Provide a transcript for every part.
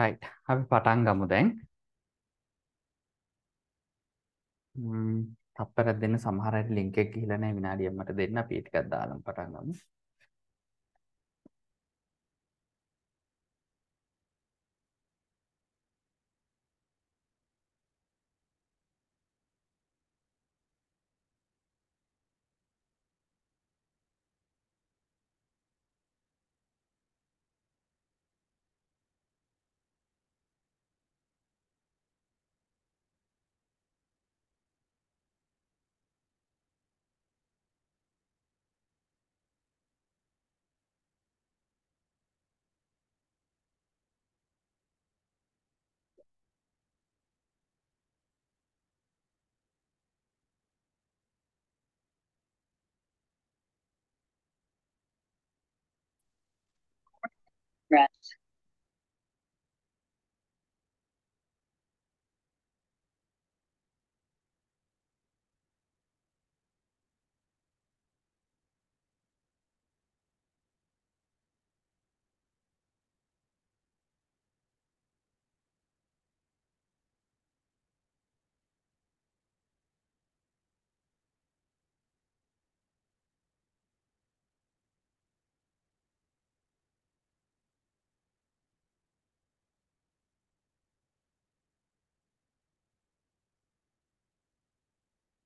Right අපි පටන් ගමු දැන් ම්ම් තප්පරයක් දෙන්න සමහර අය ලින්ක් එක ගිහිල්ලා නැහැ විනාඩියක් මට දෙන්න අපි ටිකක් දාලාම පටන් ගමු regrets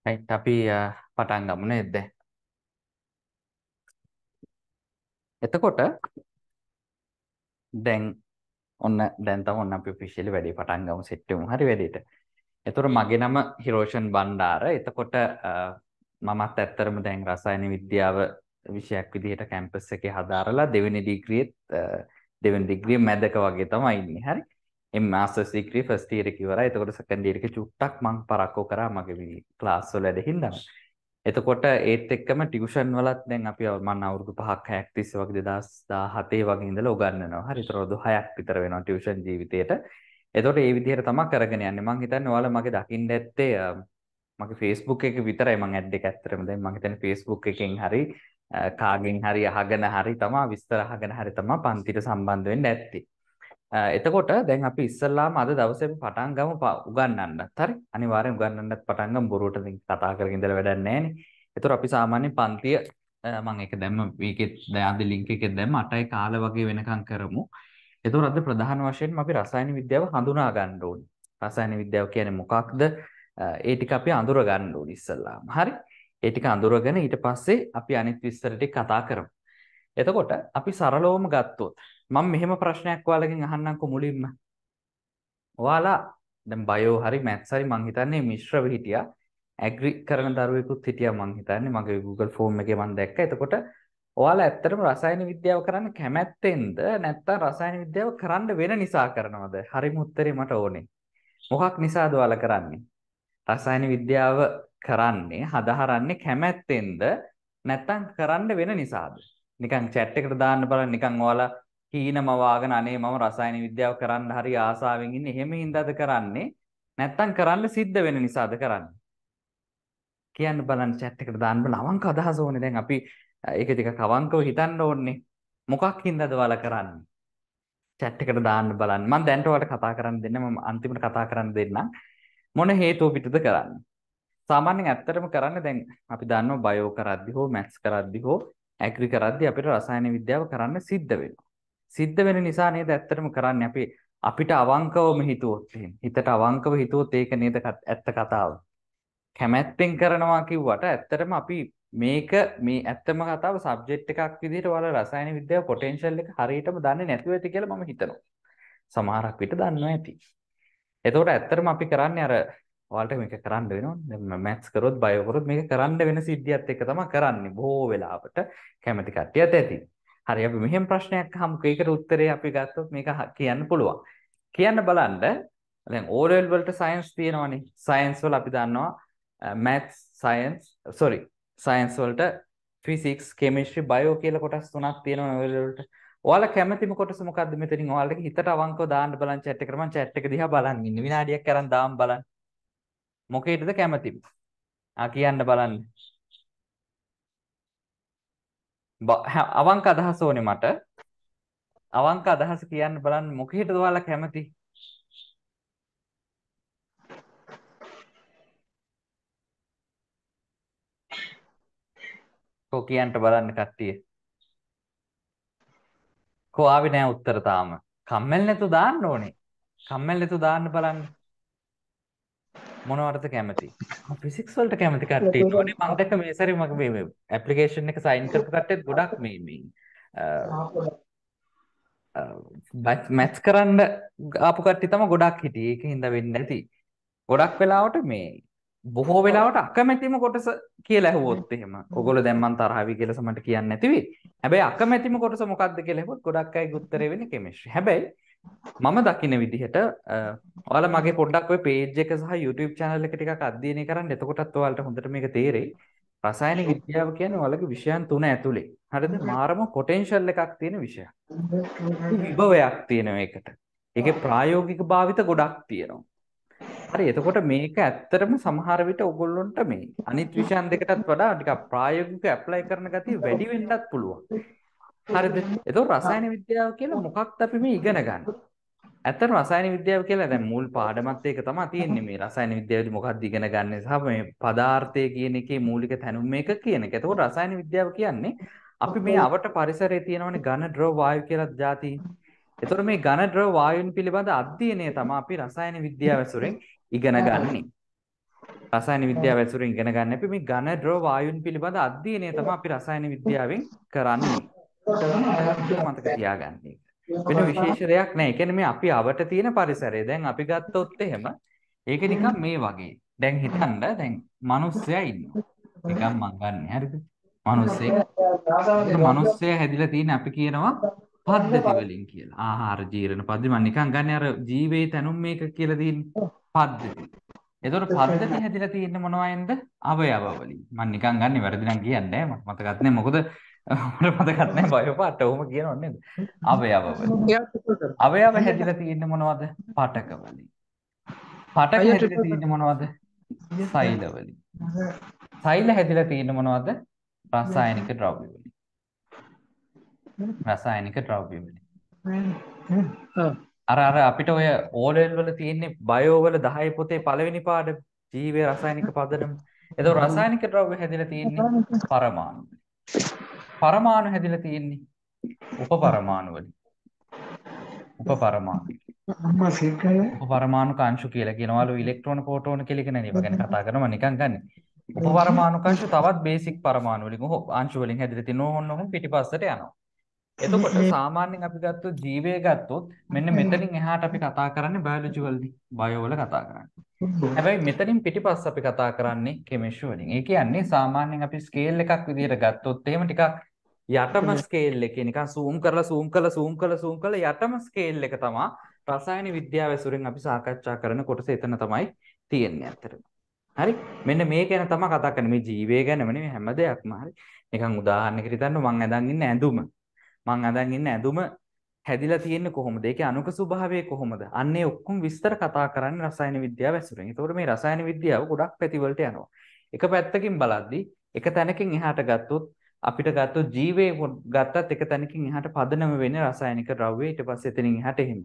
රයිට් අපි පටන් ගමු නේද එතකොට දැන් ඔන්න දැන් තම ඔන්න අපි ඔෆිෂියලි වැඩේ පටන් ගමු සෙට් වෙමු හරි වැඩේට. එතකොට මගේ නම හිරෝෂන් බණ්ඩාර. එතකොට මමත් ඇත්තරම දැන් රසායන විද්‍යාව විෂයක් විදිහට කැම්පස් එකේ හදාරලා දෙවෙනි ඩිග්‍රියෙත් දෙවෙනි ඩිග්‍රිය මැදක වගේ තමයි ඉන්නේ. හරි. මස්ස සිග්‍රී ෆස්ටේර කිවර එතකොට සකන්ඩියක චුට්ටක් මං පරක්කෝ කර මගේ ලාස්සොල ඇදහින්දන්න එතකොට ඒත් එක්කම ටියුෂන් වලත් දැන් අපි මන් අවුරුදු පහක් හයක් තිස්ස වගේ දෙදස් හතේ වගේ ඉඳලා උගන්වනවා. හරි තොරදු හයක් විතර වෙනවා ටියුෂන් ජීවිතේට. එතකොට ඒ විදිහට තමයි කරගෙන යන්නේ. මං හිතන්නේ ඔයාලා මගේ දකින්න ඇත්තේ මගේ Facebook එක විතරයි මං ඇඩ් එක ඇත්තටම දැන් මං හිතන්නේ Facebook එකෙන් හරි කාගෙන් හරි අහගෙන හරි තමයි විස්තර අහගෙන හරි තමයි පන්තිට සම්බන්ධ වෙන්න ඇත්තේ. එතකොට දැන් අපි ඉස්සල්ලාම අද දවසේම පටන් ගමු උගන්වන්නත් හරි අනිවාර්යෙන් උගන්වන්නත් පටන් ගමු බොරුවට කතා කරගෙන ඉඳලා වැඩක් නැහැනේ. ඒතර අපි සාමාන්‍ය පන්තිය මම ඒක දැම්ම මේකේ අද ලින්ක් එකේ දැම්ම 8යි කාලේ වගේ වෙනකම් කරමු. ඒතර අද ප්‍රධාන වශයෙන්ම අපි රසායන විද්‍යාව හඳුනා ගන්න ඕනේ. රසායන විද්‍යාව කියන්නේ මොකක්ද? ඒ ටික අපි අඳුර ගන්න ඕනේ ඉස්සල්ලාම. හරි? ඒ ටික අඳුරගෙන ඊට පස්සේ අපි අනිත් විස්තර ටික කතා කරමු. එතකොට අපි සරලවම ගත්තොත් මම මෙහෙම ප්‍රශ්නයක් ඔයාලගෙන් අහන්නම්කෝ මුලින්ම. ඔයාලා දැන් බයෝ හරි මැත්ස් හරි මං හිතන්නේ මිශ්‍රව හිටියා. ඇග්‍රි කරන දරුවෙකුත් හිටියා මං හිතන්නේ. මගේ Google form එකේ මම දැක්කා. එතකොට ඔයාලා ඇත්තටම රසායන විද්‍යාව කරන්න කැමැත්තෙන්ද නැත්නම් රසායන විද්‍යාව කරන්න වෙන නිසා කරනවද? හරිම උත්තරේ මට ඕනේ. මොකක් නිසාද ඔයාලා කරන්නේ? රසායන විද්‍යාව කරන්නේ හදාහරන්නේ කැමැත්තෙන්ද නැත්නම් කරන්න වෙන නිසාද? නිකන් chat එකට දාන්න බලන්න නිකන් ඔයාලා හීනමවාගෙන අනේ මම රසායන විද්‍යාව කරන්න හරි ආසාවෙන් ඉන්නේ එහෙම හින්දාද කරන්නේ නැත්තම් කරන්න සිද්ධ වෙන නිසාද කරන්නේ කියන්න බලන්න chat එකට දාන්න බල අවංක අදහස ඕනේ දැන් අපි ඒක ටිකක් අවංකව හිතන්න ඕනේ මොකක් හින්දාද ඔයාලා කරන්නේ chat එකට දාන්න බලන්න මම දැන්ට ඔයාලට කතා කරන්න දෙන්න මම අන්තිමට කතා කරන්න දෙන්නම් මොන හේතුව පිටද කරන්නේ සාමාන්‍යයෙන් ඇත්තටම කරන්නේ දැන් අපි දන්නවා බයෝ කරද්දි හෝ මැත්ස් කරද්දි හෝ ඇග්‍රි කරද්දි අපිට රසායන විද්‍යාව කරන්න සිද්ධ වෙනවා සිද්ධ වෙන නිසා නේද ඇත්තටම කරන්නේ අපි අපිට අවංකවම හිතුවොත් හිතට අවංකව හිතුවොත් ඒක නේද ඇත්ත කතාව කැමැත්තෙන් කරනවා කිව්වට ඇත්තටම අපි මේක මේ ඇත්තම කතාව සබ්ජෙක්ට් එකක් විදිහට ඔයාලා රසායන විද්‍යාව පොටෙන්ෂල් එක හරියටම දන්නේ නැතුව ඇති කියලා මම හිතනවා. සමහරක් විට දන්නවා ඇති. එතකොට ඇත්තටම අපි කරන්නේ අර ඔයාලට මේක කරන්න වෙනවා. මැත්ස් කරොත් බයෝ කරොත් මේක කරන්න වෙන සිද්ධියත් එක තමයි කරන්නේ බොහෝ වෙලාවට කැමැති කට්ටියත් ඇති. හරි අපි මෙහෙම ප්‍රශ්නයක් අහමුකෝ. ඒකට උත්තරේ අපි ගත්තොත් මේක කියන්න පුළුවන්. කියන්න බලන්න දැන් O level වලට සයන්ස් තියෙනවනේ. සයන්ස් වල අපි දන්නවා maths, science, sorry, science වලට physics, chemistry, bio කියලා කොටස් තුනක් තියෙනවා O level වලට. ඔයාලා කැමතිම කොටස මොකද්ද මෙතනින් ඔයාලට හිතට අවංකව දාන්න බලන්න chat එකට මම chat එක දිහා බලන් ඉන්නේ විනාඩියක් අරන් දාම් බලන්න මොකේදද කැමති ආ කියන්න බලන්න අවංක අදහස ඕනේ මට. අවංක අදහස කියන්න බලන්න මොකෙහෙටද ඔයාලා කැමති? කෝ කියන්න බලන්න කට්ටිය. කෝ ආවේ නෑ උත්තර තාම. කම්මැලි නැතු දාන්න ඕනේ. කම්මැලි නැතු දාන්න බලන්න. මොනවටද කැමති ෆිසික්ස් වලට කැමති කට්ටිය ඉන්නෝනේ මම දැක්ක මේ සැරේ මගේ මේ ඇප්ලිකේෂන් එක සයින් කරපු කට්ටියත් ගොඩක් මේ මේ මැත්ස් කරන්න ආපු කට්ටිය තමයි ගොඩක් හිටියේ ඒක හින්දා වෙන්නේ නැති ගොඩක් වෙලාවට මේ බොහෝ වෙලාවට අකමැතිම කොටස කියලා ඇහුවොත් එහෙම ඔගොල්ලෝ දැන් මන් තරහවි කියලා සමට කියන්නේ නැති වෙයි. හැබැයි අකමැතිම කොටස මොකක්ද කියලා ඇහුවොත් ගොඩක් අය උත්තරේ වෙන්නේ කෙමිස්ට්‍රි. හැබැයි මම දකින විදිහට ඔයාලා මගේ පොඩ්ඩක් ඔය page එක සහ YouTube channel එක ටිකක් අධ්‍යයනය කරන්න. එතකොටත් ඔයාලට හොඳට මේක තේරෙයි. රසායනික විද්‍යාව කියන්නේ ඔයාලගේ විෂයන් තුන ඇතුලේ. හරිද? මාරම potential එකක් තියෙන විෂයක්. විභවයක් තියෙන එකට. ඒකේ ප්‍රායෝගික භාවිත ගොඩක් තියෙනවා. හරි එතකොට මේක ඇත්තටම සමහර විට ඔයගොල්ලොන්ට මේ අනිත් විෂයන් දෙකටත් වඩා ටිකක් ප්‍රායෝගිකව ඇප්ලයි කරන ගතිය වැඩි වෙන්නත් පුළුවන්. හරිද? එතකොට රසායන විද්‍යාව කියලා මොකක්ද අපි මේ ඉගෙන ගන්න? ඇත්තටම රසායන විද්‍යාව කියලා දැන් මුල් පාඩමත් ඒක තමයි තියෙන්නේ මේ රසායන විද්‍යාවේදී මොකක්ද ඉගෙන ගන්න සහ මේ පදාර්ථය කියන එකේ මූලික තැනුම මේක කියන එක. එතකොට රසායන විද්‍යාව කියන්නේ අපි මේ අවට පරිසරයේ තියෙනවනේ ඝන ද්‍රව වායු කියලා જાති. එතකොට මේ ඝන ද්‍රව වායුන් පිළිබඳ අධ්‍යයනය තමයි අපි රසායන විද්‍යාව ඇසුරෙන් ඉගෙන ගන්නේ. රසායන විද්‍යාව ඇසුරින් ඉගෙන ගන්න අපි මේ ඝන ද්‍රව වායුන් පිළිබඳ අධ්‍යයනය තමයි අපි රසායන විද්‍යාවෙන් කරන්නේ. කරන ආරම්භය මතක තියාගන්න එක. වෙන විශේෂ දෙයක් නැහැ. ඒ කියන්නේ මේ අපි අපට තියෙන පරිසරය. දැන් අපි ගත්තොත් එහෙම ඒක නිකන් මේ වගේ. දැන් හිතන්න දැන් මිනිස්සයා ඉන්නවා. නිකන් මං ගන්න හරිද? මිනිස්සේ මිනිස්සයා හැදිලා තියෙන අපි කියනවා පද්ධති වලින් කියලා. ආහාර ජීර්ණ පද්ධති මම නිකන් ගන්න අර ජීවේ තනුම් මේක කියලා තියෙන්නේ පද්ධති. එතකොට පද්ධති හැදිලා තියෙන්නේ මොනවයින්ද? අවයව වලින්. මම නිකන් ගන්නේ වැරදි නම් කියන්නේ නැහැ. මට මතකත් නැහැ. මොකද මට මතකත් නැහැ බයෝ පාට ඔහොම කියන ඕනේ නේද අවයව වල අවයව හැදිලා තියෙන්නේ මොනවද පටක වලින් පටක හැදිලා තියෙන්නේ මොනවද සෛල වලින් සෛල හැදිලා තියෙන්නේ මොනවද රසායනික ද්‍රව්‍ය වලින් රසායනික ද්‍රව්‍ය වලින් අර අර අපිට ඔය ඕලෙල් වල තියෙන්නේ බයෝ වල 10 පොතේ පළවෙනි පාඩම ජීවයේ රසායනික පදනම එතකොට රසායනික ද්‍රව්‍ය හැදිලා තියෙන්නේ පරමාණු වලින් පරමාණු හැදිලා තියෙන්නේ උපපරමාණු වලින්. උපපරමාණු. අම්මා සිකල උපපරමාණු කාංශු කියලා කියනවලු ඉලෙක්ට්‍රෝන ප්‍රෝටෝන කියලා කියන්නේ මේක ගැන කතා කරනවා නිකන් ගන්න. උපපරමාණු කාංශු තවත් බේසික් පරමාණු වලින් අංශු වලින් හැදිලා තියෙනවා. ඕන්න ඕන පිටිපස්සට යනවා. එතකොට සාමාන්‍යයෙන් අපි ගත්තොත් ජීවය ගත්තොත් මෙන්න මෙතනින් එහාට අපි කතා කරන්නේ බයොලොජිවල්දී බයෝ වල කතා කරන්නේ. හැබැයි මෙතනින් පිටිපස්ස අපි කතා කරන්නේ කෙමිස්ට්‍රි වලින්. ඒ කියන්නේ සාමාන්‍යයෙන් අපි ස්කේල් එකක් විදිහට ගත්තොත් එහෙම ටිකක් යටම ස්කේල් එකේ නිකන් zoom කරලා zoom කරලා zoom කරලා zoom කරලා යටම ස්කේල් එක තමයි රසායන විද්‍යාව ඇසුරෙන් අපි සාකච්ඡා කරන කොටස එතන තමයි තියෙන්නේ අතරම. හරි මෙන්න මේ ගැන තමයි කතා කරන්නේ මේ ජීවය ගැනම නෙමෙයි හැම දෙයක්ම හරි. නිකන් උදාහරණයකට හිතන්න මං ඇඳන් ඉන්න ඇඳුම මං අදන් ඉන්න ඇඳුම හැදිලා තියෙන්නේ කොහොමද ඒකේ අණුක ස්වභාවය කොහොමද අන්නේ ඔක්කොම විස්තර කතා කරන්නේ රසායන විද්‍යාව ඇසුරෙන්. ඒතකොට මේ රසායන විද්‍යාව ගොඩක් පැතිවලට යනවා. එක පැත්තකින් බලද්දි එක තැනකින් එහාට ගත්තොත් අපිට ගත්තොත් ජීවේ ගත්තත් එක තැනකින් එහාට පදනම වෙන රසායනික ද්‍රව්‍ය ඊට පස්සේ එතනින් එහාට එහෙම.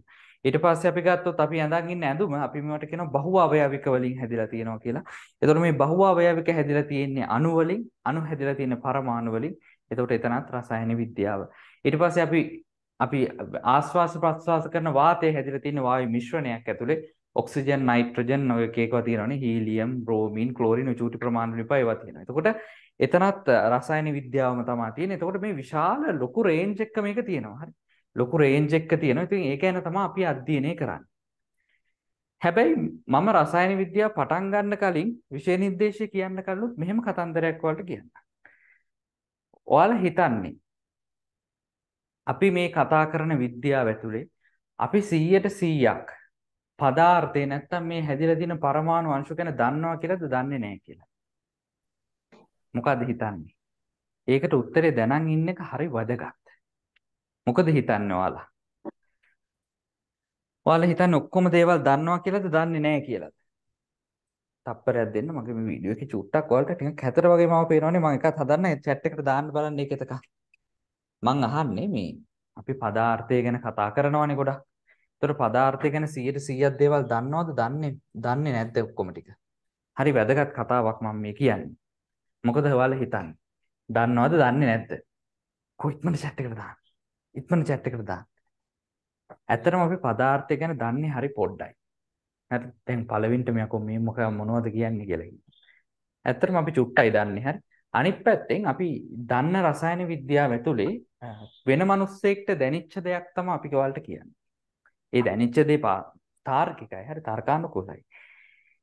ඊට පස්සේ අපි ගත්තොත් අපි ඇඳන් ඉන්න ඇඳුම අපි මේවට කියනවා බහුව අවයවික වලින් හැදිලා තියෙනවා කියලා. එතකොට මේ බහුව අවයවික හැදිලා තියෙන්නේ අණු වලින්, අණු හැදිලා තියෙන්නේ පරමාණු වලින්. එතකොට එතනත් රසායන විද්‍යාව. ඊට පස්සේ අපි අපි ආශ්වාස ප්‍රශ්වාස කරන වාතය හැදිලා තියෙන වායු මිශ්‍රණයක් ඇතුලේ ඔක්සිජන් නයිට්‍රජන් ඔය කේකවා තියෙනවනේ හීලියම් බ්‍රෝමීන් ක්ලෝරින් චූටි ප්‍රමාණ වලින් ඒවා තියෙනවා. එතකොට එතනත් රසායන විද්‍යාවම තමයි තියෙන්නේ. එතකොට මේ විශාල ලොකු රේන්ජ් එක මේක තියෙනවා. හරි. ලොකු රේන්ජ් එක තියෙනවා. ඉතින් ඒක ගැන තමයි අපි අධ්‍යයනය කරන්නේ. හැබැයි මම රසායන විද්‍යාව පටන් ගන්න කලින් විෂය නිර්දේශය කියන්න කලින් මෙහෙම කතන්දරයක් වලට කියන්න. ඔයාලා හිතන්නේ අපි මේ කතා කරන විද්‍යාව ඇතුලේ අපි 100ට 100ක් පදාර්ථේ නැත්තම් මේ හැදිලා තියෙන පරමාණු අංශු ගැන දන්නවා කියලාද දන්නේ නැහැ කියලා. මොකද හිතන්නේ? ඒකට උත්තරේ දැනන් ඉන්න එක හරි වැදගත්. මොකද හිතන්නේ ඔයාලා? ඔයාලා හිතන්නේ ඔක්කොම දේවල් දන්නවා කියලාද දන්නේ නැහැ කියලාද? තප්පරයක් දෙන්න මගේ මේ වීඩියෝ එකේ චුට්ටක් ඔයාලට ටිකක් හැතර වගේ මාව පේනවනේ මම එකක් හදන්න chat එකට දාන්න බලන්න ඒක එකක. මං අහන්නේ මේ අපි පදාර්ථය ගැන කතා කරනවනේ ගොඩක්. ඒතර පදාර්ථය ගැන 100% දේවල් දන්නවද? දන්නේ දන්නේ නැද්ද ඔක්කොම ටික? හරි වැදගත් කතාවක් මම මේ කියන්නේ. මොකද ඔයාලා හිතන්නේ? දන්නවද? දන්නේ නැද්ද? කොයිත්මන chat එකට දාන්න. ඉක්මන chat එකට දාන්න. ඇත්තටම අපි පදාර්ථය ගැන දන්නේ හරි පොඩ්ඩයි. හරි දැන් පළවෙනිට මෙයකෝ මේ මොකක් මොනවද කියන්නේ කියලා. ඇත්තටම අපි චුට්ටයි දන්නේ හරි. අනිත් පැත්තෙන් අපි දන්න රසායන විද්‍යාව ඇතුලේ වෙන මිනිස්සෙක්ට දැනෙච්ච දෙයක් තමයි අපි කවල්ට කියන්නේ. ඒ දැනෙච්ච දේ තාර්කිකයි, හරි තර්කානුකූලයි.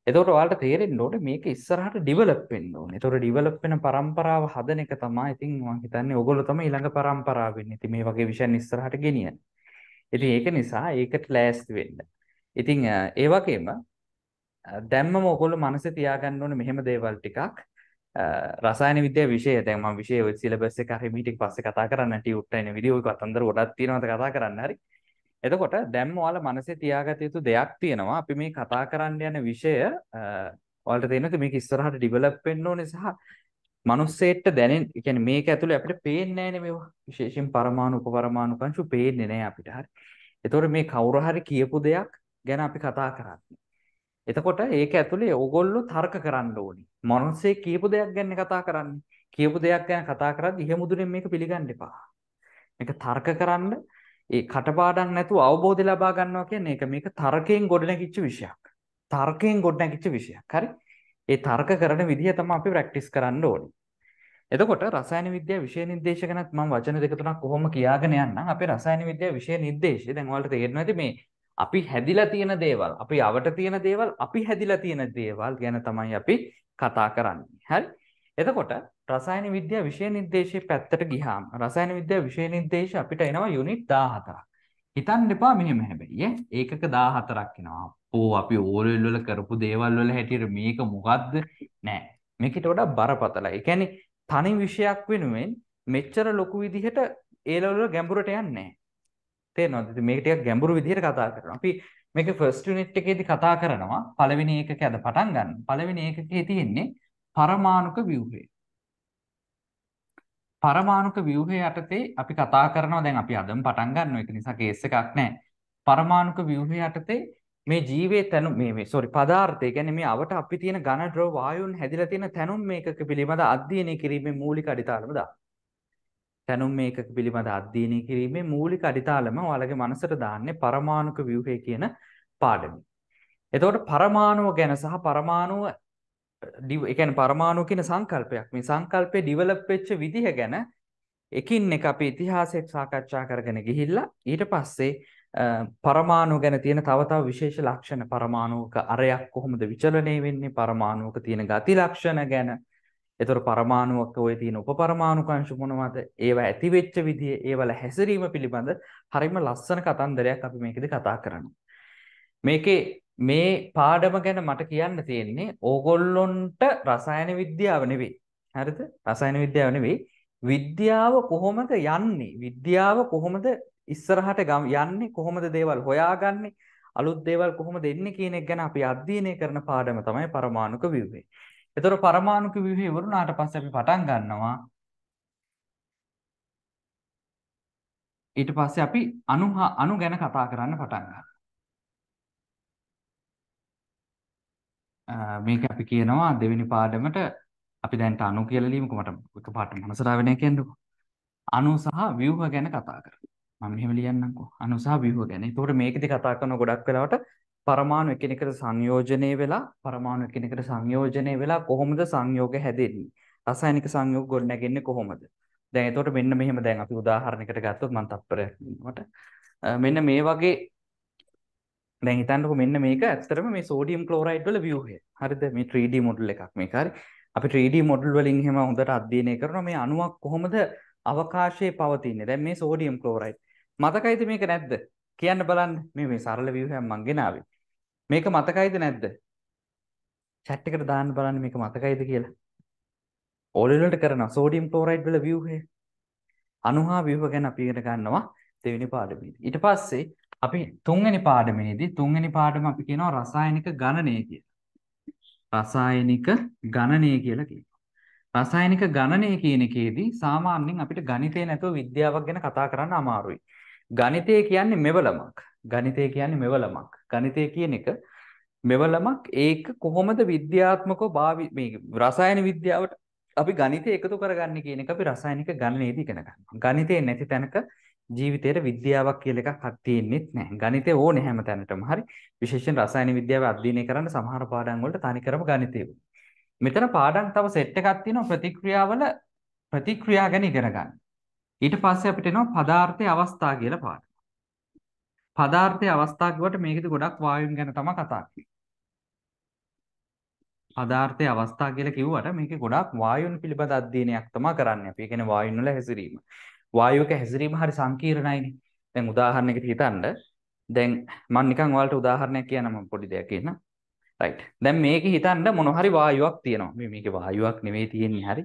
එතකොට ඔයාලට තේරෙන්න ඕනේ මේක ඉස්සරහට ඩිවලොප් වෙන්න ඕනේ. එතකොට ඩිවලොප් වෙන પરම්පරාව හදන එක තමයි ඉතින් මම හිතන්නේ ඕගොල්ලෝ තමයි ඊළඟ પરම්පරාව වෙන්නේ. ඉතින් මේ වගේ විෂයන් ඉස්සරහට ගෙනියන්නේ. ඉතින් ඒක නිසා ඒකට ලෑස්ති වෙන්න. ඉතින් ඒ වගේම දැම්මම ඔයගොල්ලෝ මනසේ තියාගන්න ඕනේ මෙහෙම දේවල් ටිකක්. රසායන විද්‍යාව විෂය දැන් මම විෂය ඔය සිලබස් එක හරි මීටින් පස්සේ කතා කරන්න ටියුට් එන වීඩියෝ එක අතන්දර ගොඩක් තියෙනවා කතා කරන්න හරි එතකොට දැන් ඔයාලා මනසේ තියාගත යුතු දෙයක් තියෙනවා අපි මේ කතා කරන්න යන විෂය ඔයාලට තේරෙනවද මේක ඉස්සරහට ඩිවෙලොප් වෙන්න ඕනේ සහ මනුස්සයෙක්ට දැනෙන يعني මේක ඇතුලේ අපිට පේන්නේ නැහැ මේවා විශේෂයෙන් පරමාණු උපපරමාණු කංශු පේන්නේ නැහැ අපිට හරි එතකොට මේ කවුරු හරි කියපු දෙයක් ගැන අපි කතා කරන්නේ එතකොට ඒක ඇතුලේ ඕගොල්ලෝ තර්ක කරන්න ඕනි. මනුස්සේ කියපු දෙයක් ගැන කතා කරන්නේ. කියපු දෙයක් ගැන කතා කරද්දි ඉහමුදුනේ මේක පිළිගන්න එපා. මේක තර්ක කරන්න ඒ කටපාඩම් නැතුව අවබෝධය ලබා ගන්නවා කියන්නේ ඒක මේක තර්කයෙන් ගොඩනැගිච්ච විෂයක්. තර්කයෙන් ගොඩනැගිච්ච විෂයක්. හරි? ඒ තර්ක කරන විදිය තමයි අපි ප්‍රැක්ටිස් කරන්න ඕනේ. එතකොට රසායන විද්‍යාව විෂය නිර්දේශ ගැනත් මම වචන දෙක තුනක් කොහොම කියාගෙන යන්නම්. අපේ රසායන විද්‍යාව විෂය නිර්දේශය දැන් ඔයාලට තේරෙනවා ඇති මේ අපි හැදිලා තියෙන දේවල්, අපි අවට තියෙන දේවල්, අපි හැදිලා තියෙන දේවල් ගැන තමයි අපි කතා කරන්නේ. හරි? එතකොට රසායන විද්‍යා විෂය නිර්දේශයේ පැත්තට ගිහාම රසායන විද්‍යා විෂය නිර්දේශ අපිට එනවා යුනිට් 14ක්. හිතන්න එපා මෙහෙම හැබැයි ඈ ඒකක 14ක් එනවා. ඕ අපි ඕරෙල් වල කරපු දේවල් වල හැටියට මේක මොකද්ද? නෑ. මේකට වඩා බරපතලයි. ඒ කියන්නේ තනි විෂයක් වෙනුවෙන් මෙච්චර ලොකු විදිහට ඒලවල ගැඹුරට යන්නේ තේරෙනවද? ඉතින් මේක ටිකක් ගැඹුරු විදිහට කතා කරනවා. අපි මේක ෆස්ට් යුනිට් එකේදී කතා කරනවා පළවෙනි ඒකක අද පටන් ගන්න. පළවෙනි ඒකකේ තියෙන්නේ පරමාණුක ව්‍යුහය. පරමාණුක ව්‍යුහය යටතේ අපි කතා කරනවා දැන් අපි අදම පටන් ගන්නවා. ඒක නිසා කේස් එකක් නැහැ. පරමාණුක ව්‍යුහය යටතේ මේ ජීවේ තැනු මේ මේ සෝරි පදාර්ථය කියන්නේ මේ අවට අපි තියෙන ඝන ද්‍රව වායුන් හැදිලා තියෙන තැනුම් මේකක පිළිබඳ අධ්‍යයනය කිරීමේ මූලික අඩිතාලම දා. තැනුම් මේක පිළිබඳ අධ්‍යයනය කිරීමේ මූලික අඩිතාලම ඔයාලගේ මනසට දාන්නේ පරමාණුක ව්‍යුහය කියන පාඩමි. එතකොට පරමාණුව ගැන සහ පරමාණුව එකන පරමාණුව කියන සංකල්පයක් මේ සංකල්පය ඩිවලප් වෙච්ච විදිහ ගැන එකින් එක අපි ඉතිහාසයක් සාකච්ඡා කරගෙන ගිහිල්ලා ඊට පස්සේ පරමාණු ගැන තියෙන තව තව විශේෂ ලක්ෂණ පරමාණුක අරයක් කොහොමද විචලනය වෙන්නේ පරමාණුක තියෙන ගති ලක්ෂණ ගැන එතකොට පරමාණුක ඔය තියෙන උපපරමාණුක අංශ මොනවද? ඒවා ඇති වෙච්ච විදිය, ඒවල හැසිරීම පිළිබඳ හරිම ලස්සන කතන්දරයක් අපි මේකෙදි කතා කරනවා. මේකේ මේ පාඩම ගැන මට කියන්න තියෙන්නේ ඕගොල්ලොන්ට රසායන විද්‍යාව නෙවෙයි. හරිද? රසායන විද්‍යාව නෙවෙයි. විද්‍යාව කොහොමද යන්නේ? විද්‍යාව කොහොමද ඉස්සරහට යන්නේ? කොහොමද දේවල් හොයාගන්නේ? අලුත් දේවල් කොහොමද එන්නේ කියන එක ගැන අපි අධ්‍යයනය කරන පාඩම තමයි පරමාණුක ව්‍යුහය. එතකොට පරමාණුක ව්‍යුහය ඉවරුනාට පස්සේ අපි පටන් ගන්නවා ඊට පස්සේ අපි අණු අණු ගැන කතා කරන්න පටන් ගන්නවා. මේක අපි කියනවා දෙවෙනි පාඩමට අපි දැන්ට අණු කියලා ලියමුකෝ මට එකපාරට මනසට ආවෙ නෑ කියන්නකෝ. අණු සහ ව්‍යුහ ගැන කතා කරමු. මම මෙහෙම ලියන්නම්කෝ. අණු සහ ව්‍යුහ ගැන. ඒතකොට මේකෙදි කතා කරන ගොඩක් වෙලාවට පරමාණු එකිනෙකට සංයෝජනය වෙලා පරමාණු එකිනෙකට සංයෝජනය වෙලා කොහොමද සංයෝග හැදෙන්නේ? රසායනික සංයෝග ගොඩනැගෙන්නේ කොහොමද? දැන් එතකොට මෙන්න මෙහෙම දැන් අපි උදාහරණයකට ගත්තොත් මම තත්පරයක් ඉන්නකොට මෙන්න මේ වගේ දැන් හිතන්නකෝ මෙන්න මේක ඇත්තටම මේ සෝඩියම් ක්ලෝරයිඩ් වල ව්‍යුහය. හරිද? මේ 3D මොඩල් එකක් මේක. හරි. අපි 3D මොඩල් වලින් එහෙම හොඳට අධ්‍යයනය කරනවා මේ අණුවක් කොහොමද අවකාශයේ පවතින්නේ. දැන් මේ සෝඩියම් ක්ලෝරයිඩ්. මතකයිද මේක නැද්ද? කියන්න බලන්න. මේ මේ සරල ව්‍යුහයක් මම ගෙනාවේ. මේක මතකයිද නැද්ද? chat එකට දාන්න බලන්න මේක මතකයිද කියලා. ඕලෙල් වලට කරනවා සෝඩියම් ක්ලෝරයිඩ් වල ව්‍යුහය. අණුහා ව්‍යුහ ගැන අපි ඉගෙන ගන්නවා දෙවෙනි පාඩමේදී. ඊට පස්සේ අපි තුන්වෙනි පාඩමේදී තුන්වෙනි පාඩම අපි කියනවා රසායනික ගණනය කියලා. රසායනික ගණනය කියලා කියනවා. රසායනික ගණනය කියන එකේදී සාමාන්‍යයෙන් අපිට ගණිතය නැතුව විද්‍යාවක් ගැන කතා කරන්න අමාරුයි. ගණිතය කියන්නේ මෙවලමක්. ගණිතය කියන්නේ මෙවලමක්. ගණිතය කියන එක මෙවලමක් ඒක කොහොමද විද්‍යාත්මකව භාවි මේ රසායන විද්‍යාවට අපි ගණිතය එකතු කරගන්නේ කියන එක අපි රසායනික ගණනයේදී ඉගෙන ගන්නවා. ගණිතය නැති තැනක ජීවිතේට විද්‍යාවක් කියලා එකක් අත් තියෙන්නෙත් නැහැ. ගණිතය ඕනේ හැම තැනටම. හරි. විශේෂයෙන් රසායන විද්‍යාව අධ්‍යයනය කරන්න සමහර පාඩම් වලට තනිකරම ගණිතය. මෙතන පාඩම් තව සෙට් එකක් තියෙනවා ප්‍රතික්‍රියාවල ප්‍රතික්‍රියා ගැන ඉගෙන ගන්න. ඊට පස්සේ අපිට එනවා පදාර්ථයේ අවස්ථා කියලා පාඩම. පදාර්ථයේ අවස්ථා කිව්වට මේකෙදි ගොඩක් වායුන් ගැන තමයි කතා කරන්නේ. පදාර්ථයේ අවස්ථා කියලා කිව්වට මේකේ ගොඩක් වායුන් පිළිබඳ අධ්‍යයනයක් තමයි කරන්නේ අපි. ඒ කියන්නේ වායුන් වල හැසිරීම. වායුවක හැසිරීම හරි සංකීර්ණයිනේ. දැන් උදාහරණයකට හිතන්න දැන් මම නිකන් ඔයාලට උදාහරණයක් කියන්නම් පොඩි දෙයක් කියන්න. රයිට්. දැන් මේක හිතන්න මොන හරි වායුවක් තියෙනවා. මේ මේකේ වායුවක් නෙමෙයි තියෙන්නේ හරි.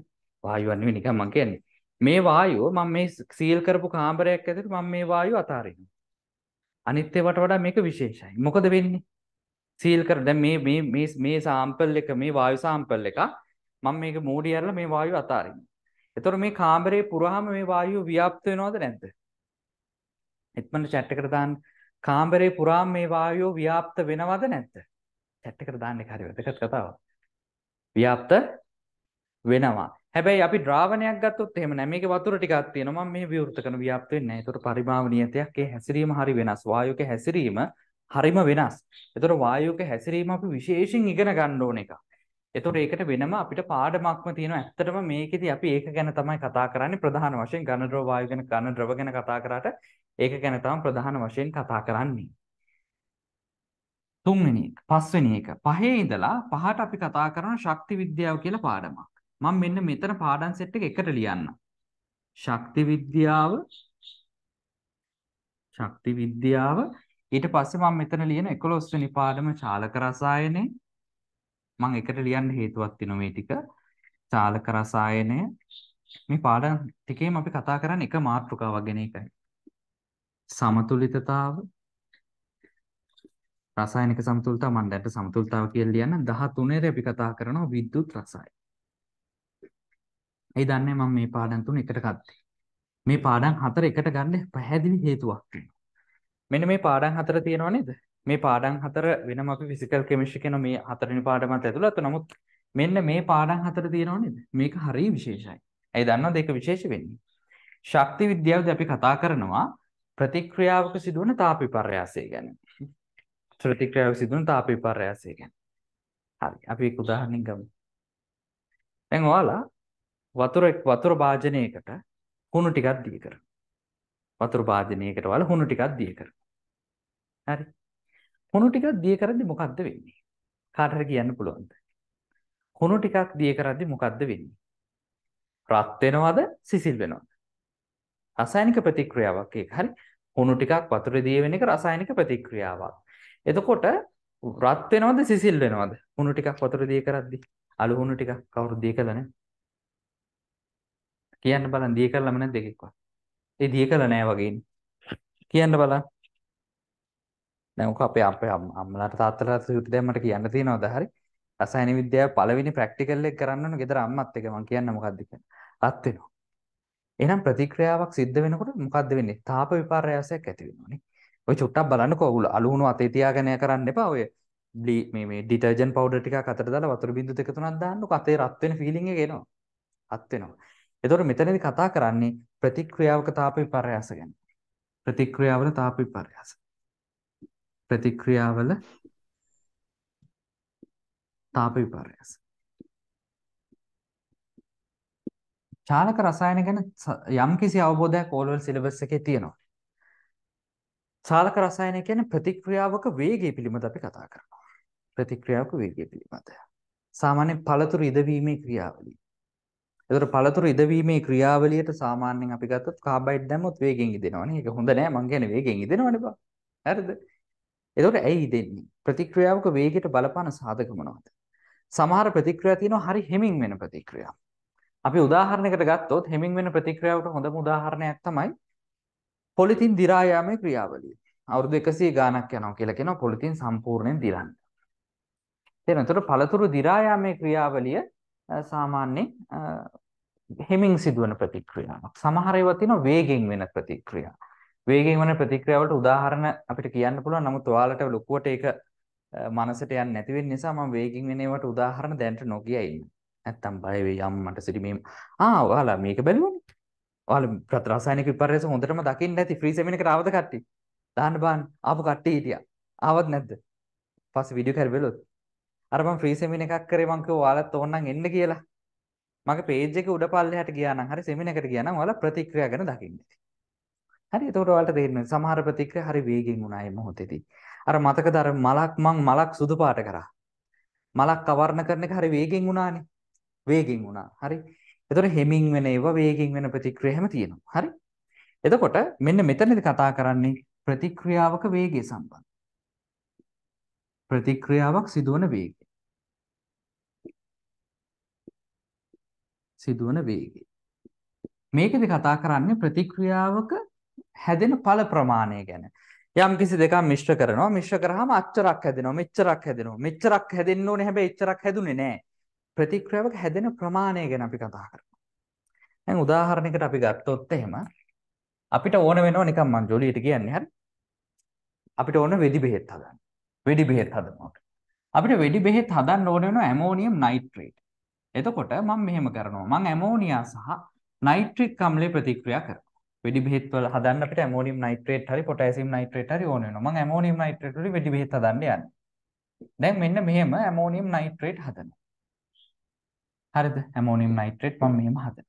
වායුවක් නෙමෙයි නිකන් මම කියන්නේ. මේ වායුව මම මේ සීල් කරපු කාමරයක් ඇතුළේ මම මේ වායුව අතාරිනවා. අනිත් ඒවට වඩා මේක විශේෂයි. මොකද වෙන්නේ? සීල් කර දැන් මේ මේ මේ මේ සාම්පල් එක මේ වායු සාම්පල් එක මම මේක මූඩි ඇරලා මේ වායුව අතාරිනවා. එතකොට මේ කාමරේ පුරාම මේ වායුව ව්‍යාප්ත වෙනවද නැද්ද? එත්මන chat එකට දාන්න කාමරේ පුරාම මේ වායුව ව්‍යාප්ත වෙනවද නැද්ද? chat එකට දාන්න එක හරි වැදගත් කතාවක්. ව්‍යාප්ත වෙනවා. හැබැයි අපි ද්‍රාවණයක් ගත්තොත් එහෙම නෑ මේකේ වතුර ටිකක් තියෙනවා මම මේ විවෘත කරන ව්‍යාප්ත වෙන්නේ නෑ. ඒතර පරිමාව නියතයක් ඒ හැසිරීම හරි වෙනස්. වායුක හැසිරීම හරිම වෙනස්. ඒතර වායුක හැසිරීම අපි විශේෂයෙන් ඉගෙන ගන්න ඕන එකක්. එතකොට ඒකට වෙනම අපිට පාඩමක්ම තියෙනවා. ඇත්තටම මේකෙදි අපි ඒක ගැන තමයි කතා කරන්නේ ප්‍රධාන වශයෙන් ඝන ද්‍රව වායු ගැන ඝන ද්‍රව ගැන කතා කරාට ඒක ගැන තමයි ප්‍රධාන වශයෙන් කතා කරන්නේ. තුන්වෙනි එක, පස්වෙනි එක. පහේ ඉඳලා පහට අපි කතා කරන ශක්ති විද්‍යාව කියලා පාඩමක්. මම මෙන්න මෙතන පාඩම් සෙට් එක එකට ලියන්න. ශක්ති විද්‍යාව ශක්ති විද්‍යාව ඊට පස්සේ මම මෙතන ලියන 11 වෙනි පාඩම චාලක රසායනය මම එකට ලියන්න හේතුවක් තියෙනවා මේ ටික. චාලක රසායනය මේ පාඩම් ටිකේම අපි කතා කරන්නේ එක මාතෘකාවක් ගැන එකයි. සමතුලිතතාව රසායනික සමතුලිතාව මම දැන්ට සමතුලිතාව කියලා ලියන්න 13 ේ අපි කතා කරනවා විද්‍යුත් රසායන. ඇයි දන්නේ මම මේ පාඩම් තුන එකට ගත්තේ. මේ පාඩම් හතර එකට ගන්න පැහැදිලි හේතුවක් මෙන්න මේ පාඩම් හතර තියෙනව නේද? මේ පාඩම් හතර වෙනම අපි ෆිසිකල් කෙමිස්ට්‍රි කියන මේ හතරවෙනි පාඩමත් ඇතුළත්. නමුත් මෙන්න මේ පාඩම් හතර තියෙනව නේද? මේක හරිය විශේෂයි. ඇයි දන්නවද ඒක විශේෂ වෙන්නේ? ශක්ති විද්‍යාවද අපි කතා කරනවා ප්‍රතික්‍රියාවක සිදුවන තාප විපර්යාසය ගැන. ප්‍රතික්‍රියාවක සිදුවන තාප විපර්යාසය ගැන. හරි. අපි එක් උදාහරණයක් ගමු. දැන් ඔයාලා වතුර වතුර භාජනයකට හුණු ටිකක් දිය කර. වතුර භාජනයකට වල හුණු ටිකක් දිය කර. හරි. හුණු ටිකක් දිය කරද්දි මොකද්ද වෙන්නේ? කාටර කියන්න පුළුවන්ද? හුණු ටිකක් දිය කරද්දි මොකද්ද වෙන්නේ? රත් වෙනවද සිසිල් වෙනවද? රසායනික ප්‍රතික්‍රියාවක් ඒක. හරි. හුණු ටිකක් වතුරේ දිය වෙන එක රසායනික ප්‍රතික්‍රියාවක්. එතකොට රත් වෙනවද සිසිල් වෙනවද? හුණු ටිකක් වතුරේ දිය කරද්දි අලු හුණු ටිකක් කවුරු දිය කළා නේ? කියන්න බලන්න දිය කරලම නැද්ද එකෙක්වත්. ඒ දිය කළ නෑ වගේ කියන්න බලන්න. දැන් ඔක අපේ අපේ අම්මලාට තාත්තලාට සුදු දැන් මට කියන්න තියෙනවද හරි? රසායන විද්‍යාව පළවෙනි ප්‍රැක්ටිකල් එක කරන්න ඕන ගෙදර අම්මත් එක්ක මම කියන්න මොකද්ද කියන්නේ. රත් වෙනවා. එහෙනම් ප්‍රතික්‍රියාවක් සිද්ධ වෙනකොට මොකද්ද වෙන්නේ? තාප විපර්යාසයක් ඇති වෙනවනේ. ඔය චුට්ටක් බලන්නකෝ ඔගොල්ලෝ අලුහුණු අතේ තියාගෙන කරන්න එපා ඔය. මේ මේ ඩිටර්ජන්ට් පවුඩර් ටිකක් අතට දාලා වතුර බින්දු දෙක තුනක් දාන්නකෝ අතේ රත් වෙන ෆීලිං එක එනවා. රත් වෙනවා. එතකොට මෙතනදී කතා කරන්නේ ප්‍රතික්‍රියාවක තාප විපර්යාස ගැන. ප්‍රතික්‍රියාවල තාප විපර්යාස. ප්‍රතික්‍රියාවල තාප විපර්යාස. චාලක රසායන ගැන යම්කිසි අවබෝධයක් ඕලවල් සිලබස් එකේ තියෙනවා. චාලක රසායන කියන්නේ ප්‍රතික්‍රියාවක වේගය පිළිබඳ අපි කතා කරනවා. ප්‍රතික්‍රියාවක වේගය පිළිබඳ. සාමාන්‍ය පළතුරු ඉදවීමේ ක්‍රියාවලිය. ඒතර පළතුරු ඉදවීමේ ක්‍රියාවලියට සාමාන්‍යයෙන් අපි ගත්තොත් කාබයිඩ් දැම්මොත් වේගෙන් ඉදෙනවනේ. ඒක හොඳ නෑ මං කියන්නේ වේගෙන් ඉදෙනවනේ බා. හරිද? ඒතකොට ඇයි ඉදෙන්නේ? ප්‍රතික්‍රියාවක වේගයට බලපාන සාධක මොනවද? සමහර ප්‍රතික්‍රියා තියෙනවා හරි හෙමින් වෙන ප්‍රතික්‍රියා. අපි උදාහරණයකට ගත්තොත් හෙමින් වෙන ප්‍රතික්‍රියාවට හොඳම උදාහරණයක් තමයි පොලිතින් දිරා යාමේ ක්‍රියාවලිය. අවුරුදු 100 ගාණක් යනවා කියලා කියනවා පොලිතින් සම්පූර්ණයෙන් දිරන්න. එතන උතර පළතුරු දිරා යාමේ ක්‍රියාවලිය සාමාන්‍ය හෙමින් සිදුවන ප්‍රතික්‍රියාවක්. සමහර ඒවා තියෙනවා වේගෙන් වෙන ප්‍රතික්‍රියා. වේගෙන් වෙන ප්‍රතික්‍රියාවලට උදාහරණ අපිට කියන්න පුළුවන්. නමුත් ඔයාලට ලොකුවට ඒක මනසට යන්නේ නැති වෙන නිසා මම වේගෙන් වෙන ඒවට උදාහරණ දැනට නොකිය ඉන්නේ. නැත්තම් බය වෙයි අම්මට සිරිමීම. ආ ඔයාලා මේක බැලුවනේ. ඔයාලා රසායනික විපර්යාස හොඳටම දකින්න නැති ෆ්‍රී සෙමිනකට ආවද කට්ටිය? දාන්න බාන්න ආපු කට්ටිය හිටියා. ආවත් නැද්ද? පස්සේ වීඩියෝ කරලා බලුවොත් අර මම ෆ්‍රී සෙමින එකක් කරේ මං කිව්වා ඔයාලත් ඕනනම් එන්න කියලා. මගේ page එකේ උඩ පල්ලෙහාට ගියා නම් හරි සෙමින එකට ගියා නම් ඔයාලා ප්‍රතික්‍රියා ගැන දකින්න. හරි එතකොට ඔයාලට තේරෙනවා සමහර ප්‍රතික්‍රියා හරි වේගෙන් වුණා ඒ මොහොතේදී. අර මතකද අර මලක් මං මලක් සුදු පාට කරා. මලක් අවර්ණ කරන එක හරි වේගෙන් වුණානේ. වේගෙන් වුණා. හරි. එතකොට හෙමින් වෙන ඒවා වේගෙන් වෙන ප්‍රතික්‍රියා හැම තියෙනවා. හරි. එතකොට මෙන්න මෙතනදී කතා කරන්නේ ප්‍රතික්‍රියාවක වේගය සම්බන්ධ. ප්‍රතික්‍රියාවක් සිදුවන වේගය. සිදුවන වේගය. මේකද කතා කරන්නේ ප්‍රතික්‍රියාවක හැදෙන ඵල ප්‍රමාණය ගැන. යම් කිසි දෙකක් මිශ්‍ර කරනවා මිශ්‍ර කරාම අච්චරක් හැදෙනවා මෙච්චරක් හැදෙනවා මෙච්චරක් හැදෙන්න ඕනේ හැබැයි එච්චරක් හැදුනේ නැහැ. ප්‍රතික්‍රියාවක හැදෙන ප්‍රමාණය ගැන අපි කතා කරනවා. දැන් උදාහරණයකට අපි ගත්තොත් එහෙම අපිට ඕන වෙනවා නිකන් මං ජොලියට කියන්නේ හරි. අපිට ඕන වෙඩි බෙහෙත් හදන්න. වෙඩි බෙහෙත් හදනකොට. අපිට වෙඩි බෙහෙත් හදන්න ඕන වෙනවා ඇමෝනියම් නයිට්‍රේට්. එතකොට මම මෙහෙම කරනවා. මම ඇමෝනියා සහ නයිට්‍රික් අම්ලේ ප්‍රතික්‍රියා කරනවා. වෙඩි බෙහෙත් වල හදන්න අපිට ඇමෝනියම් නයිට්‍රේට් හරි පොටෑසියම් නයිට්‍රේට් හරි ඕන වෙනවා. මම ඇමෝනියම් නයිට්‍රේට් වලින් වෙඩි බෙහෙත් හදන්න යන්නේ. දැන් මෙන්න මෙහෙම ඇමෝනියම් නයිට්‍රේට් හදනවා. හරිද? ඇමෝනියම් නයිට්‍රේට් මම මෙහෙම හදනවා.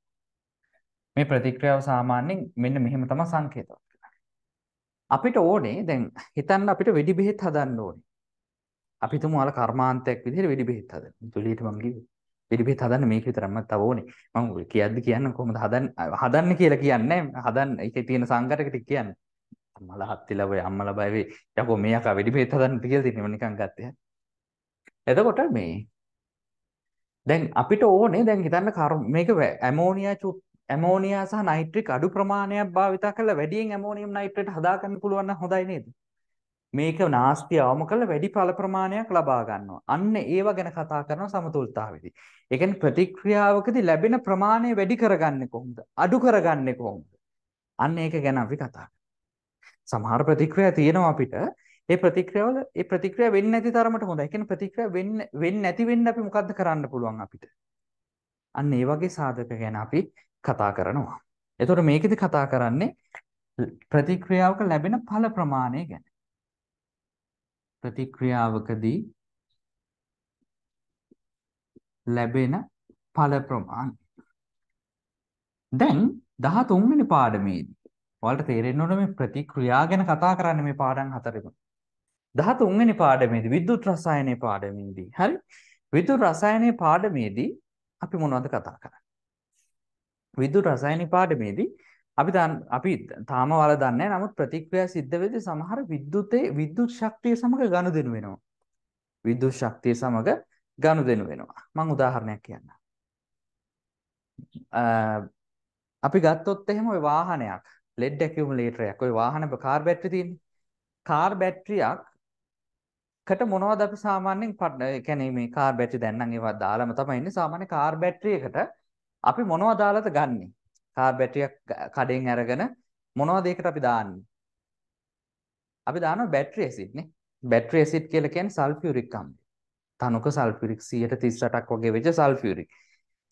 මේ ප්‍රතික්‍රියාව සාමාන්‍යයෙන් මෙන්න මෙහෙම තමයි සංකේතවත්. අපිට ඕනේ දැන් හිතන්න අපිට වෙඩි බෙහෙත් හදන්න ඕනේ. අපි තුමු වල කර්මාන්තයක් විදිහට වෙඩි බෙහෙත් හදන. ජොලියට මම කිව්වේ. වෙඩි බෙහෙත් හදන්න මේක විතරක් මම තව ඕනේ. මම කියද්දි කියන්න කොහොමද හදන්න හදන්න කියලා කියන්නේ හදන්න ඒකේ තියෙන සංඝටක ටික කියන්න. අම්මලා හත්තිලා ඔය අම්මලා බය වෙයි. යකෝ මේක වෙඩි බෙහෙත් හදන්න කියලා තියෙනවා නිකන් ගත්තේ. එතකොට මේ දැන් අපිට ඕනේ දැන් හිතන්න කර්ම මේක ඇමෝනියා චුත් ඇමෝනියා සහ නයිට්‍රික් අඩු ප්‍රමාණයක් භාවිතා කරලා වැඩියෙන් ඇමෝනියම් නයිට්‍රේට් හදාගන්න පුළුවන් නම් හොඳයි නේද? මේක නාස්තිය අවම කරලා වැඩි ඵල ප්‍රමාණයක් ලබා ගන්නවා. අන්න ඒව ගැන කතා කරන සමතුලිතතාවේදී. ඒ කියන්නේ ප්‍රතික්‍රියාවකදී ලැබෙන ප්‍රමාණය වැඩි කරගන්නේ කොහොමද? අඩු කරගන්නේ කොහොමද? අන්න ඒක ගැන අපි කතා සමහර ප්‍රතික්‍රියා තියෙනවා අපිට. ඒ ප්‍රතික්‍රියාවල ඒ ප්‍රතික්‍රියා වෙන්නේ නැති තරමට හොඳයි. ඒ කියන්නේ ප්‍රතික්‍රියා වෙන්නේ වෙන්නේ නැති වෙන්න අපි මොකද්ද කරන්න පුළුවන් අපිට? අන්න ඒ වගේ සාධක ගැන අපි කතා කරනවා. එතකොට මේකෙදි කතා කරන්නේ ප්‍රතික්‍රියාවක ලැබෙන ඵල ප්‍රමාණය ගැන. ප්‍රතික්‍රියාවකදී ලැබෙන ඵල ප්‍රමාණය. දැන් 13 වෙනි පාඩමේදී ඔයාලට තේරෙන්න ඕනේ මේ ප්‍රතික්‍රියා ගැන කතා කරන්නේ මේ පාඩම් හතරෙම. 13 වෙනි පාඩමේදී විද්‍යුත් රසායනයේ පාඩමේදී හරි විද්‍යුත් රසායනයේ පාඩමේදී අපි මොනවද කතා කරන්නේ? විද්‍යුත් රසායන පාඩමේදී අපි අපි තාම වල දන්නේ නමුත් ප්‍රතික්‍රියා සිද්ධ වෙද්දී සමහර විද්‍යුතේ විද්‍යුත් ශක්තිය සමග ගනුදෙනු වෙනවා. විද්‍යුත් ශක්තිය සමග ගනුදෙනු වෙනවා. මම උදාහරණයක් කියන්නම්. අපි ගත්තොත් එහෙම ওই වාහනයක් ලෙඩ් ඇකියුමුලේටරයක් ওই වාහන කාර් බැටරි තියෙන්නේ. කාර් බැටරියක් කට මොනවද අපි සාමාන්‍යයෙන් ඒ කියන්නේ මේ කාර් බැටරි දැන් නම් ඒවා දාලම තමයි ඉන්නේ සාමාන්‍ය කාර් බැටරි එකට අපි මොනවද දාලාද ගන්නේ? කා බැටරියක් කඩෙන් අරගෙන මොනවද ඒකට අපි දාන්නේ? අපි දානවා බැටරි ඇසිඩ් නේ. බැටරි ඇසිඩ් කියලා කියන්නේ සල්ෆියුරික් අම්ලය. තනුක සල්ෆියුරික් 138ක් වගේ වෙච්ච සල්ෆියුරික්.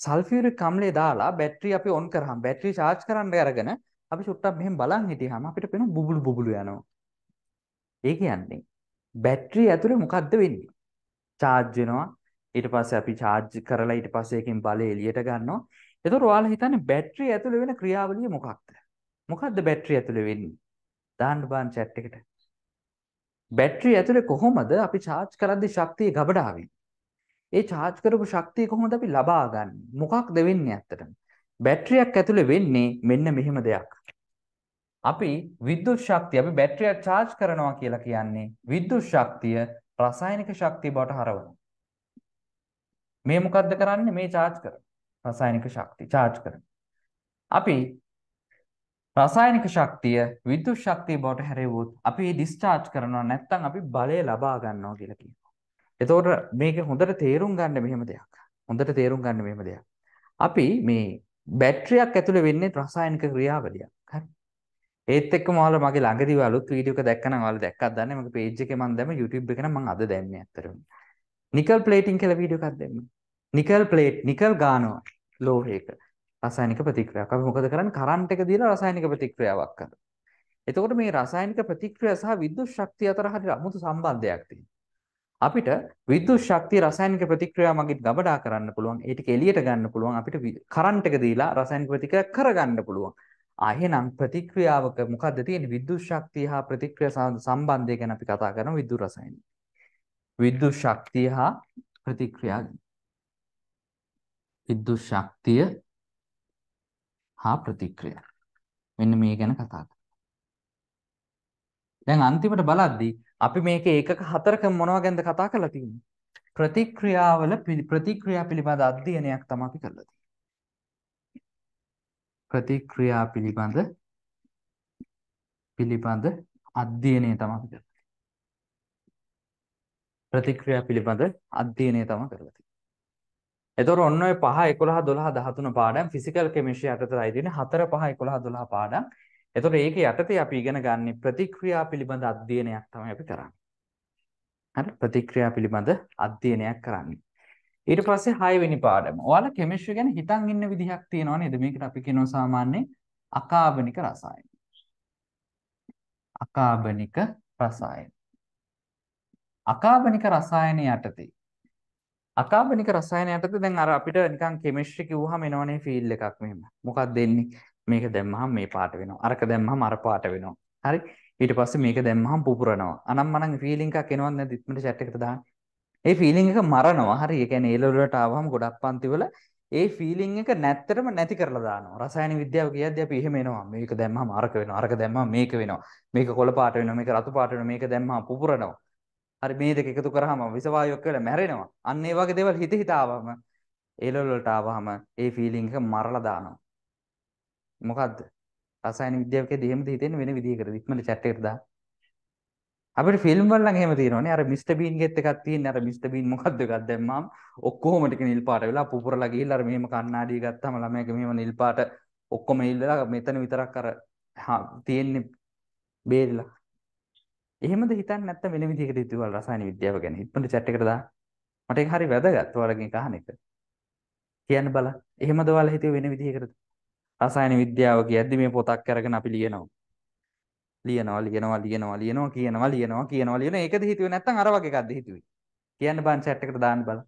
සල්ෆියුරික් අම්ලය දාලා බැටරි අපි ඔන් කරාම බැටරි charge කරන්න අරගෙන අපි සුට්ටක් මෙහෙම බලන් හිටියාම අපිට පේන බුබුලු බුබුලු යනවා. ඒ කියන්නේ බැටරි ඇතුලේ මොකද්ද වෙන්නේ? charge වෙනවා. ඊට පස්සේ අපි charge කරලා ඊට පස්සේ එකෙන් බලය එළියට ගන්නවා. එතකොට ඔයාලා හිතන්නේ බැටරිය ඇතුලේ වෙන ක්‍රියාවලිය මොකක්ද? මොකද්ද බැටරිය ඇතුලේ වෙන්නේ? දාන්න බාන් chat එකට. බැටරිය ඇතුලේ කොහොමද අපි charge කරද්දී ශක්තිය ගබඩාවෙන්නේ? ඒ charge කරපු ශක්තිය කොහොමද අපි ලබා ගන්න? මොකක්ද වෙන්නේ ඇත්තටම? බැටරියක් ඇතුලේ වෙන්නේ මෙන්න මෙහෙම දෙයක්. අපි විද්‍යුත් ශක්තිය අපි බැටරියක් charge කරනවා කියලා කියන්නේ විද්‍යුත් ශක්තිය රසායනික ශක්තිය බවට හරවනවා. මේ මොකද්ද කරන්නේ මේ charge කරන රසායනික ශක්තිය charge කරන. අපි රසායනික ශක්තිය විද්‍යුත් ශක්තිය බවට හැරෙවොත් අපි ඩිස්චාර්ජ් කරනවා නැත්නම් අපි බලය ලබා ගන්නවා කියලා කියනවා. එතකොට මේක හොඳට තේරුම් ගන්න මෙහෙම දෙයක්. හොඳට තේරුම් ගන්න මෙහෙම දෙයක්. අපි මේ බැටරියක් ඇතුළේ වෙන්නේ රසායනික ක්‍රියාවලියක්. හරි. ඒත් එක්කම ඔයාලා මගේ ළඟදී අලුත් වීඩියෝ එකක් දැක්කනම් ඔයාලා දැක්කත් දන්නේ මගේ page එකේ මම දැම්ම YouTube එකේ නම් මම අද දැම්මේ අතරම. නිකල් ප්ලේටින් කියලා වීඩියෝ එකක් දැම්මා. නිකල් ප්ලේට් නිකල් ගානවා. ලෝහයක රසායනික ප්‍රතික්‍රියාවක්. අපි මොකද කරන්නේ? කරන්ට් එක දීලා රසායනික ප්‍රතික්‍රියාවක් කරනවා. එතකොට මේ රසායනික ප්‍රතික්‍රියාව සහ විද්‍යුත් ශක්තිය අතර හරි අමුතු සම්බන්ධයක් තියෙනවා. අපිට විද්‍යුත් ශක්තිය රසායනික ප්‍රතික්‍රියාව මගින් ගබඩා කරන්න පුළුවන්. ඒ ටික එළියට ගන්න පුළුවන්. අපිට කරන්ට් එක දීලා රසායනික ප්‍රතික්‍රියා කරගන්න පුළුවන්. ආයෙනම් ප්‍රතික්‍රියාවක මොකද්ද තියෙන්නේ? විද්‍යුත් ශක්තිය හා ප්‍රතික්‍රියා සම්බන්ධය ගැන අපි කතා කරන විද්‍යුත් රසායනික. විද්‍යුත් ශක්තිය හා ප්‍රතික්‍රියාව විද්‍යුත් ශක්තිය හා ප්‍රතික්‍රියා. මෙන්න මේ ගැන කතා කරමු. දැන් අන්තිමට බලද්දී අපි මේකේ ඒකක හතරක මොනවා ගැනද කතා කරලා තියෙන්නේ? ප්‍රතික්‍රියාවල ප්‍රතික්‍රියා පිළිබඳ අධ්‍යයනයක් තමයි අපි කරලා තියෙන්නේ. ප්‍රතික්‍රියා පිළිබඳ පිළිබඳ අධ්‍යයනය තමයි අපි කරලා තියෙන්නේ. ප්‍රතික්‍රියා පිළිබඳ අධ්‍යයනය තමයි කරලා තියෙන්නේ. එතකොට ඔන්න ඔය 5 11 12 13 පාඩම් ෆිසිකල් කෙමිස්ට්‍රි යටතේ අයි තියෙන 4 5 11 12 පාඩම්. එතකොට ඒක යටතේ අපි ඉගෙන ගන්න ප්‍රතික්‍රියා පිළිබඳ අධ්‍යයනයක් තමයි අපි කරන්නේ. හරි ප්‍රතික්‍රියා පිළිබඳ අධ්‍යයනයක් කරන්නේ. ඊට පස්සේ 6 වෙනි පාඩම. ඔයාලා කෙමිස්ට්‍රි ගැන හිතන් ඉන්න විදිහක් තියෙනවා නේද? මේකට අපි කියනවා සාමාන්‍යයෙන් අකාබනික රසායන. අකාබනික රසායන. අකාබනික රසායන යටතේ අකාබනික රසායනයටද දැන් අර අපිට නිකන් කෙමිස්ට්‍රි කිව්වහම එනවනේ ෆීල් එකක් මෙහෙම. මොකක්ද දෙන්නේ? මේක දැම්මහම මේ පාට වෙනවා. අරක දැම්මහම අර පාට වෙනවා. හරි. ඊට පස්සේ මේක දැම්මහම පුපුරනවා. අනම්මනම් ෆීලිං එකක් එනවත් නැද්ද ඉක්මනට chat එකට දාන්න. ඒ ෆීලිං එක මරනවා. හරි. ඒ කියන්නේ ඒ ලෙවලට ආවහම ගොඩක් පන්තිවල ඒ ෆීලිං එක නැත්තරම නැති කරලා දානවා. රසායන විද්‍යාව කියද්දී අපි එහෙම එනවා. මේක දැම්මම අරක වෙනවා. අරක දැම්මම මේක වෙනවා. මේක කොළ පාට වෙනවා. මේක රතු පාට වෙනවා. මේක දැම්මම පුපුරනවා. හරි මේ දෙක එකතු කරාම විසවායුවක් කියලා මැරෙනවා. අන්න ඒ වගේ දේවල් හිත හිතාවම ඒලවල වලට ආවහම ඒ ෆීලිං එක මරලා දානවා. මොකද්ද? රසායන විද්‍යාවකදී එහෙමද හිතෙන්නේ වෙන විදිහකටද? ඉක්මනට chat එකට දා. අපිට ෆිල්ම් වල නම් එහෙම තියෙනවනේ අර මිස්ටර් බීන් ගෙත් එකක් තියෙන්නේ අර මිස්ටර් බීන් මොකද්ද එකක් දැම්මාම ඔක්කොම ටික නිල් පාට වෙලා පුපුරලා ගිහිල්ලා අර මෙහෙම කණ්ණාඩිය ගත්තාම ළමයාක මෙහෙම නිල් පාට ඔක්කොම නිල් වෙලා මෙතන විතරක් අර තියෙන්නේ බේරිලා එහෙමද හිතන්නේ නැත්නම් වෙන විදිහකට හිතුවා රසායන විද්‍යාව ගැන හිටපොන්ට chat එකට දා. මට ඒක හරි වැදගත් ඔයාලගෙන් අහන එක. කියන්න බලන්න. එහෙමද ඔයාලා හිතුවේ වෙන විදිහකටද? රසායන විද්‍යාව කියද්දි මේ පොතක් අරගෙන අපි ලියනවා. ලියනවා ලියනවා ලියනවා ලියනවා කියනවා ලියනවා කියනවා ලියන ඒකද හිතුවේ නැත්නම් අර වගේ එකක්ද හිතුවේ? කියන්න බලන්න chat එකට දාන්න බලන්න.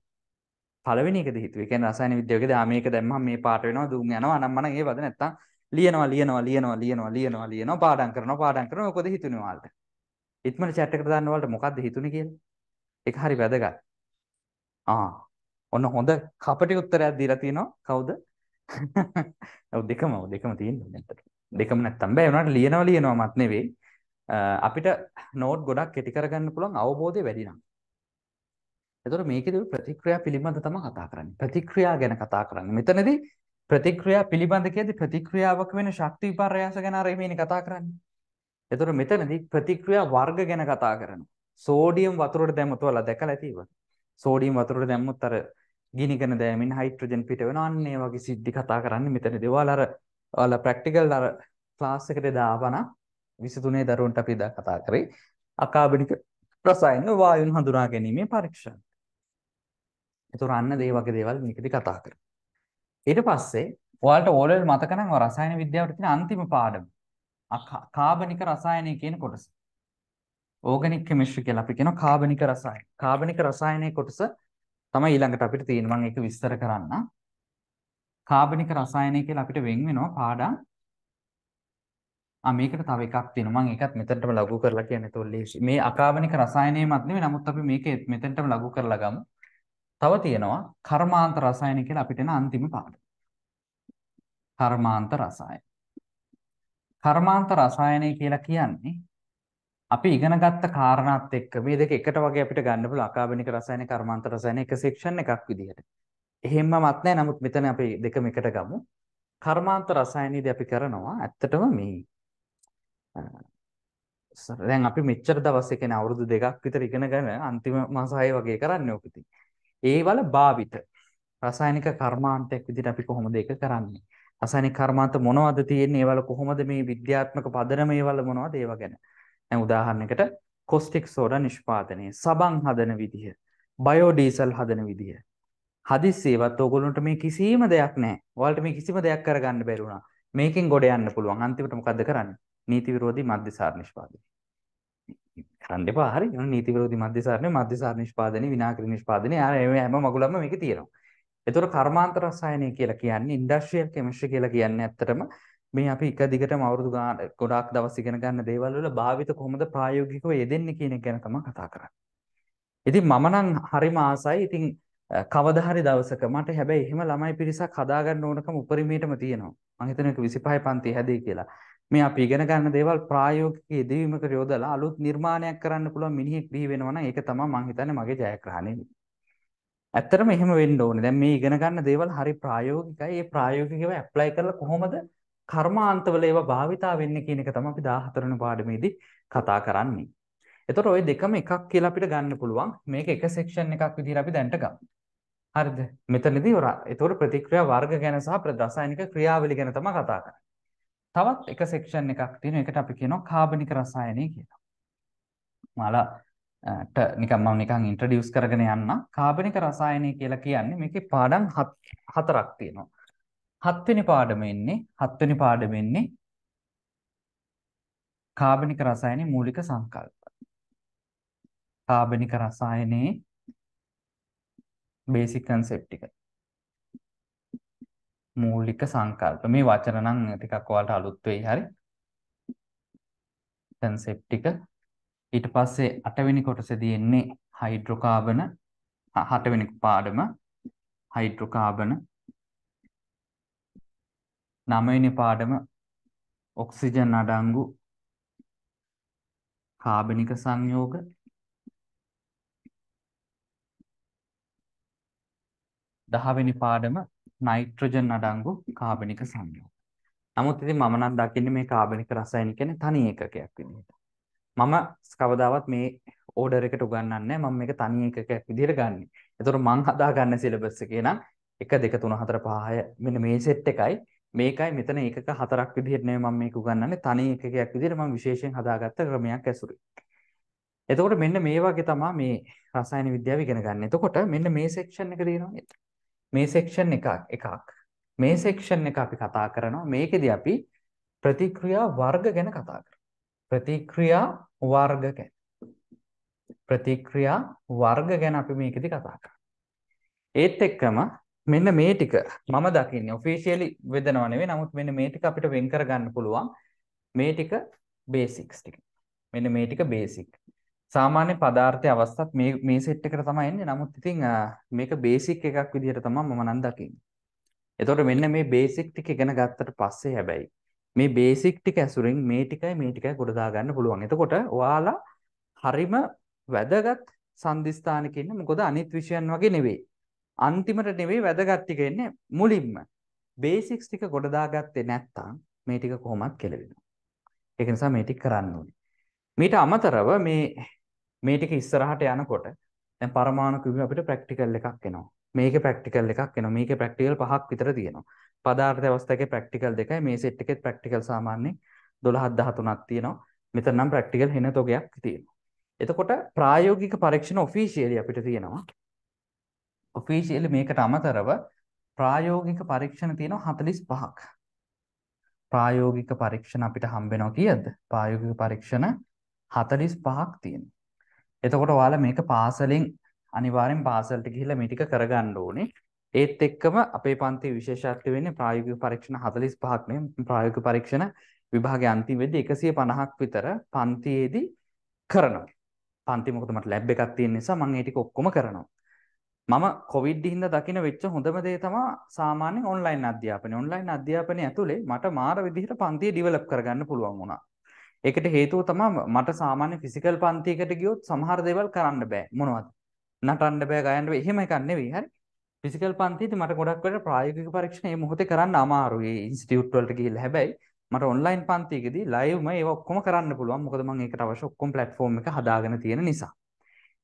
පළවෙනි එකද හිතුවේ. කියන්නේ රසායන විද්‍යාවකදී ආ මේක දැම්මම මේ පාට වෙනවා දුම් යනවා නම් මනම් ඒවද නැත්නම් ලියනවා ලියනවා ලියනවා ලියනවා ලියනවා ලියනවා පාඩම් කරනවා පාඩම් කරනවා ඔකද හිතුනේ වාල්ට. ඉක්මන chat එකට දාන්න වලට මොකද්ද හිතුනේ කියලා. ඒක හරි වැදගත්. ආ ඔන්න හොඳ කපටි උත්තරයක් දීලා තිනවා කවුද? ඔව් දෙකම දෙකම තියෙනවා දැන්ට. දෙකම නැත්තම් බෑ උනාට ලියනවා ලියනවාමත් නෙවෙයි. අපිට නෝට් ගොඩක් කෙටි කරගන්න පුළුවන් අවබෝධය වැඩි නම්. එතකොට මේකේදී ප්‍රතික්‍රියා පිළිබඳ තමයි කතා කරන්නේ. ප්‍රතික්‍රියා ගැන කතා කරන්නේ. මෙතනදී ප්‍රතික්‍රියා පිළිබඳ කියද්දී ප්‍රතික්‍රියාවක වෙන ශක්ති විපර්යාස ගැන අර මේනේ කතා කරන්නේ. එතකොට මෙතනදී ප්‍රතික්‍රියා වර්ග ගැන කතා කරනවා. සෝඩියම් වතුරට දැම්මොත් ඔයාලා දැකලා ඇතිව. සෝඩියම් වතුරට දැම්මොත් අර ගිනිගෙන දැමීම හයිඩ්‍රජන් පිට වෙනවා. අන්න ඒ වගේ සිද්ධි කතා කරන්නේ මෙතනදී. ඔයාලා අර ඔයාලා ප්‍රැක්ටිකල් අර ක්ලාස් එකට දාවන 23 දරුවන්ට අපි දා කතා කරේ අකාබනික රසායන වායුන් හඳුනා ගැනීමේ පරීක්ෂණ. ඒතර අන්න දේ වගේ දේවල් මේකදී කතා කරා. ඊට පස්සේ ඔයාලට ඕලෙල් මතක නම් රසායන විද්‍යාවට තියෙන අන්තිම පාඩම කාබනික රසායනය කියන කොටස. ඕගනික් කෙමිස්ට්‍රි කියලා අපි කියනවා කාබනික රසායන. කාබනික රසායනයේ කොටස තමයි ඊළඟට අපිට තියෙන මම ඒක විස්තර කරන්න. කාබනික රසායනය කියලා අපිට වෙන් වෙනවා පාඩම්. ආ මේකට තව එකක් තියෙනවා. මම ඒකත් මෙතනටම ලඝු කරලා කියන්නේ තොල්ලේසි. මේ අකාබනික රසායනයමත් නෙවෙයි. නමුත් අපි මේක මෙතනටම ලඝු කරලා ගමු. තව තියෙනවා කර්මාන්ත රසායන කියලා අපිට එන අන්තිම පාඩම. කර්මාන්ත රසායන. කර්මාන්ත රසායනය කියලා කියන්නේ අපි ඉගෙනගත්ත කාරණාත් එක්ක මේ දෙක එකට වගේ අපිට ගන්න පුළුවන් අකාබනික රසායන කර්මාන්ත රසායන එක සෙක්ෂන් එකක් විදිහට. එහෙමමත් නැහැ නමුත් මෙතන අපි දෙකම එකට ගමු. කර්මාන්ත රසායනයේදී අපි කරනවා ඇත්තටම මේ දැන් අපි මෙච්චර දවස් එකේ අවුරුදු දෙකක් විතර ඉගෙනගෙන අන්තිම මාස 6 වගේ කරන්නේ ඕක ඉතින්. ඒවල භාවිත රසායනික කර්මාන්තයක් විදිහට අපි කොහොමද ඒක කරන්නේ? රසායනික කර්මාන්ත මොනවද තියෙන්නේ? ඒවල කොහොමද මේ විද්‍යාත්මක පදනම ඒවල මොනවද ඒව ගැන. දැන් උදාහරණයකට කොස්ටික් සෝඩා නිෂ්පාදනය, සබන් හදන විදිහ, බයෝඩීසල් හදන විදිහ. හදිස්සියේවත් ඕගොල්ලන්ට මේ කිසිම දෙයක් නැහැ. ඔයාලට මේ කිසිම දෙයක් කරගන්න බැරි වුණා. මේකෙන් ගොඩ යන්න පුළුවන්. අන්තිමට මොකද්ද කරන්නේ? නීති විරෝධී මධ්‍යසාර නිෂ්පාදනය. කරන්න එපා. හරි. නීති විරෝධී මධ්‍යසාරනේ, මධ්‍යසාර නිෂ්පාදනය, විනාකිරි නිෂ්පාදනය. ආර හැම මගුලක්ම මේකේ තියෙනවා. එතකොට කර්මාන්ත රසායනය කියලා කියන්නේ ඉන්ඩස්ට්‍රියල් කෙමිස්ට්‍රි කියලා කියන්නේ ඇත්තටම මේ අපි එක දිගටම අවුරුදු ගාන ගොඩාක් දවස් ඉගෙන ගන්න දේවල් වල භාවිත කොහොමද ප්‍රායෝගිකව යෙදෙන්නේ කියන එක ගැන තමයි කතා කරන්නේ. ඉතින් මම නම් හරිම ආසයි. ඉතින් කවදා හරි දවසක මට හැබැයි එහෙම ළමයි පිරිසක් හදාගන්න ඕනකම උපරිමයටම තියෙනවා. මම හිතන එක 25 පන්ති හැදේ කියලා. මේ අපි ඉගෙන ගන්න දේවල් ප්‍රායෝගික යෙදවීමකට යොදලා අලුත් නිර්මාණයක් කරන්න පුළුවන් මිනිහෙක් බිහි වෙනවා නම් ඒක තමයි මම හිතන්නේ මගේ ජයග්‍රහණය. ඇත්තටම එහෙම වෙන්න ඕනේ. දැන් මේ ඉගෙන ගන්න දේවල් හරි ප්‍රායෝගිකයි. ඒ ප්‍රායෝගිකව ඇප්ලයි කරලා කොහොමද කර්මාන්තවල ඒවා භාවිතා වෙන්නේ කියන එක තමයි අපි 14 වෙනි පාඩමේදී කතා කරන්නේ. එතකොට ওই දෙකම එකක් කියලා අපිට ගන්න පුළුවන්. මේක එක සෙක්ෂන් එකක් විදිහට අපි දැන්ට ගමු. හරිද? මෙතනදී ඔර එතකොට ප්‍රතික්‍රියා වර්ග ගැන සහ රසායනික ක්‍රියාවලිය ගැන තමයි කතා කරන්නේ. තවත් එක සෙක්ෂන් එකක් තියෙන එකට අපි කියනවා කාබනික රසායනය කියලා. මාලා ට නිකන් මම නිකන් ඉන්ට්‍රොඩියුස් කරගෙන යන්න කාබනික රසායනය කියලා කියන්නේ මේකේ පාඩම් හතරක් තියෙනවා. හත්වෙනි පාඩම එන්නේ හත්වෙනි පාඩම එන්නේ කාබනික රසායනයේ මූලික සංකල්ප. කාබනික රසායනයේ බේසික් කන්සෙප්ට් එක. මූලික සංකල්ප. මේ වචන නම් ටිකක් ඔයාලට අලුත් වෙයි. හරි. කන්සෙප්ට් එක ඊට පස්සේ අටවෙනි කොටසේදී එන්නේ හයිඩ්‍රෝකාබන හටවෙනි පාඩම හයිඩ්‍රෝකාබන නවවෙනි පාඩම ඔක්සිජන් අඩංගු කාබනික සංයෝග දහවෙනි පාඩම නයිට්‍රජන් අඩංගු කාබනික සංයෝග. නමුත් ඉතින් මම නම් දකින්නේ මේ කාබනික රසායන කියන්නේ තනි ඒකකයක් විදිහට. මම කවදාවත් මේ ඕඩර් එකට උගන්වන්නේ මම මේක තනි එකක විදිහට ගන්න. ඒතකොට මං හදාගන්න සිලබස් එකේ නම් 1 2 3 4 5 මෙන්න මේ සෙට් එකයි මේකයි මෙතන එකක හතරක් විදිහට නෙවෙයි මම මේක උගන්වන්නේ තනි එකකයක් විදිහට මම විශේෂයෙන් හදාගත්ත ක්‍රමයක් ඇසුරින්. එතකොට මෙන්න මේ වගේ තමයි මේ රසායන විද්‍යාව ඉගෙන ගන්න. එතකොට මෙන්න මේ සෙක්ෂන් එක දෙනවා මේ සෙක්ෂන් එකක් එකක් මේ සෙක්ෂන් එක අපි කතා කරනවා මේකෙදී අපි ප්‍රතික්‍රියා වර්ග ගැන කතා කරමු. ප්‍රතික්‍රියා වර්ග ගැන. ප්‍රතික්‍රියා වර්ග ගැන අපි මේකෙදි කතා කරා. ඒත් එක්කම මෙන්න මේ ටික මම දකින්නේ ඔෆිෂියලි වෙදනව නෙවෙයි නමුත් මෙන්න මේ ටික අපිට වෙන් කරගන්න පුළුවන් මේ ටික බේසික්ස් ටික. මෙන්න මේ ටික බේසික්. සාමාන්‍ය පදාර්ථයේ අවස්ථත් මේ මේ සෙට් එකට තමයි එන්නේ. නමුත් ඉතින් මේක බේසික් එකක් විදිහට තමයි මම නම් දකින්නේ. එතකොට මෙන්න මේ බේසික් ටික ඉගෙන ගත්තට පස්සේ හැබැයි මේ බේසික් ටික ඇසුරෙන් මේ ටිකයි මේ ටිකයි ගොඩදා ගන්න පුළුවන්. එතකොට ඔයාලා හරිම වැදගත් සංදිස්ථානක ඉන්න මොකද අනිත් විෂයන් වගේ නෙවෙයි. අන්තිමට නෙවෙයි වැදගත් ටික එන්නේ මුලින්ම. බේසික්ස් ටික ගොඩදාගත්තේ නැත්තම් මේ ටික කොහොමවත් කෙලවෙනවා. ඒක නිසා මේ ටික කරන්න ඕනේ. මීට අමතරව මේ මේ ටික ඉස්සරහට යනකොට දැන් පරමාණු කිව්ව අපිට ප්‍රැක්ටිකල් එකක් එනවා. මේක ප්‍රක්ටිකල් එකක් එන මේක ප්‍රක්ටිකල් පහක් විතර තියෙනවා පදාර්ථ අවස්ථක ප්‍රක්ටිකල් දෙකයි මේ සෙට් එකෙත් ප්‍රක්ටිකල් සාමාන්‍ය දොළහත් දහතුනක් තියෙනවා මෙතනම් ප්‍රක්ටිකල් හෙන තොගයක් තියෙනවා එතකොට ප්‍රායෝගික පරීක්ෂණ ඔෆිසියලි අපිට තියෙනවා ඔෆිසියලි මේකට අමතරව ප්‍රායෝගික පරීක්ෂණ තියෙනවා හතලිස් පහක් ප්‍රායෝගික පරීක්ෂණ අපිට හම්බෙනවා කියද ප්‍රායෝගික පරීක්ෂණ හතලිස් පහක් තියෙන එතකොට ඔයාලා මේක පාසලෙන් අනිවාර්යෙන් පාසලට ගිහිල්ලා මේ ටික කරගන්න ඕනේ. ඒත් එක්කම අපේ පන්ති විශේෂත්වය වෙන්නේ ප්‍රායෝගික පරීක්ෂණ 45ක් නේ ප්‍රායෝගික පරීක්ෂණ විභාගයේ අන්තිම වෙද්දී 150ක් විතර පන්තියේදී කරනවා. පන්ති මොකද මට ලැබ් එකක් තියෙන නිසා මම ඒ ටික ඔක්කොම කරනවා. මම කොවිඩ් හින්දා දකින්න වෙච්ච හොඳම දේ තමයි සාමාන්‍ය ඔන්ලයින් අධ්‍යාපනය. ඔන්ලයින් අධ්‍යාපනය ඇතුලේ මට මාර විදිහට පන්තිය ඩිවලොප් කරගන්න පුළුවන් වුණා. ඒකට හේතුව තමයි මට සාමාන්‍ය ෆිසිකල් පන්තියකට ගියොත් සමහර දේවල් කරන්න බෑ. මොනවද? නටන්න බෑ ගයන්න බෑ එහෙම එකක් නෙවෙයි හරි ෆිසිකල් පන්තියේදී මට ගොඩක් වෙලට ප්‍රායෝගික පරීක්ෂණ මේ මොහොතේ කරන්න අමාරුයි ඉන්ස්ටිටියුට් වලට ගිහිල්ලා හැබැයි මට ඔන්ලයින් පන්තියකදී ලයිව්ම ඒව ඔක්කොම කරන්න පුළුවන් මොකද මම ඒකට අවශ්‍ය ඔක්කොම ප්ලැට්ෆෝම් එක හදාගෙන තියෙන නිසා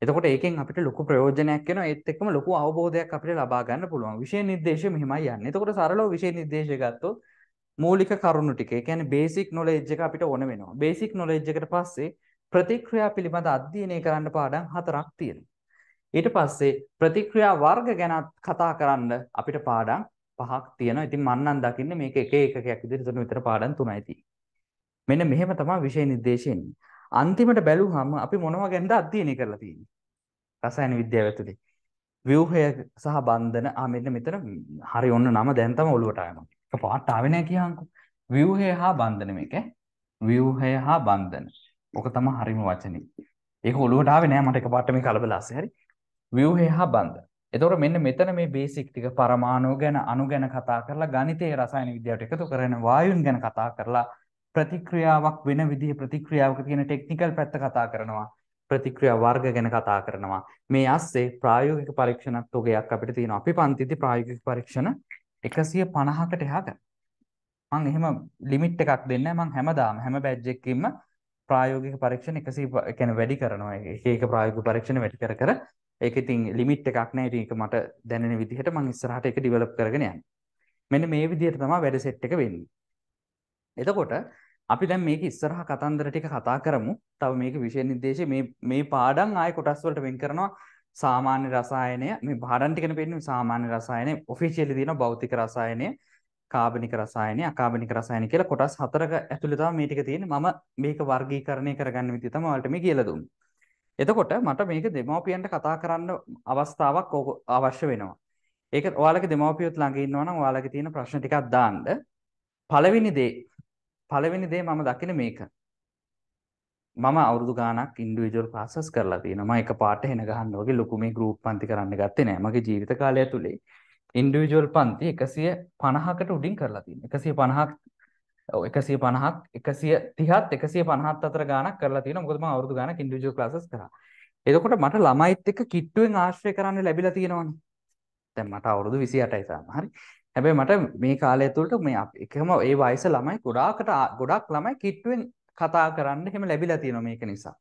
එතකොට ඒකෙන් අපිට ලොකු ප්‍රයෝජනයක් වෙනවා ඒත් එක්කම ලොකු අවබෝධයක් අපිට ලබා ගන්න පුළුවන් විෂය නිර්දේශය මෙහෙමයි යන්නේ. එතකොට සරලව විෂය නිර්දේශය ගත්තොත් මූලික කරුණු ටික. ඒ කියන්නේ බේසික් නොලෙජ් එක අපිට ඕන වෙනවා. බේසික් නොලෙජ් එකට පස්සේ ප්‍රතික්‍රියා පිළිබඳ අධ්‍යයනය කරන්න පාඩම් හතරක් තියෙනවා. ඊට පස්සේ ප්‍රතික්‍රියා වර්ග ගැනත් කතා කරන්න අපිට පාඩම් පහක් තියෙනවා. ඉතින් මම නම් දකින්නේ මේක එක එකකයක් විදිහට එතන විතර පාඩම් තුනයි තියෙන්නේ. මෙන්න මෙහෙම තමයි විෂය නිර්දේශෙන්නේ. අන්තිමට බැලුවහම අපි මොනවා ගැනද අධ්‍යයනය කරලා තියෙන්නේ? රසායන විද්‍යාව ඇතුලේ. ව්‍යුහය සහ බන්ධන ආ මෙන්න මෙතන හරි ඔන්න නම දැන් තමයි ඔලුවට ආවම. එක පාට ආවේ නැහැ කියහන්කෝ. ව්‍යුහය හා බන්ධන මේක. ව්‍යුහය හා බන්ධන. ඔක තමයි හරිම වචනේ. ඒක ඔලුවට ආවේ නෑ මට එකපාරට මේ කලබලාසේ. හරි. ව්‍යුහය හා බන්ධ. එතකොට මෙන්න මෙතන මේ බේසික් ටික පරමාණු ගැන අණු ගැන කතා කරලා ගණිතයේ රසායන විද්‍යාවට එකතු කරන වායුන් ගැන කතා කරලා ප්‍රතික්‍රියාවක් වෙන විදිහ ප්‍රතික්‍රියාවක තියෙන ටෙක්නිකල් පැත්ත කතා කරනවා. ප්‍රතික්‍රියා වර්ග ගැන කතා කරනවා. මේ අස්සේ ප්‍රායෝගික පරීක්ෂණත් වගේයක් අපිට තියෙනවා. අපි පන්තිදී ප්‍රායෝගික පරීක්ෂණ 150කට එහා කරනවා. මම එහෙම ලිමිට් එකක් දෙන්නේ නැහැ. මම හැමදාම හැම බැච් එකකින්ම ප්‍රායෝගික පරීක්ෂණ 100 කියන්නේ වැඩි කරනවා. එක එක ප්‍රායෝගික පරීක්ෂණ වැඩි කර කර ඒක ඉතින් ලිමිට් එකක් නැහැ. ඉතින් ඒක මට දැනෙන විදිහට මම ඉස්සරහට ඒක ඩිවෙලොප් කරගෙන යනවා. මෙන්න මේ විදිහට තමයි වැඩ සෙට් එක වෙන්නේ. එතකොට අපි දැන් මේක ඉස්සරහ කතන්දර ටික කතා කරමු. තව මේක විෂය නිර්දේශය මේ මේ පාඩම් ආයෙ කොටස් වලට වෙන් කරනවා. සාමාන්‍ය රසායනය මේ පාඩම් ටිකන පෙන්නේ සාමාන්‍ය රසායනය, ඔෆිෂියලි තියෙනවා භෞතික රසායනය, කාබනික රසායනය, අකාබනික රසායනය කියලා කොටස් හතරක ඇතුළේ තමයි මේ ටික තියෙන්නේ. මම මේක වර්ගීකරණය කරගන්න විදිහ තමයි ඔයාලට මේ කියලා දුන්නේ. එතකොට මට මේක දෙමව්පියන්ට කතා කරන්න අවස්ථාවක් ඕක අවශ්‍ය වෙනවා. ඒක ඔයාලගේ දෙමව්පියොත් ළඟ ඉන්නවා නම් ඔයාලගේ තියෙන ප්‍රශ්න ටිකක් දාන්න. පළවෙනි දේ පළවෙනි දේ මම දකින මේක. මම අවුරුදු ගාණක් ඉන්ඩිවිජුවල් ක්ලාසස් කරලා තියෙනවා. මම එකපාරට හෙන ගහන්න වගේ ලොකු මේ ගෲප් පන්ති කරන්න ගත්තේ නෑ. මගේ ජීවිත කාලය තුලේ ඉන්ඩිවිජුවල් පන්ති 150කට උඩින් කරලා තියෙනවා. 150ක් එකසිය පණහක් එකසිය තිහත් එකසිය පණහත් අතර ගානක් කරලා තියෙන මොකදම අවුරදු ගාන ඉන්ඩිජෝ ලස් කර එතකොට මට ළමයිත් එක කිට්ටුවෙන් ආශ්‍රය කරන්න ලැබිලා තියෙනවන තැන් මට අවුරුදු විසි අටයිසාම හරි හැබැයි මට මේ කාලය තුළට මේ එකම ඒ වයිස ළමයි ගොඩාකට ගොඩක් ළමයි කිට්ටුවෙන් කතා කරන්න හෙම ලැබිලා තියෙන මේක නිසා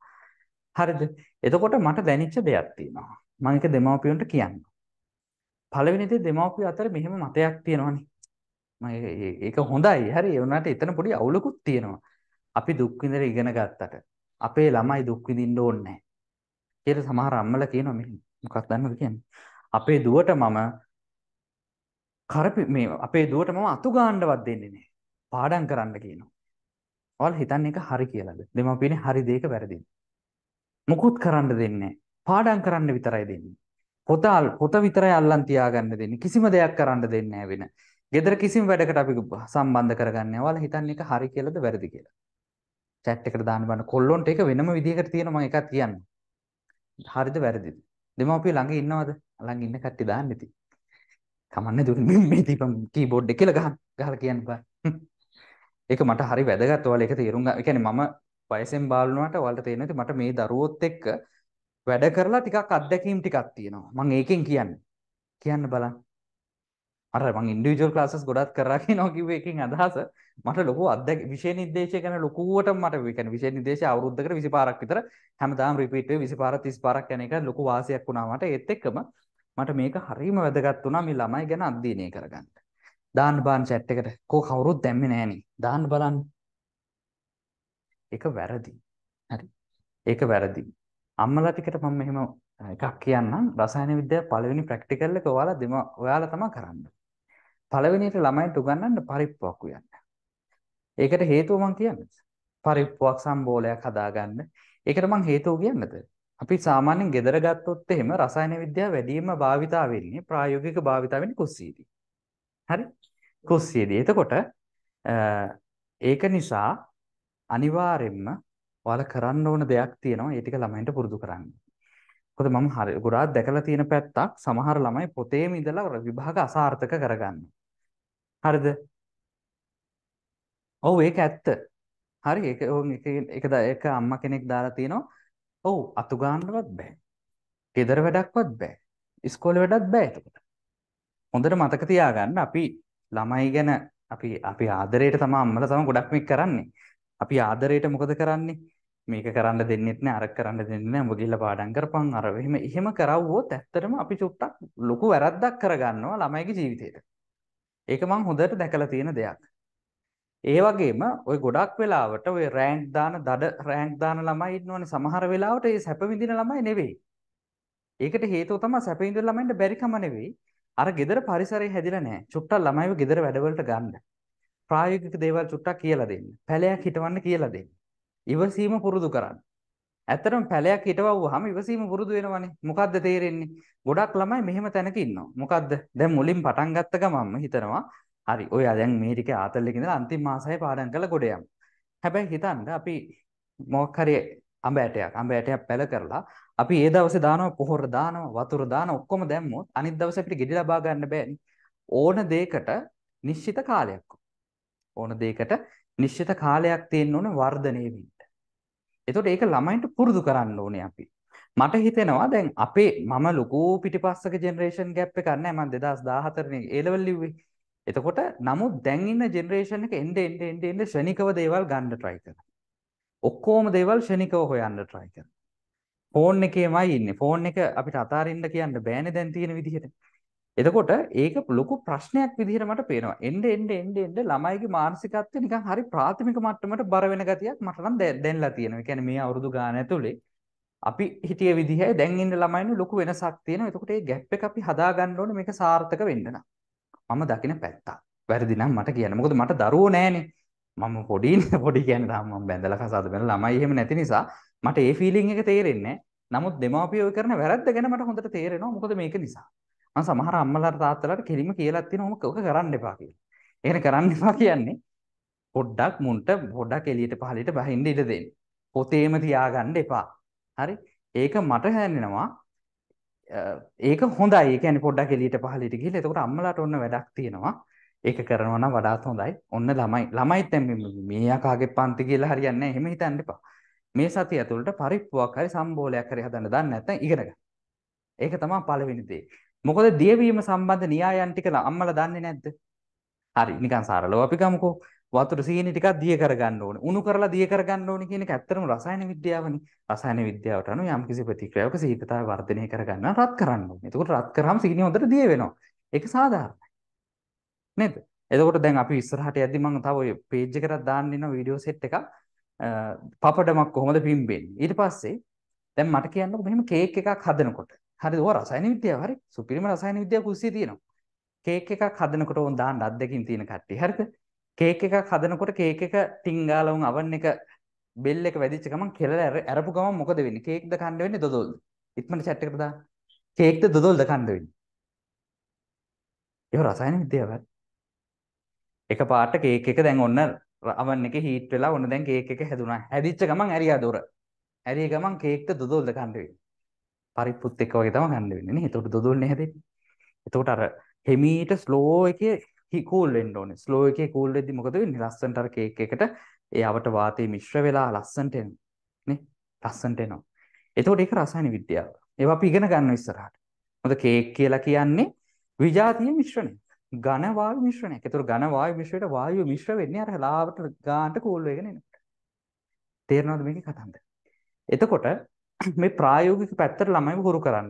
හරිද එතකොට මට දැනිච්ච දෙයක් තියෙනවා මම ඒක දෙමව්පියන්ට කියන්න පළවෙනි දේ දෙමව්පිය අතර මෙහෙම මතයක් තියෙනවනේ ඒක හොඳයි හරි එවනාට එතන පොඩි අවුලකුත් තියෙනවා. අපි දුක් විඳලා ඉගෙන ගත්තට අපේ ළමයි දුක් විඳින්න ඕනේ නැහැ. කියලා සමහර අම්මලා කියනවා මේ මොකක් දන්නවද කියන්නේ. අපේ දුවට මම කරපි මේ අපේ දුවට මම අතු ගන්නවත් දෙන්නේ නැහැ. පාඩම් කරන්න කියනවා. ඔයාලා හිතන්නේ ඒක හරි කියලාද? දෙමව්පියනේ හරි දෙයක වැරදිද? මුකුත් කරන්න දෙන්නේ පාඩම් කරන්න විතරයි දෙන්නේ. පොත පොත විතරයි අල්ලන් තියාගන්න දෙන්නේ. කිසිම දෙයක් කරන්න දෙන්නේ නැහැ වෙන. ගෙදර කිසිම වැඩකට අපි සම්බන්ධ කරගන්න ඔයාලා හිතන්නේ ඒක හරි කියලාද වැරදි කියලා. chat එකට දාන්න බලන්න කොල්ලොන්ට ඒක වෙනම විදිහකට තියෙනවා මම එකක් කියන්න. හරිද වැරදිද? දෙමාපිය ළඟ ඉන්නවද? ළඟ ඉන්න කට්ටිය දාන්න ඉතින්. කමන්නේ දුන්න මේ දීපම් කීබෝඩ් එක කියලා ගහන්න ගහලා කියන්න බෑ. ඒක මට හරි වැදගත්. ඔයාලා ඒක තේරුම් ගන්න. ඒ කියන්නේ මම වයසෙන් බාලුණාට ඔයාලට තේරෙනවා මට මේ දරුවොත් එක්ක වැඩ කරලා ටිකක් අත්දැකීම් ටිකක් තියෙනවා. මම ඒකෙන් කියන්නේ. කියන්න බලන්න. අර මං ඉන්ඩිවිජුවල් ක්ලාසස් ගොඩක් කරා කියනවා කිව්වේ එකෙන් අදහස මට ලොකු අත්දැක විෂය නිර්දේශය ගැන ලොකුවට මට කියන්නේ විෂය නිර්දේශය අවුරුද්දකට 25ක් විතර හැමදාම රිපීට් වෙයි 25 35ක් යන එක ලොකු වාසියක් වුණා මට ඒත් එක්කම මට මේක හරීම වැදගත් වුණා මේ ළමයි ගැන අධ්‍යයනය කරගන්න. දාන්න බලන්න chat එකට කෝ කවුරුත් දැම්මේ නෑනේ. දාන්න බලන්න. ඒක වැරදි. හරි. ඒක වැරදි. අම්මලා ටිකට මම මෙහෙම එකක් කියන්නම්. රසායන විද්‍යාව පළවෙනි ප්‍රැක්ටිකල් එක ඔයාලා දෙම ඔයාලා තමයි කරන්නේ. පළවෙනියට ළමයින්ට උගන්වන්න පරිප්පුවක් උයන්න. ඒකට හේතුව මම කියන්නේ. පරිප්පුවක් සම්බෝලයක් හදාගන්න. ඒකට මම හේතුව කියන්නද? අපි සාමාන්‍යයෙන් ගෙදර ගත්තොත් එහෙම රසායන විද්‍යාව වැඩිම භාවිතා වෙන්නේ ප්‍රායෝගික භාවිතා වෙන්නේ කුස්සියේදී. හරි? කුස්සියේදී. එතකොට ඒක නිසා අනිවාර්යෙන්ම ඔයාලා කරන්න ඕන දෙයක් තියෙනවා ඒ ටික ළමයින්ට පුරුදු කරන්න. මොකද මම හරි ගොඩාක් දැකලා තියෙන පැත්තක් සමහර ළමයි පොතේම ඉඳලා විභාග අසාර්ථක කරගන්නවා. හරිද? ඔව් ඒක ඇත්ත. හරි ඒක ඕන් එක එක එක අම්මා කෙනෙක් දාලා තිනවා. ඔව් අතු ගන්නවත් බෑ. ගෙදර වැඩක්වත් බෑ. ඉස්කෝලේ වැඩක් බෑ එතකොට. හොඳට මතක තියාගන්න අපි ළමයි ගැන අපි අපි ආදරයට තමයි අම්මලා තමයි ගොඩක් මේක කරන්නේ. අපි ආදරයට මොකද කරන්නේ? මේක කරන්න දෙන්නෙත් නෑ අර කරන්න දෙන්නේ නෑ උඹ ගිහලා පාඩම් කරපන් අර එහෙම එහෙම කරවුවොත් ඇත්තටම අපි චුට්ටක් ලොකු වැරද්දක් කරගන්නවා ළමයිගේ ජීවිතේට ඒක මං හොඳට දැකලා තියෙන දෙයක්. ඒ වගේම ওই ගොඩක් වෙලාවට ওই රෑන්ක් දාන දඩ රෑන්ක් දාන ළමයි ඉන්නවනේ සමහර වෙලාවට ඒ සැප විඳින ළමයි නෙවෙයි. ඒකට හේතුව තමයි සැප විඳින ළමයින්ට බැරිකම නෙවෙයි. අර ගෙදර පරිසරය හැදිලා නැහැ. චුට්ටක් ළමයිව ගෙදර වැඩවලට ගන්න. ප්‍රායෝගික දේවල් චුට්ටක් කියලා දෙන්න. පැලයක් හිටවන්න කියලා දෙන්න. ඉවසීම පුරුදු කරන්න. ඇත්තටම පැලයක් හිටවුවාම ඉවසීම පුරුදු වෙනවනේ. මොකද්ද තේරෙන්නේ? ගොඩක් ළමයි මෙහෙම තැනක ඉන්නවා. මොකද්ද? දැන් මුලින් පටන් ගත්ත ගමන්ම හිතනවා හරි ඔයා දැන් මේ ටිකේ ආතල් එකේ ඉඳලා අන්තිම මාසයේ පාඩම් කරලා ගොඩ යමු. හැබැයි හිතන්න අපි මොකක් හරි අඹ ඇටයක් අඹ ඇටයක් පැල කරලා අපි ඒ දවසේ දානවා පොහොර දානවා වතුර දානවා ඔක්කොම දැම්මොත් අනිත් දවසේ අපිට ගෙඩි ලබා ගන්න බෑනේ. ඕන දෙයකට නිශ්චිත කාලයක් ඕන දෙයකට නිශ්චිත කාලයක් තියෙන්න ඕනේ වර්ධනය වෙන්න. එතකොට ඒක ළමයින්ට පුරුදු කරන්න ඕනේ අපි. මට හිතෙනවා දැන් අපේ මම ලොකු පිටිපස්සක ජෙනරේෂන් ගැප් එකක් නැහැ මම 2014 නේ A level ලිව්වේ. එතකොට නමුත් දැන් ඉන්න ජෙනරේෂන් එක එnde එnde එnde එnde ශනිකව දේවල් ගන්න try කරනවා. ඔක්කොම දේවල් ශනිකව හොයන්න try කරනවා. ෆෝන් එකේමයි ඉන්නේ. ෆෝන් එක අපිට අතාරින්න කියන්න බෑනේ දැන් තියෙන විදිහට. එතකොට ඒක ලොකු ප්‍රශ්නයක් විදිහට මට පේනවා. එන්න එන්න එන්න එන්න ළමයිගේ මානසිකත්වය නිකන් හරි ප්‍රාථමික මට්ටමට බර වෙන ගතියක් මට නම් දැනලා තියෙනවා. ඒ කියන්නේ මේ අවුරුදු ගාන ඇතුලේ අපි හිටිය විදිහයි දැන් ඉන්න ළමයින් ලොකු වෙනසක් තියෙනවා. එතකොට මේ ગેප් එක අපි හදා ගන්න ඕනේ මේක සාර්ථක වෙන්න නම්. මම දකින පැත්ත. වැරදි නම් මට කියන්න. මොකද මට දරුවෝ නැහනේ. මම පොඩි පොඩි කියන්නේ තාම මම බැඳලා කසාද බැලලා ළමයි එහෙම නැති නිසා මට ඒ ෆීලිං එක තේරෙන්නේ නැහැ. නමුත් දෙමාපියෝ කරන වැරද්ද ගැන මට හොඳට තේරෙනවා. මොකද මේක නිසා. මම සමහර අම්මලාට තාත්තලාට කෙලිම කියලා තියෙනවා ඔක කරන්න එපා කියලා. එහෙම කරන්න එපා කියන්නේ පොඩ්ඩක් මුන්ට පොඩ්ඩක් එළියට පහළට බහින්න ඉඩ දෙන්න. පොතේම තියාගන්න එපා. හරි? ඒක මට හැරෙනවා ඒක හොඳයි. ඒ කියන්නේ පොඩ්ඩක් එළියට පහළට ගිහලා එතකොට අම්මලාට ඔන්න වැඩක් තියෙනවා. ඒක කරනවා නම් වඩාත් හොඳයි. ඔන්න ළමයි ළමයිත් දැන් මේ යකාගේ පන්ති කියලා හරියන්නේ නැහැ. එහෙම හිතන්න එපා. මේ සතිය ඇතුළට පරිප්පුවක් හරි සම්බෝලයක් හරි හදන්න දන්නේ නැත්නම් ඉගෙන ගන්න. ඒක තමයි පළවෙනි දේ. මොකද දියවීම සම්බන්ධ න්‍යායන් ටික අම්මලා දන්නේ නැද්ද? හරි නිකන් සරලව අපි ගමුකෝ වතුර සීනි ටිකක් දිය කරගන්න ඕනේ. උණු කරලා දිය කරගන්න ඕනේ කියන එක ඇත්තටම රසායන විද්‍යාවනේ. රසායන විද්‍යාවට අනුව යම්කිසි ප්‍රතික්‍රියාවක සීතතාවය වර්ධනය කරගන්න රත් කරන්න ඕනේ. එතකොට රත් කරාම සීනි හොඳට දිය වෙනවා. ඒක සාධාරණයි. නේද? එතකොට දැන් අපි ඉස්සරහට යද්දි මම තව ඔය page එකකට දාන්න වෙන වීඩියෝ සෙට් එකක් පපඩමක් කොහොමද පිම්බෙන්නේ. ඊට පස්සේ දැන් මට කියන්නකො මෙහෙම කේක් එකක් හදනකොට හරිද? ඔය රසායන විද්‍යාව හරි. සුපිරිම රසායන විද්‍යාව කුස්සියේ තියෙනවා. කේක් එකක් හදනකොට උන් දාන්න අද්දකින් තියෙන කට්ටිය. හරිද? කේක් එකක් හදනකොට කේක් එක ටින්ගාලා උන් oven එක බෙල් එක වැදිච්ච ගමන් කෙලල ඇරපු ගමන් මොකද වෙන්නේ? කේක්ද කන්න වෙන්නේ දොදොල්ද? ඉක්මනට chat එකට දාන්න. කේක්ද දොදොල්ද කන්න වෙන්නේ? ඒක රසායන විද්‍යාව හරි. එක පාට කේක් එක දැන් ඔන්න අවන් එක හීට් වෙලා ඔන්න දැන් කේක් එක හැදුනා. හැදිච්ච ගමන් ඇරියා දොර. ඇරිය ගමන් කේක්ට දොදොල්ද කන්න වෙන්නේ. පරිප්පුත් එක වගේ තමයි ගන්න වෙන්නේ නේ. එතකොට දොඩොල්නේ හැදෙන්නේ. එතකොට අර හෙමීට ස්ලෝ එකේ හි කූල් වෙන්න ඕනේ. ස්ලෝ එකේ කූල් වෙද්දි මොකද වෙන්නේ? ලස්සනට අර කේක් එකට ඒ අවට වාතය මිශ්‍ර වෙලා ලස්සනට එනවා. නේ? ලස්සනට එනවා. එතකොට ඒක රසායන විද්‍යාව. ඒවා අපි ඉගෙන ගන්න ඉස්සරහට. මොකද කේක් කියලා කියන්නේ විජාතීය මිශ්‍රණය. ඝන වායු මිශ්‍රණයක්. ඒතර ඝන වායු මිශ්‍රයට වායු මිශ්‍ර වෙන්නේ අර ලාවට ගානට කෝල් වෙගෙන එනකොට. තේරෙනවද මේකේ කතන්දර? එතකොට මේ ප්‍රායෝගික පැත්තට ළමයිව හුරු කරන්න.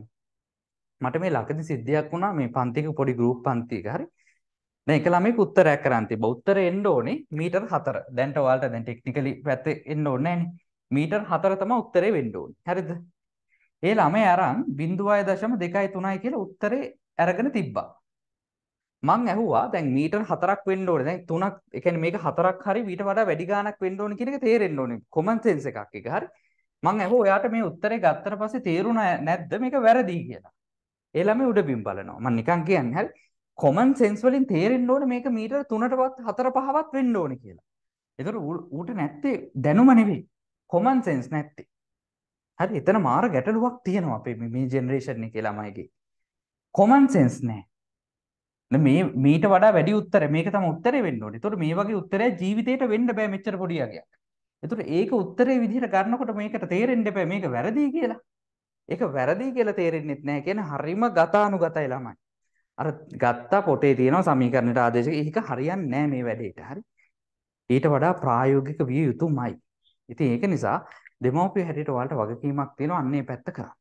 මට මේ ලකදී සිද්ධියක් වුණා මේ පන්තික පොඩි ගෲප් පන්තියක හරි දැන් එක ළමෙක් උත්තරයක් කරන් තිබ්බ උත්තරේ එන්න ඕනේ මීටර් 4. දැන්ට ඔයාලට දැන් ටෙක්නිකලි පැත්තේ එන්න ඕනේ නෑනේ. මීටර් 4 තමයි උත්තරේ වෙන්න ඕනේ. හරිද? ඒ ළමයා අරන් 0.2.3 කියලා උත්තරේ අරගෙන තිබ්බා. මං ඇහුවා දැන් මීටර් 4ක් වෙන්න ඕනේ. දැන් 3ක් ඒ කියන්නේ මේක 4ක් හරි ඊට වඩා වැඩි ගාණක් වෙන්න ඕනේ කියන එක තේරෙන්න ඕනේ. කොමන් සෙන්ස් එකක් ඒක හරි. මං ඇහුව ඔයාට මේ උත්තරේ ගත්තට පස්සේ තේරුණා නැද්ද මේක වැරදි කියලා. ඒ ළමයි උඩ බිම් බලනවා. මං නිකන් කියන්නේ හරි කොමන් සෙන්ස් වලින් තේරෙන්න ඕනේ මේක මීටර 3කටවත් 4 5වත් වෙන්න ඕනේ කියලා. ඒතර ඌට නැත්තේ දැනුම නෙවෙයි. කොමන් සෙන්ස් නැත්තේ. හරි එතන මාර ගැටලුවක් තියෙනවා අපේ මේ ජෙනරේෂන් එකේ ළමයිගේ. කොමන් සෙන්ස් නැහැ. මේ මීට වඩා වැඩි උත්තර මේක තම උත්තරේ වෙන්න ඕනේ. ඒතකොට මේ වගේ උත්තරය ජීවිතේට වෙන්න බෑ මෙච්චර පොඩි අගයක්. එතකොට ඒක උත්තරේ විදිහට ගන්නකොට මේකට තේරෙන්න එපා මේක වැරදි කියලා. ඒක වැරදි කියලා තේරෙන්නෙත් නැහැ කියන හරිම ගතානුගතයි ළමයි. අර ගත්තා පොතේ තියෙන සමීකරණයට ආදේශක ඒක හරියන්නේ නැහැ මේ වැඩේට. හරි. ඊට වඩා ප්‍රායෝගික විය යුතුමයි. ඉතින් ඒක නිසා දෙමව්පිය හැටියට ඔයාලට වගකීමක් තියෙනවා අන්නේ පැත්ත කරා.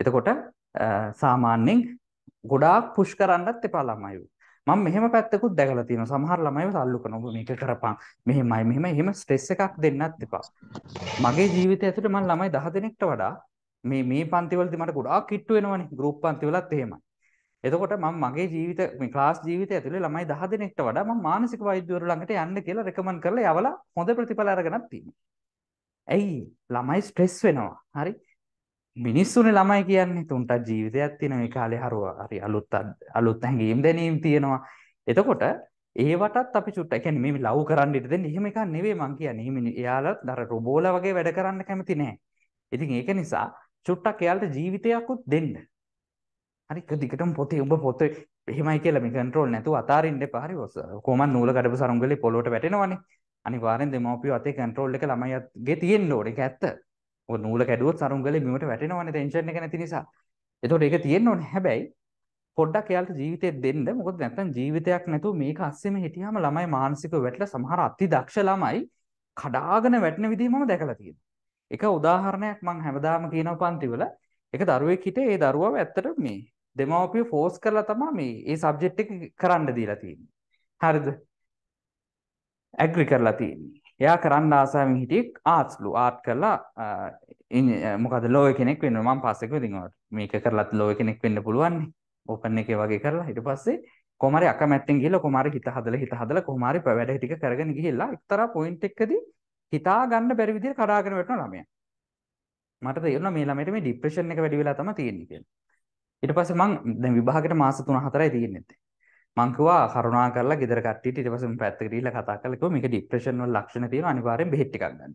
එතකොට සාමාන්‍යයෙන් ගොඩාක් පුෂ් කරන්නත් එපා ළමයි. මම මෙහෙම පැත්තකුත් දැකලා තියෙනවා. සමහර ළමයිව තල්ලු කරනවා. ඔබ මේක කරපන්. මෙහෙමයි මෙහෙමයි. එහෙම ස්ට්‍රෙස් එකක් දෙන්නත් එපා. මගේ ජීවිතය ඇතුළේ මම ළමයි 10 දෙනෙක්ට වඩා මේ මේ පන්තිවලදී මට ගොඩාක් කිට්ටු වෙනවනේ. ගෲප් පන්තිවලත් එහෙමයි. එතකොට මම මගේ ජීවිත මේ ක්ලාස් ජීවිතය ඇතුළේ ළමයි 10 දෙනෙක්ට වඩා මම මානසික වෛද්‍යවරු ළඟට යන්න කියලා රෙකමන්ඩ් කරලා යවලා හොඳ ප්‍රතිඵල අරගෙනත් තියෙනවා. ඇයි ළමයි ස්ට්‍රෙස් වෙනවා. හරි. මිනිස්සුනේ ළමයි කියන්නේ තුන්ට ජීවිතයක් තියෙන මේ කාලේ හරුව හරි අලුත් අලුත් හැඟීම් දැනීම් තියෙනවා එතකොට ඒවටත් අපි චුට්ට කියන්නේ මේ ලව් කරන්න ඉඩ දෙන්න එහෙම එකක් නෙවෙයි මං කියන්නේ. එහෙම එයාලත් අර රොබෝලා වගේ වැඩ කරන්න කැමති නැහැ. ඉතින් ඒක නිසා චුට්ටක් එයාලට ජීවිතයක්වත් දෙන්න. හරි දිගටම පොතේ උඹ පොතේ එහෙමයි කියලා මේ කන්ට්‍රෝල් නැතුව අතාරින්න එපා. හරි ඔස කොහමද නූල කඩපු සරුංගලේ පොළොවට වැටෙනවනේ. අනිවාර්යෙන් දෙමව්පියෝ අතේ කන්ට්‍රෝල් එක ළමයිගේ තියෙන්න ඕනේ. ඒක ඇත්ත. ඔය නූල කැඩුවොත් සරුංගලේ බිමට වැටෙනවනේ ටෙන්ෂන් එක නැති නිසා. ඒතකොට ඒක තියෙන්න ඕනේ. හැබැයි පොඩ්ඩක් එයාලට ජීවිතේ දෙන්න. මොකද නැත්තම් ජීවිතයක් නැතුව මේක අස්සෙම හිටියාම ළමයි මානසිකව වැටලා සමහර අතිදක්ෂ ළමයි කඩාගෙන වැටෙන විදිහ මම දැකලා තියෙනවා. එක උදාහරණයක් මම හැමදාම කියනවා පන්තිවල එක දරුවෙක් හිටියේ ඒ දරුවව ඇත්තට මේ දෙමව්පිය ෆෝස් කරලා තමයි මේ ඒ සබ්ජෙක්ට් එක කරන්න දීලා තියෙන්නේ. හරිද? ඇග්‍රි කරලා තියෙන්නේ. එයා කරන්න ආසාවෙන් හිටියෙක් ආර්ට්ස්ලු ආර්ට් කරලා මොකද ලෝ කෙනෙක් වෙන්න මම පස්සෙක දිනවට මේක කරලත් ලෝ කෙනෙක් වෙන්න පුළුවන් ඕපන් එකේ වගේ කරලා ඊට පස්සේ කොමරි අකමැත්තෙන් ගිහලා කොමාරි හිත හදලා හිත හදලා කොමාරි වැඩ ටික කරගෙන ගිහිල්ලා එක්තරා පොයින්ට් එකකදී හිතා ගන්න බැරි විදිහට කඩාගෙන වැටෙනවා ළමයා මට තේරුණා මේ ළමයට මේ ડિප්‍රෙෂන් එක වැඩි වෙලා තමයි තියෙන්නේ කියලා ඊට පස්සේ මං දැන් විභාගෙට මාස 3 4යි තියෙන්නේ මං කිව්වා කරුණා කරලා ගෙදර කට්ටියට ඊට පස්සේ මම පැත්තකට ගිහිල්ලා කතා කරලා කිව්වා මේක ડિප්‍රෙෂන් වල ලක්ෂණ තියෙන අනිවාර්යෙන් බෙහෙත් ටිකක් ගන්න.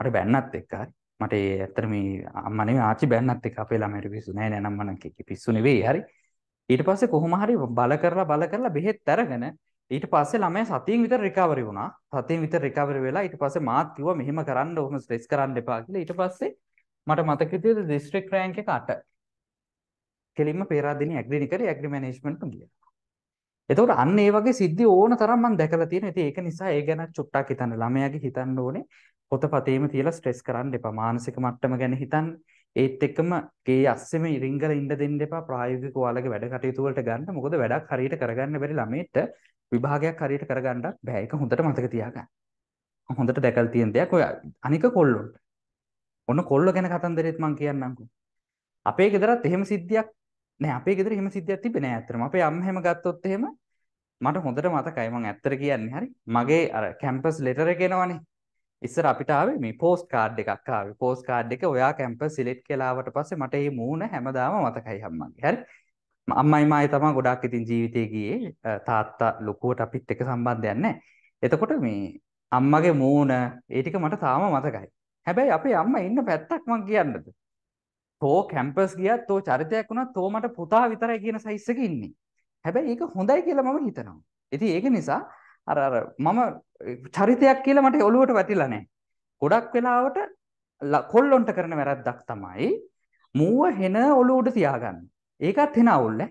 මට බැන්නත් එක්ක හරි. මට ඒ ඇත්තට මේ අම්මා නෙවෙයි ආච්චි බැන්නත් එක්ක අපේ ළමයට පිස්සු නෑ නෑ නම් මනම් පිස්සු නෙවෙයි හරි. ඊට පස්සේ කොහොම හරි බල කරලා බල කරලා බෙහෙත් අරගෙන ඊට පස්සේ ළමයා සතියෙන් විතර රිකවරි වුණා. සතියෙන් විතර රිකවරි වෙලා ඊට පස්සේ මාත් කිව්වා මෙහෙම කරන්න ඕම ස්ට්‍රෙස් කරන්න එපා කියලා. ඊට පස්සේ මට මතක හිටියද දිස්ත්‍රික් රෑන්ක් එක 8. කෙලින්ම පේරාදෙණිය ඇග්‍රි නිකරේ ඇග්‍රි මැනේජ්මන්ට් ගියා. එතකොට අන්න ඒ වගේ සිද්ධි ඕන තරම් මම දැකලා තියෙනවා. ඉතින් ඒක නිසා ඒ ගැන චුට්ටක් හිතන්න ළමයාගේ හිතන්න ඕනේ පොතපතේම තියලා ස්ට්‍රෙස් කරන්න එපා. මානසික මට්ටම ගැන හිතන්න. ඒත් එක්කම ගේ අස්සෙම ඉරිංගල ඉන්න දෙන්න එපා. ප්‍රායෝගික ඔයාලගේ වැඩ කටයුතු වලට ගන්න. මොකද වැඩක් හරියට කරගන්න බැරි ළමයට විභාගයක් හරියට කරගන්නත් බෑ. ඒක හොඳට මතක තියාගන්න. හොඳට දැකලා තියෙන දෙයක් ඔය අනික කොල්ලොන්ට. ඔන්න කොල්ල ගැන කතන්දරෙත් මම කියන්නම්කෝ. අපේ ගෙදරත් එහෙම සිද්ධියක් නෑ අපේ ගෙදර එහෙම සිද්ධියක් තිබෙන්නේ නෑ ඇත්තටම. අපේ අම්මා එහෙම ගත්තොත් එහෙම මට හොඳට මතකයි මම ඇත්තට කියන්නේ හරි. මගේ අර කැම්පස් ලෙටර් එක එනවනේ. ඉස්සර අපිට ආවේ මේ පෝස්ට් කාඩ් එකක් ආවේ. පෝස්ට් කාඩ් එක ඔයා කැම්පස් සිලෙක්ට් කියලා ආවට පස්සේ මට මේ මූණ හැමදාම මතකයි අම්මගේ. හරි. අම්මයි මායි තමයි ගොඩක් ඉතින් ජීවිතේ ගියේ. තාත්තා ලොකුවට අපිත් එක්ක සම්බන්ධයක් නැහැ. එතකොට මේ අම්මගේ මූණ ඒ ටික මට තාම මතකයි. හැබැයි අපේ අම්මා ඉන්න පැත්තක් මං කියන්නද? තෝ කැම්පස් ගියත් තෝ චරිතයක් වුණා තෝ මට පුතා විතරයි කියන සයිස් එකේ ඉන්නේ. හැබැයි ඒක හොඳයි කියලා මම හිතනවා. ඉතින් ඒක නිසා අර අර මම චරිතයක් කියලා මට ඔළුවට වැටිලා නැහැ. ගොඩක් වෙලාවට කොල්ලොන්ට කරන වැරද්දක් තමයි මූව හෙන ඔළුව උඩ තියාගන්න. ඒකත් හෙන අවුල් නේ.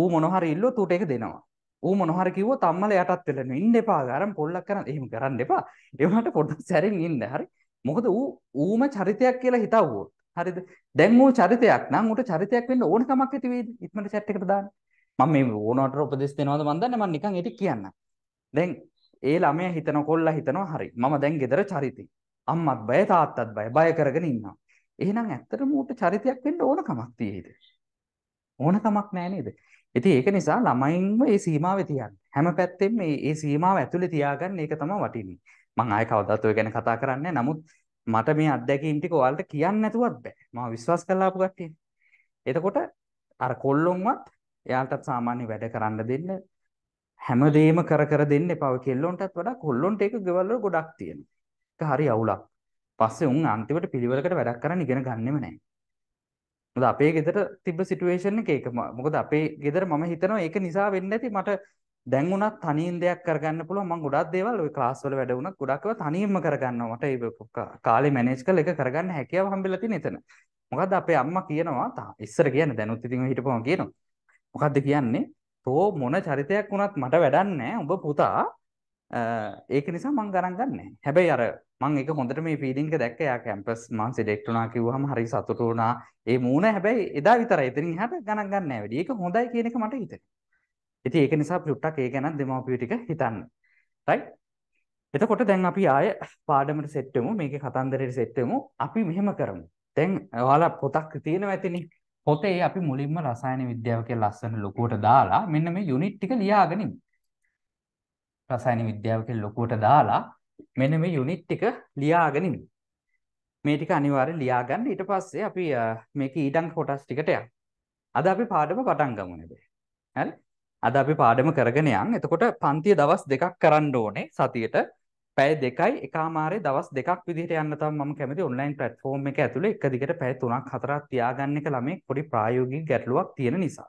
ඌ මොන හරි ඉල්ලුවොත් ඌට ඒක දෙනවා. ඌ මොන හරි කිව්වොත් අම්මල යටත් වෙලන ඉන්න එපා ගාරම් පොල්ලක් කරන් එහෙම කරන්න එපා. ඒවට පොඩ්ඩක් සැරින් ඉන්න. හරි. මොකද ඌ ඌම චරිතයක් කියලා හිතවුවොත් හරිද? දැන් ඌ චරිතයක් නම් ඌට චරිතයක් වෙන්න ඕන කමක් ඇති වෙයිද? ඉක්මනට chat එකට දාන්න. මම මේ ඕනවට උපදෙස් දෙනවද මන් දන්නේ මම නිකන් ඒක කියන්න. දැන් ඒ ළමයා හිතන කොල්ලා හිතනවා හරි. මම දැන් ගෙදර චරිතේ. අම්මත් බය තාත්තත් බය. බය කරගෙන ඉන්නවා. එහෙනම් ඇත්තටම ඌට චරිතයක් වෙන්න ඕන කමක් තියෙයිද? ඕන කමක් නැහැ නේද? ඉතින් ඒක නිසා ළමයින්ම මේ සීමාවේ තියන්න. හැම පැත්තෙම මේ මේ සීමාව ඇතුලේ තියාගන්න ඒක තමයි වටින්නේ. මං ආයෙ කවදාත් ඔය ගැන කතා කරන්නේ නමුත් මට මේ අත්දැකීම් ටික ඔයාලට කියන්න නැතුවත් බෑ. මම විශ්වාස කරලා ආපු කට්ටිය. එතකොට අර කොල්ලොන්වත් එයාලටත් සාමාන්‍ය වැඩ කරන්න දෙන්න හැමදේම කර කර දෙන්න එපා. කෙල්ලොන්ටත් වඩා කොල්ලොන්ට ඒක ගෙවල් වල ගොඩක් තියෙනවා. ඒක හරි අවුලක්. පස්සේ උන් අන්තිමට පිළිවෙලකට වැඩක් කරන්න ඉගෙන ගන්නෙම නැහැ. මොකද අපේ ගෙදර තිබ්බ සිටුේෂන් එක ඒක මොකද අපේ ගෙදර මම හිතනවා ඒක නිසා වෙන්නේ නැති මට දැන් උනත් තනියෙන් දෙයක් කරගන්න පුළුවන් මම ගොඩක් දේවල් ওই ක්ලාස් වල වැඩ වුණත් ගොඩක් ඒවා තනියෙන්ම කරගන්නවා මට ඒ කාලේ මැනේජ් කරලා ඒක කරගන්න හැකියාව හම්බෙලා තියෙන එතන මොකද්ද අපේ අම්මා කියනවා ඉස්සර කියන්නේ දැනුත් ඉතින් හිටපුවම කියනවා මොකද්ද කියන්නේ තෝ මොන චරිතයක් වුණත් මට වැඩක් නැහැ ඔබ පුතා ඒක නිසා මම ගණන් ගන්නෑ හැබැයි අර මං ඒක හොඳට මේ ෆීලිං එක දැක්ක එයා කැම්පස් මං සිලෙක්ට් වුණා කිව්වහම හරි සතුටු වුණා ඒ මූණ හැබැයි එදා විතරයි එතනින් එහාට ගණන් ගන්නෑ වැඩි ඒක හොඳයි කියන එක මට හිතෙනවා ඉතින් ඒක නිසා පොඩ්ඩක් ඒ ගැන දෙමව්පිය ටික හිතන්න. right? එතකොට දැන් අපි ආය පාඩමට සෙට් වෙමු. මේකේ කතන්දරේට සෙට් වෙමු. අපි මෙහෙම කරමු. දැන් ඔයාලා පොතක් තියෙනවා ඇතිනේ. පොතේ අපි මුලින්ම රසායන විද්‍යාව කියලා ලස්සන ලොකුවට දාලා මෙන්න මේ යුනිට් ටික ලියාගනිමු. රසායන විද්‍යාව කියලා ලොකුවට දාලා මෙන්න මේ යුනිට් ටික ලියාගනිමු. මේ ටික අනිවාර්යෙන් ලියාගන්න ඊට පස්සේ අපි මේක ඊඩං කොටස් ටිකට යමු. අද අපි පාඩම පටන් ගමු නේද? හරි? අද අපි පාඩම කරගෙන යන්. එතකොට පන්තිය දවස් දෙකක් කරන්න ඕනේ සතියට. පැය දෙකයි එකමාරේ දවස් දෙකක් විදිහට යන්න තමයි මම කැමති ඔන්ලයින් platform එක ඇතුලේ එක දිගට පැය 3ක් 4ක් තියාගන්න එක ළමයි පොඩි ප්‍රායෝගික ගැටලුවක් තියෙන නිසා.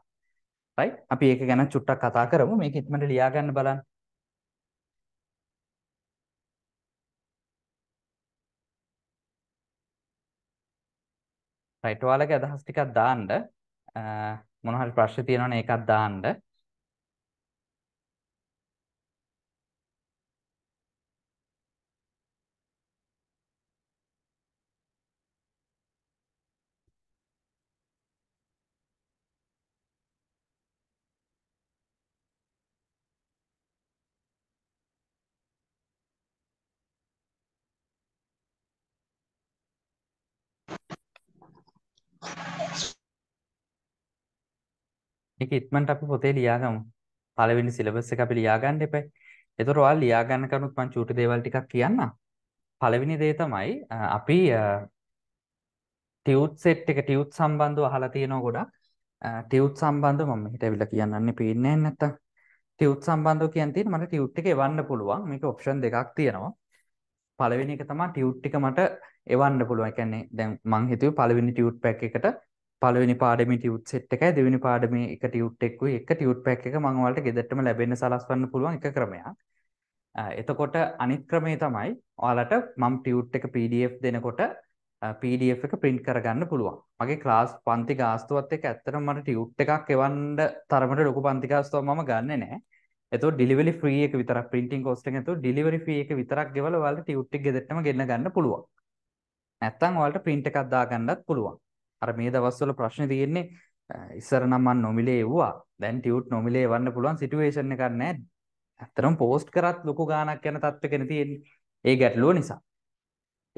right? අපි ඒක ගැන චුට්ටක් කතා කරමු. මේක ඉක්මනට ලියා ගන්න බලන්න. රයිට් ඔයාලගේ අදහස් ටිකක් දාන්න මොන හරි ප්‍රශ්න තියෙනවනේ ඒකත් දාන්න ඒක ඉක්මනට අපි පොතේ ලියාගමු. පළවෙනි සිලබස් එක අපි ලියාගන්න එපා. ඒතර ඔයාලා ලියාගන්න කරුණුත් මං චූටි දේවල් ටිකක් කියන්නම්. පළවෙනි දේ තමයි අපි ටියුට් සෙට් එක ටියුට් සම්බන්ධව අහලා තියෙනවා ගොඩක්. ටියුට් සම්බන්ධව මම මෙහෙට අවිලා කියන්නන්නේ පේන්නේ නැහැ නැත්තම්. ටියුට් සම්බන්ධව කියන්න තියෙන මට ටියුට් එක එවන්න පුළුවන්. මේක ඔප්ෂන් දෙකක් තියෙනවා. පළවෙනි එක තමයි ටියුට් එක මට එවන්න පුළුවන්. ඒ කියන්නේ දැන් මං හිතුවේ පළවෙනි ටියුට් පැක් එකට පලවෙනි පාඩමි ටියුට් සෙට් එකයි දෙවනි පාඩම එක ටියුට් එක්කු එක ටියුට් පැක් එක මංවලට ගෙදටම ලැබෙන සලස්වන්න පුළුවන් එක ක්‍රමයක් එතකොට අනිත් ක්‍රමේ තමයි ඔයාලට මම් ටියුට් එක PDF දෙනකොට PDF එක print කරගන්න පුළුවන් මගේ ක්ලාස් පන්ති ගාස්තුවත් එක ඇත්තටම මට ටියුට් එකක් එවන්න තරමට ලොකු පන්ති ගාස්තුවක් මම ගන්නෙ නෑ එතකොට ඩිලිවරි ෆ්‍රී එක විතරක් printing cost එකෙන් එතකොට ඩිලිවරි ෆී එක විතරක් ගෙවලා ඔයාලට ටියුට් එක ගෙදටම ගෙන්න ගන්න පුළුවන් නැත්තම් ඔයාලට print එකක් දාගන්නත් පුළුවන් අර මේ දවස්වල ප්‍රශ්නේ තියෙන්නේ ඉස්සර නම් මම නොමිලේ එව්වා. දැන් ටියුට් නොමිලේ එවන්න පුළුවන් සිටුේෂන් එකක් නැහැ. ඇත්තටම පෝස්ට් කරත් ලොකු ගාණක් යන තත්ත්වෙකනේ තියෙන්නේ. ඒ ගැටලුව නිසා.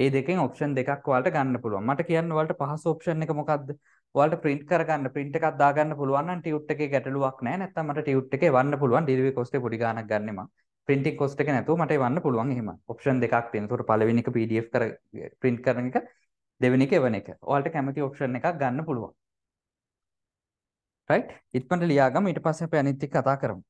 ඒ දෙකෙන් ඔප්ෂන් දෙකක් ඔයාලට ගන්න පුළුවන්. මට කියන්න ඔයාලට පහසු ඔප්ෂන් එක මොකද්ද? ඔයාලට print කරගන්න print එකක් දාගන්න පුළුවන් නම් ටියුට් එකේ ගැටලුවක් නැහැ. නැත්තම් මට ටියුට් එකේ වන්න පුළුවන්. delivery cost එක පොඩි ගාණක් ගන්න මම. printing cost එක නැතුව මට වන්න පුළුවන් එහෙම. ඔප්ෂන් දෙකක් තියෙනවා. ඒකට පළවෙනි එක PDF කර print කරන එක දෙවෙනි එක එවන එක. ඔයාලට කැමති ඔප්ෂන් එකක් ගන්න පුළුවන්. රයිට්? ඉක්මනට ලියාගමු ඊට පස්සේ අපි අනිත් එක කතා කරමු.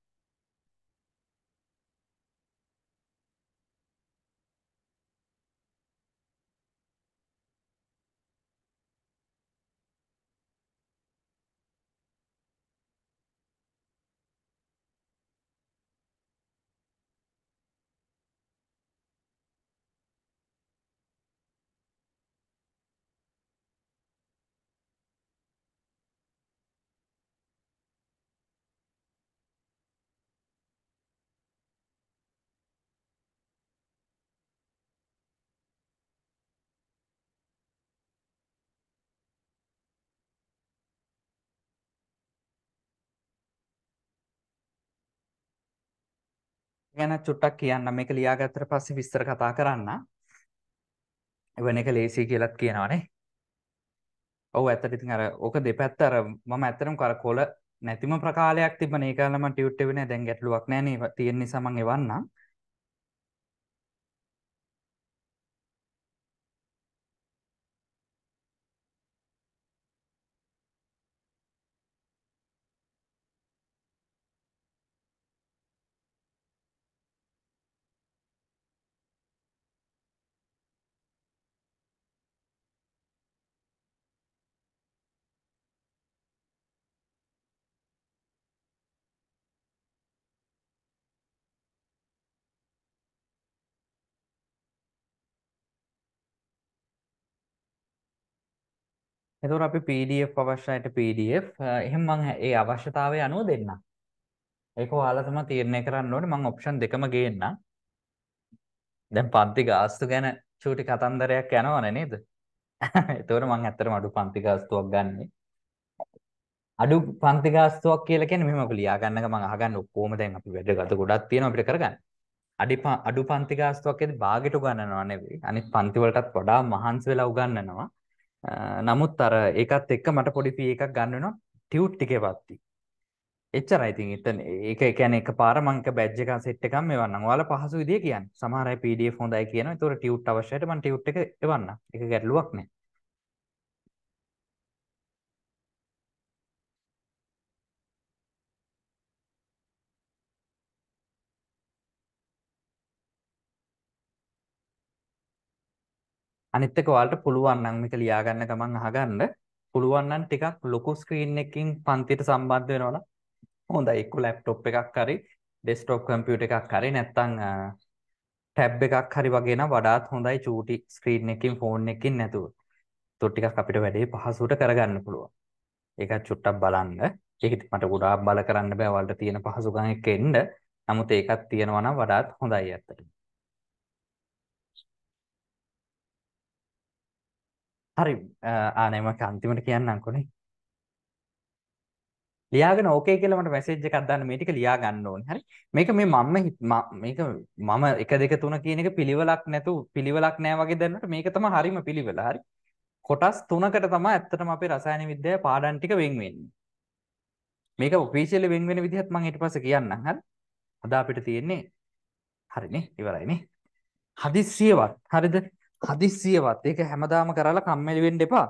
ගැන චුට්ටක් කියන්න මේක ලියාගත්තට පස්සේ විස්තර කතා කරන්න. එවන එක ලේසි කියලාත් කියනවානේ. ඔව් ඇත්තට ඉතින් අර ඕක දෙපැත්ත අර මම ඇත්තටම කර කොළ නැතිම ප්‍රකාලයක් තිබ්බනේ ඒකලම ටියුට් එකේ නෑ දැන් ගැටලුවක් නෑනේ තියෙන නිසා මම එවන්නම්. එතකොට අපි PDF අවශ්‍යයිට PDF එහෙනම් මම ඒ අවශ්‍යතාවය අනුව දෙන්නම්. ඒක ඔයාලා තමයි තීරණය කරන්න ඕනේ මම ඔප්ෂන් දෙකම ගේන්නම්. දැන් පන්ති ගාස්තු ගැන චූටි කතන්දරයක් යනවනේ නේද? එතකොට මම ඇත්තටම අඩු පන්ති ගාස්තුවක් ගන්නෙ. අඩු පන්ති ගාස්තුවක් කියලා කියන්නේ මෙහෙම අපි ලියා ගන්නක මම අහගන්න ඔක්කොම දැන් අපි වැඩගත ගොඩක් තියෙනවා අපිට කරගන්න. අඩි අඩු පන්ති ගාස්තුවක් කියද්දි භාගෙට උගන්නනවා නෙවෙයි. අනිත් පන්ති වලටත් වඩා මහන්සි වෙලා උගන්නනවා. නමුත් අර ඒකත් එක්ක මට පොඩි ෆී එකක් ගන්න වෙනවා ටියුට් ටිකේ පත්ති. එච්චරයි ඉතින් එතන ඒක ඒ කියන්නේ එකපාර මම එක බැජ් එකක් සෙට් එකක් මෙවන්නම්. ඔයාලා පහසු විදිය කියන්න. සමහර අය PDF හොඳයි කියනවා. ඒතකොට ටියුට් අවශ්‍යයිට මම ටියුට් එක එවන්නම්. ඒක ගැටලුවක් නෑ. අනිත් එක ඔයාලට පුළුවන් නම් මේක ලියාගන්න ගමන් අහගන්න පුළුවන් නම් ටිකක් ලොකු ස්ක්‍රීන් එකකින් පන්තියට සම්බන්ධ වෙනවා නම් හොඳයි එක්ක ලැප්ටොප් එකක් හරි ඩෙස්ක්ටොප් කම්පියුටර් එකක් හරි නැත්නම් ටැබ් එකක් හරි වගේ නම් වඩාත් හොඳයි චූටි ස්ක්‍රීන් එකකින් ෆෝන් එකකින් නැතුව. ඒත් ටිකක් අපිට වැඩේ පහසුවට කරගන්න පුළුවන්. ඒක චුට්ටක් බලන්න. ඒක මට ගොඩාක් බල කරන්න බෑ වලට තියෙන පහසුකම් එක්ක එන්න. නමුත් ඒකක් තියෙනවා නම් වඩාත් හොඳයි ඇත්තටම. හරි ආනෑම කන්තිමට කියන්න අංකුණේ ලියාගෙන ඕකේ කියලා මට මැසේජ් එකක් දාන්න මේ ටික ලියා ගන්න ඕනේ. හරි. මේක මේ මම මේක මම 1 2 3 කියන එක පිළිවෙලක් නැතු පිළිවෙලක් නැහැ වගේ දැනුනට මේක තමයි හරීම පිළිවෙල. හරි. කොටස් 3කට තමයි ඇත්තටම අපේ රසායන විද්‍යාවේ පාඩම් ටික වෙන් වෙන්නේ. මේක ඔෆිෂියලි වෙන් වෙන විදිහත් මම ඊට පස්සේ කියන්නම්. හරි. අද අපිට තියෙන්නේ හරිනේ ඉවරයිනේ. හදිස්සියවත් හරිද? හදිස්සියවත් ඒක හැමදාම කරලා කම්මැලි වෙන්න එපා.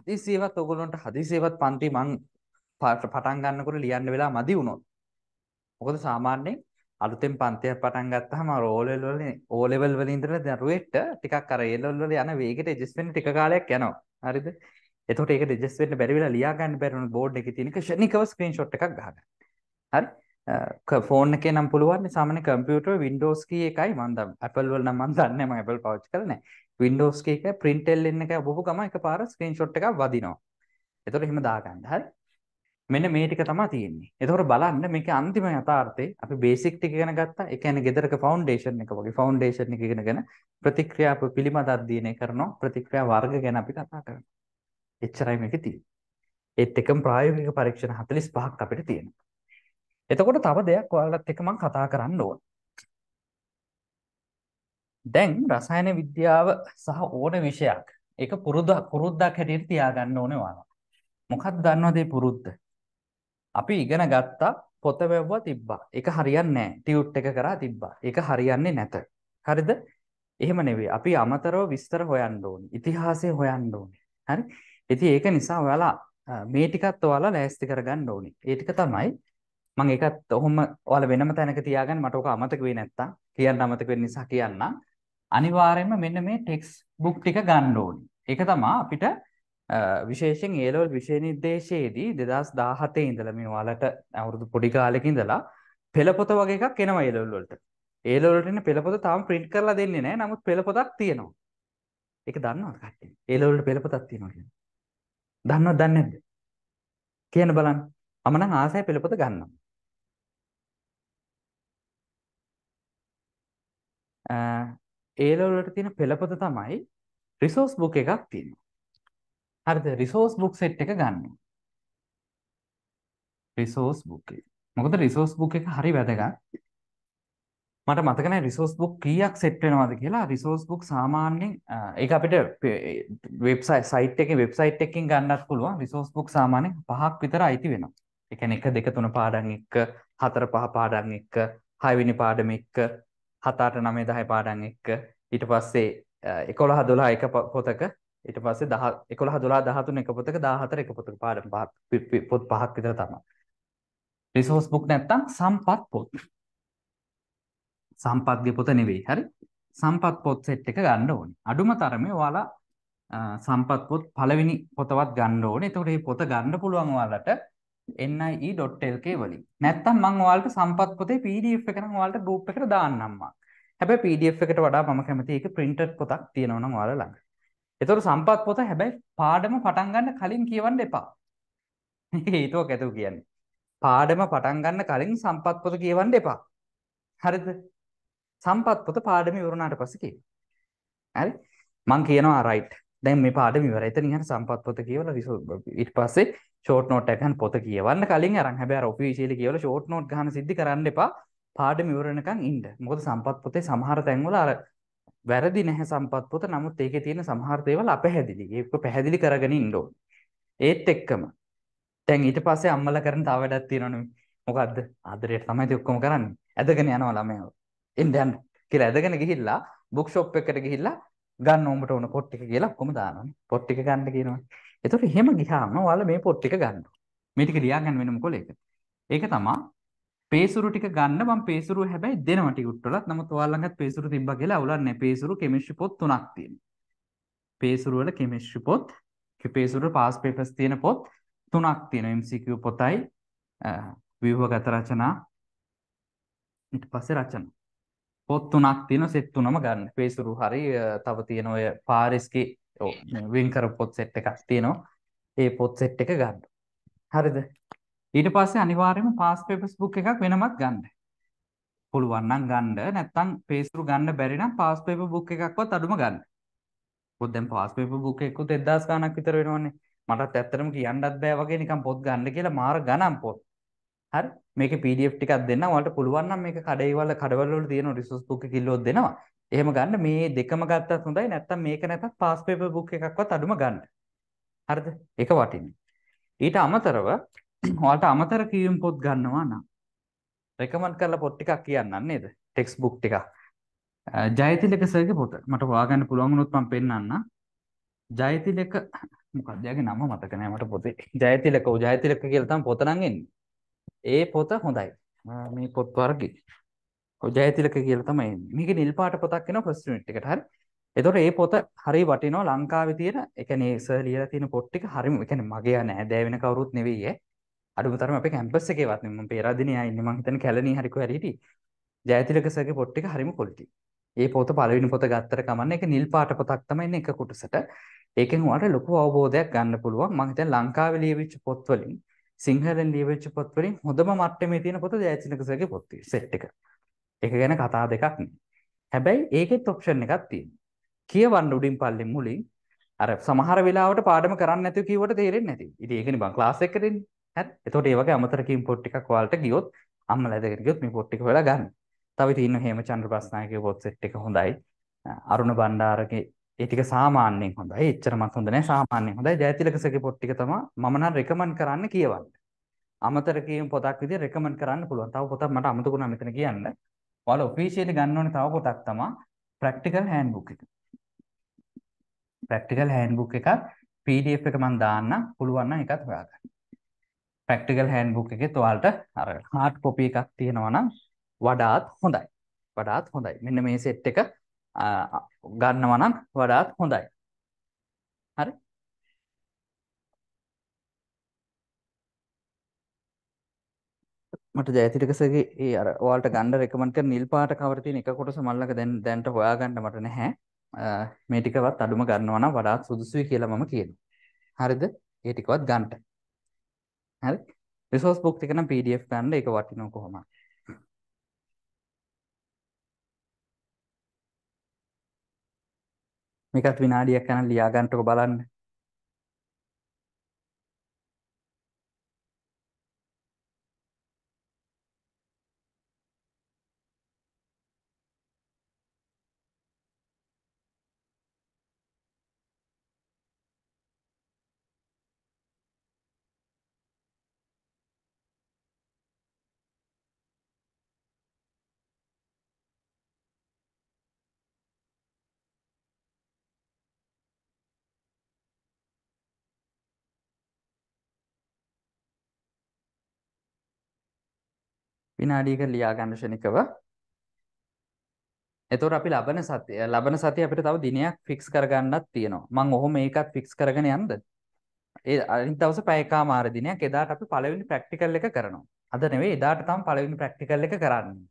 හදිස්සියවත් ඔයගොල්ලන්ට හදිස්සියවත් පන්ති මං පටන් ගන්නකොට ලියන්න වෙලා මදි වුණොත්. මොකද සාමාන්‍යයෙන් අලුතෙන් පන්තියක් පටන් ගත්තාම ඕ ලෙවල් වලින් ඕ ලෙවල් වලින් ඉඳලා දරුවෙක්ට ටිකක් අර ඒ ලෙවල් වල යන වේගෙට ඇඩ්ජස්ට් වෙන්න ටික කාලයක් යනවා. හරිද? එතකොට ඒක ඇඩ්ජස්ට් වෙන්න බැරි වෙලා ලියා ගන්න බැරි වුණොත් බෝඩ් එකේ තියෙන ක්ෂණිකව ස්ක්‍රීන්ෂොට් එකක් ගහගන්න. හරි? ෆෝන් එකේ නම් පුළුවන් සාමාන්‍ය කම්පියුටර් Windows කී එකයි මම දන්නේ. Apple වල නම් මම දන්නේ මම Apple පාවිච්චි කරලා නැහැ. Windows එක print LN එක ඔබපු ගම එකපාර screenshot එකක් වදිනවා. එතකොට එහෙම දාගන්න. හරි. මෙන්න මේ ටික තමයි තියෙන්නේ. එතකොට බලන්න මේකේ අන්තිම යථාර්ථය අපි බේසික් ටික ඉගෙන ගත්තා. ඒ කියන්නේ ගෙදරක ෆවුන්ඩේෂන් එක වගේ ෆවුන්ඩේෂන් එක ඉගෙනගෙන ප්‍රතික්‍රියා පිළිමත අධ්‍යයනය කරනවා. ප්‍රතික්‍රියා වර්ග ගැන අපි කතා කරනවා. එච්චරයි මේකේ තියෙන්නේ. ඒත් එකම ප්‍රායෝගික පරීක්ෂණ 45ක් අපිට තියෙනවා. එතකොට තව දෙයක් ඔයාලත් එක මම කතා කරන්න ඕන. දැන් රසායන විද්‍යාව සහ ඕන විෂයක් ඒක පුරුදු පුරුද්දක් හැටියට තියාගන්න ඕනේ වano. මොකක්ද දන්නවද මේ පුරුද්ද? අපි ඉගෙන ගත්තා පොත වැව්වා තිබ්බා. ඒක හරියන්නේ නැහැ. ටියුට් එක කරා තිබ්බා. ඒක හරියන්නේ නැත. හරිද? එහෙම නෙවෙයි. අපි අමතරව විස්තර හොයන්න ඕනේ. ඉතිහාසය හොයන්න ඕනේ. හරි? ඉතින් ඒක නිසා ඔයාලා මේ ටිකත් ඔයාලා ලෑස්ති කරගන්න ඕනේ. ඒ ටික තමයි මම ඒකත් ඔහොම ඔයාලා වෙනම තැනක තියාගන්න මට ඕක අමතක වෙන්නේ නැත්තම් කියන්න අමතක වෙන්න නිසා කියන්නම්. අනිවාර්යයෙන්ම මෙන්න මේ ටෙක්ස් බුක් ටික ගන්න ඕනේ. ඒක තමයි අපිට විශේෂයෙන් ඒ ලෙවල් විෂය නිර්දේශයේදී 2017 ඉඳලා මේ වලට අවුරුදු පොඩි කාලෙක ඉඳලා පෙළපොත වගේ එකක් එනවා ඒ ලෙවල් වලට. ඒ ලෙවල් වලට එන පෙළපොත තාම print කරලා දෙන්නේ නැහැ. නමුත් පෙළපොතක් තියෙනවා. ඒක දන්නවද කට්ටිය? ඒ ලෙවල් වලට පෙළපොතක් තියෙනවා කියන්නේ. දන්නවද දන්නේ නැද්ද? කියන්න බලන්න. මම නම් ආසයි පෙළපොත ගන්නවා. අ ඒලවලට තියෙන පෙළපොත තමයි රිසෝස් බුක් එකක් තියෙනවා. හරිද? රිසෝස් බුක් සෙට් එක ගන්න. රිසෝස් බුක් එක. මොකද රිසෝස් බුක් එක හරි වැදගත්. මට මතක නැහැ රිසෝස් බුක් කීයක් සෙට් වෙනවද කියලා. රිසෝස් බුක් සාමාන්‍යයෙන් ඒක අපිට වෙබ්සයිට් සයිට් එකේ වෙබ්සයිට් එකකින් ගන්නත් පුළුවන්. රිසෝස් බුක් සාමාන්‍යයෙන් පහක් විතර අයිති වෙනවා. ඒ කියන්නේ 1 2 3 පාඩම් එක්ක 4 5 පාඩම් එක්ක 6 වෙනි පාඩම එක්ක හතාට නමේ දහයි පාඩන් එක්ක ඊට පස්සේ එකොළ හදොලා එක පොතක ඊට පස්සේ දහ එකොළ හදොලා දහතුන එක පොතක දාහතර එක පොතක පාඩම් පොත් පහක් විතර තමයි රිසෝස් බුක් නැත්තම් සම්පත් පොත් සම්පත්ගේ පොත නෙවෙයි හරි සම්පත් පොත් සෙට් එක ගන්න ඕනේ. අඩුම තරමේ ඔයාලා සම්පත් පොත් පළවෙනි පොතවත් ගන්න ඕනේ. එතකොට මේ පොත ගන්න පුළුවන් ඔයාලට NIE.lk වලින්. නැත්තම් මම ඔයාලට සම්පත් පොතේ PDF එක නම් ඔයාලට group එකට දාන්නම් මම. හැබැයි PDF එකට වඩා මම කැමතියි ඒක printed පොතක් තියෙනවා නම් ඔයාලා ළඟ. ඒතකොට සම්පත් පොත හැබැයි පාඩම පටන් ගන්න කලින් කියවන්න එපා. හේතුවක් ඇතුව කියන්නේ. පාඩම පටන් ගන්න කලින් සම්පත් පොත කියවන්න එපා. හරිද? සම්පත් පොත පාඩම ඉවරනාට පස්සේ කියන්න. හරි? මං කියනවා රයිට්. දැන් මේ පාඩම ඉවරයි. එතනින් හරි සම්පත් පොත කියවලා ඊට පස්සේ ෂෝට් නෝට් එකන් පොත කියවන්න කලින් අරන් හැබැ ඔෆිසිල කියවල ෂෝට් නෝට් ගන සිදි කරන්න එපා පාඩම විවරණකන් ඉන්ඩ මොද සම්පත් පොතේ සමහර තැන්වල අර වැරදි නැහැ සම්පත් පොත නමුත් ඒක තියෙන සමහර්තයවල අප හැදිලි ඒක පැහැදිලි කරගෙන ඉන්ඩෝ ඒත් එක්කම තැන් ඊට පස්සේ අම්මල කරන තා වැඩත් තියෙනනු මොකක්ද අදරයට තමයි ඔක්කොම කරන්න ඇදගෙන යනවා ළමයව එන්ඩයන් කියලා ඇදගෙන ගිහිල්ලා බුක් ෂොප් එකට ගිහිල්ලා ගන්න ඕමට ඕන පොට්ටික කියලා කොම දානන පොට්ටික ගන්න කියනවා එතකොට එහෙම ගියාම ඔයාලා මේ පොත් ටික ගන්න. මේ ටික ලියා ගන්න වෙන මොකද ඒක? ඒක තමයි පේසුරු ටික ගන්න මම පේසුරු හැබැයි දෙනවා ටික උට්ටලත්. නමුත් ඔයාලා ළඟත් පේසුරු තිබ්බා කියලා අවුලන්නේ. පේසුරු කෙමිස්ට්‍රි පොත් තුනක් තියෙනවා. පේසුරු වල කෙමිස්ට්‍රි පොත්, පේසුරු පාස් පේපර්ස් තියෙන පොත් තුනක් තියෙනවා. MCQ පොතයි ව්‍යුහගත රචනා ඊට පස්සේ රචනා පොත් තුනක් තියෙන සෙත් තුනම ගන්න. පේසුරු හරි තව තියෙන ඔය පාරිස්ගේ වින්කර පොත් සෙට් එකක් තියෙනවා ඒ පොත් සෙට් එක ගන්න හරිද ඊට පස්සේ අනිවාර්යයෙන්ම පාස් පේපර්ස් බුක් එකක් වෙනමත් ගන්න පුළුවන් නම් ගන්න නැත්නම් පේස්රු ගන්න බැරි නම් පාස් පේපර් බුක් එකක්වත් අඩුම ගන්න පොත් දැන් පාස් පේපර් බුක් එකකුත් 2000 ගණක් විතර වෙනවනේ මටත් ඇත්තටම කියන්නත් බෑ වගේ නිකන් පොත් ගන්න කියලා මාර ගණන් පොත් හරි මේක PDF ටිකක් දෙන්න ඔයාලට පුළුවන් නම් මේක කඩේවල කඩවල වල තියෙන රිසෝස් බුක් එක කිල්ලෝත් දෙනවා එහෙම ගන්න මේ දෙකම ගත්තත් හොඳයි නැත්නම් මේක නැත්නම් පාස් පේපර් බුක් එකක්වත් අඩුම ගන්න. හරිද? ඒක වටින්නේ. ඊට අමතරව ඔයාලට අමතර කියවීම් පොත් ගන්නවා නම් රෙකමන්ඩ් කරලා පොත් ටිකක් කියන්නම් නේද? ටෙක්ස්ට් බුක් ටිකක්. ජයතිලක සර්ගේ පොත මට හොයාගන්න පුළුවන් වුණොත් මම පෙන්නන්න. ජයතිලක මොකක්ද යාගේ නම මතක නෑ මට පොතේ. ජයතිලක ඔය ජයතිලක කියලා තමයි පොත නම් එන්නේ. ඒ පොත හොඳයි. මේ පොත් වර්ගේ ජයතිලක කියලා තමයි එන්නේ. මේකේ නිල් පාට පොතක් එනවා ෆස්ට් යුනිට් එකට. හරි. එතකොට මේ පොත හරි වටිනවා ලංකාවේ තියෙන, ඒ කියන්නේ සර් ලියලා තියෙන පොත් ටික හරිම, ඒ කියන්නේ මගේ නෑ, දෑවෙන කවුරුත් නෙවෙයි ඈ. අඩුම තරම අපේ කැම්පස් එකේවත් නෙමෙයි. මම පේරාදෙණිය ආන්නේ. මම හිතන්නේ කැලණිය හරි කොහරි හිටියි. ජයතිලක සර්ගේ පොත් ටික හරිම ක්වොලිටි. මේ පොත පළවෙනි පොත ගත්තට කමන්නේ ඒක නිල් පාට පොතක් තමයි ඉන්නේ එක කොටසට. ඒකෙන් ඔයාලට ලොකු අවබෝධයක් ගන්න පුළුවන්. මම හිතන්නේ ලංකාවේ ලියවිච්ච පොත් වලින් සිංහලෙන් ලියවිච්ච පොත් වලින් හොඳම මට්ටමේ තියෙන පොත ජයතිලක සර්ගේ පොත් ටික සෙට් එක. එක ගැන කතා දෙකක් නේ. හැබැයි ඒකෙත් ඔප්ෂන් එකක් තියෙනවා. කියවන්න උඩින් පල්ලෙන් මුලින් අර සමහර වෙලාවට පාඩම කරන්න නැතුව කිව්වට තේරෙන්නේ නැති. ඉතින් ඒකනේ බං ක්ලාස් එකට එන්නේ. හරි. එතකොට ඒ වගේ අමතර කීම් පොත් ටිකක් ඔයාලට ගියොත් අම්මලා ඇදගෙන ගියොත් මේ පොත් ටික හොයලා ගන්න. තව තියෙන හේමචන්ද්‍ර ප්‍රස්නායකගේ පොත් සෙට් එක හොඳයි. අරුණ බණ්ඩාරගේ ඒ ටික සාමාන්‍යයෙන් හොඳයි. එච්චරමත් හොඳ නැහැ. සාමාන්‍යයෙන් හොඳයි. ජයතිලකසගේ පොත් ටික තමයි මම නම් රෙකමන්ඩ් කරන්න කියවන්නේ. අමතර කියීම් පොතක් විදිහට රෙකමන්ඩ් කරන්න පුළුවන්. තව පොතක් මට අමතකුණා මෙතන කියන්න. ඔයාලා ඔෆිෂියලි ගන්න ඕනේ තව පොතක් තමයි ප්‍රැක්ටිකල් හෑන්ඩ්බුක් එක. ප්‍රැක්ටිකල් හෑන්ඩ්බුක් එකක් PDF එක මම දාන්න පුළුවන් නම් ඒකත් හොයාගන්න. ප්‍රැක්ටිකල් හෑන්ඩ්බුක් එකේ ඔයාලට අර හાર્ඩ් කොපි එකක් තියෙනවා නම් වඩාත් හොඳයි. වඩාත් හොඳයි. මෙන්න මේ සෙට් එක ගන්නවා නම් වඩාත් හොඳයි. හරි. මට ජයතිරකසගේ ඒ අර වාට ගණ්ඩ රෙකමන්ට නිල් පාට කවරතින එක කොටස මල්ලක දැන් දැන්ට හොයාගන්න මට නැහැ මේටිකවත් අඩුම ගන්නවන වඩාත් සුදුසුයි කියලා මම කියන හරිද ඒටිකවත් ගන්ට හරි රිසෝස් බොක් එකන පඩF ගන්න එක වටිනෝ කොහොම මේකත් විනාඩියක් යන ලියාගන්ටක බලන්න විනාඩියක ලියා ගන්න ශනිකව. එතකොට අපි ලබන සතිය ලබන සතිය අපිට තව දිනයක් ෆික්ස් කරගන්නත් තියෙනවා. මම ඔහොම ඒකත් ෆික්ස් කරගෙන යන්නද? ඒ අනිත් දවසේ පැයකමාර දිනයක් එදාට අපි පළවෙනි ප්‍රැක්ටිකල් එක කරනවා. අද නෙවෙයි එදාට තමයි පළවෙනි ප්‍රැක්ටිකල් එක කරන්නේ.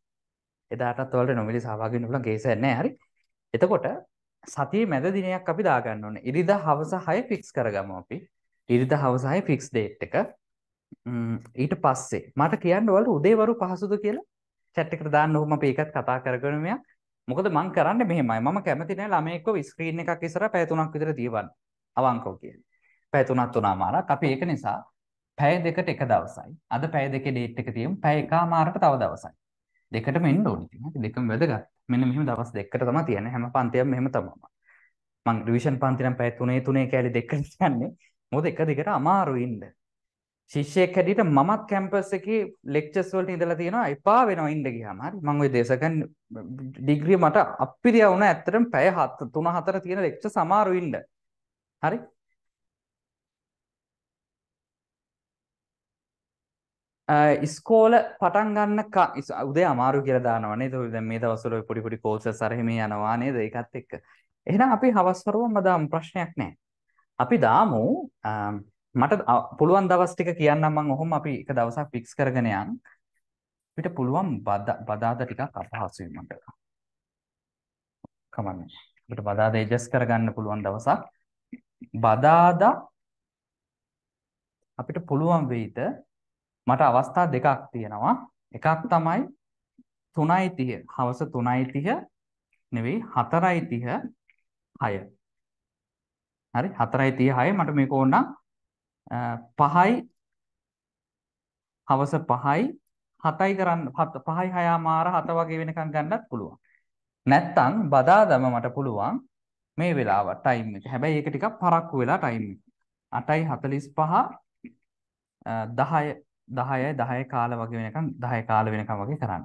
එදාටත් ඔයාලට නොමිලි සහභාගී වෙන්න පුළුවන් කේසයක් නැහැ. හරි. එතකොට සතියේ මැද දිනයක් අපි දාගන්න ඕනේ. ඉරිදා හවස 6 ෆික්ස් කරගමු අපි. ඉරිදා හවස 6 ෆික්ස් ඩේට් එක. ඊට පස්සේ මට කියන්න වලට උදේවරු පහසුද කියලා චැට් එකට දාන්න ඔහොම අපි ඒකත් කතා කරගෙන මෙයක් මොකද මං කරන්නේ මෙහෙමයි මම කැමති නෑ ළමයි එක්ක ස්ක්‍රීන් එකක් ඉස්සර පැය තුනක් විතර තියවන්න අවංකව කියන්නේ පැය තුනක් තුනමාරක් අපි ඒක නිසා පැය දෙකට එක දවසයි අද පැය දෙකේ ඩේට් එක තියමු පැය එකමාරට තව දවසයි දෙකටම එන්න ඕනේ ඉතින් හරි දෙකම වැදගත් මෙන්න මෙහෙම දවස් දෙකකට තමයි තියන්නේ හැම පන්තියක්ම මෙහෙම තමයි මං රිවිෂන් පන්ති නම් පැය තුනේ තුනේ කැලේ දෙකකට යන්නේ මොකද එක දිගට අමාරු ඉන්න ශිෂ්‍යයෙක් හැටියට මමත් කැම්පස් එකේ ලෙක්චර්ස් වලට ඉඳලා තියෙනවා එපා වෙනවා ඉන්න ගියාම හරි මම ওই දේශකන් ඩිග්‍රිය මට අප්පිරිය වුණා ඇත්තටම පැය 7 3 4 තියෙන ලෙක්චර් සමහරු ඉන්න හරි ඉස්කෝල පටන් ගන්න උදේ අමාරු කියලා දානවනේ ද මේ දවසල පොඩි පොඩි කෝස සරහෙම යනවා නේද ඒකත් එක්ක එහෙනම් අපි හවස්වරුවම දාම් ප්‍රශ්නයක් නෑ අපි දාමු මට පුළුවන් දවස් ටික කියන්නම් මම ඔහොම අපි එක දවසක් ෆික්ස් කරගෙන යන්. අපිට පුළුවන් බදාදා ටිකක් අපහසුයි මට. කමන්නේ. අපිට බදාදා ඇඩ්ජස්ට් කරගන්න පුළුවන් දවසක්. බදාදා අපිට පුළුවන් වෙයිද මට අවස්ථා දෙකක් තියෙනවා. එකක් තමයි 3:30 හවස 3:30 නෙවෙයි 4:30 6. හරි 4:36 මට මේක ඕන නම් පහයි හවස පහයි හතයි කරන්න පහයි හයාමාර හත වගේ වෙනකම් ගන්නත් පුළුවන්. නැත්තං බදාදම මට පුළුවන් මේ වෙලාව ටයිම් එක. හැබැයි ඒක ටිකක් පරක්කු වෙලා ටයිම් එක. 8:45 10 10යි 10 කාල වගේ වෙනකම් 10 කාල වෙනකම් වගේ කරන්න.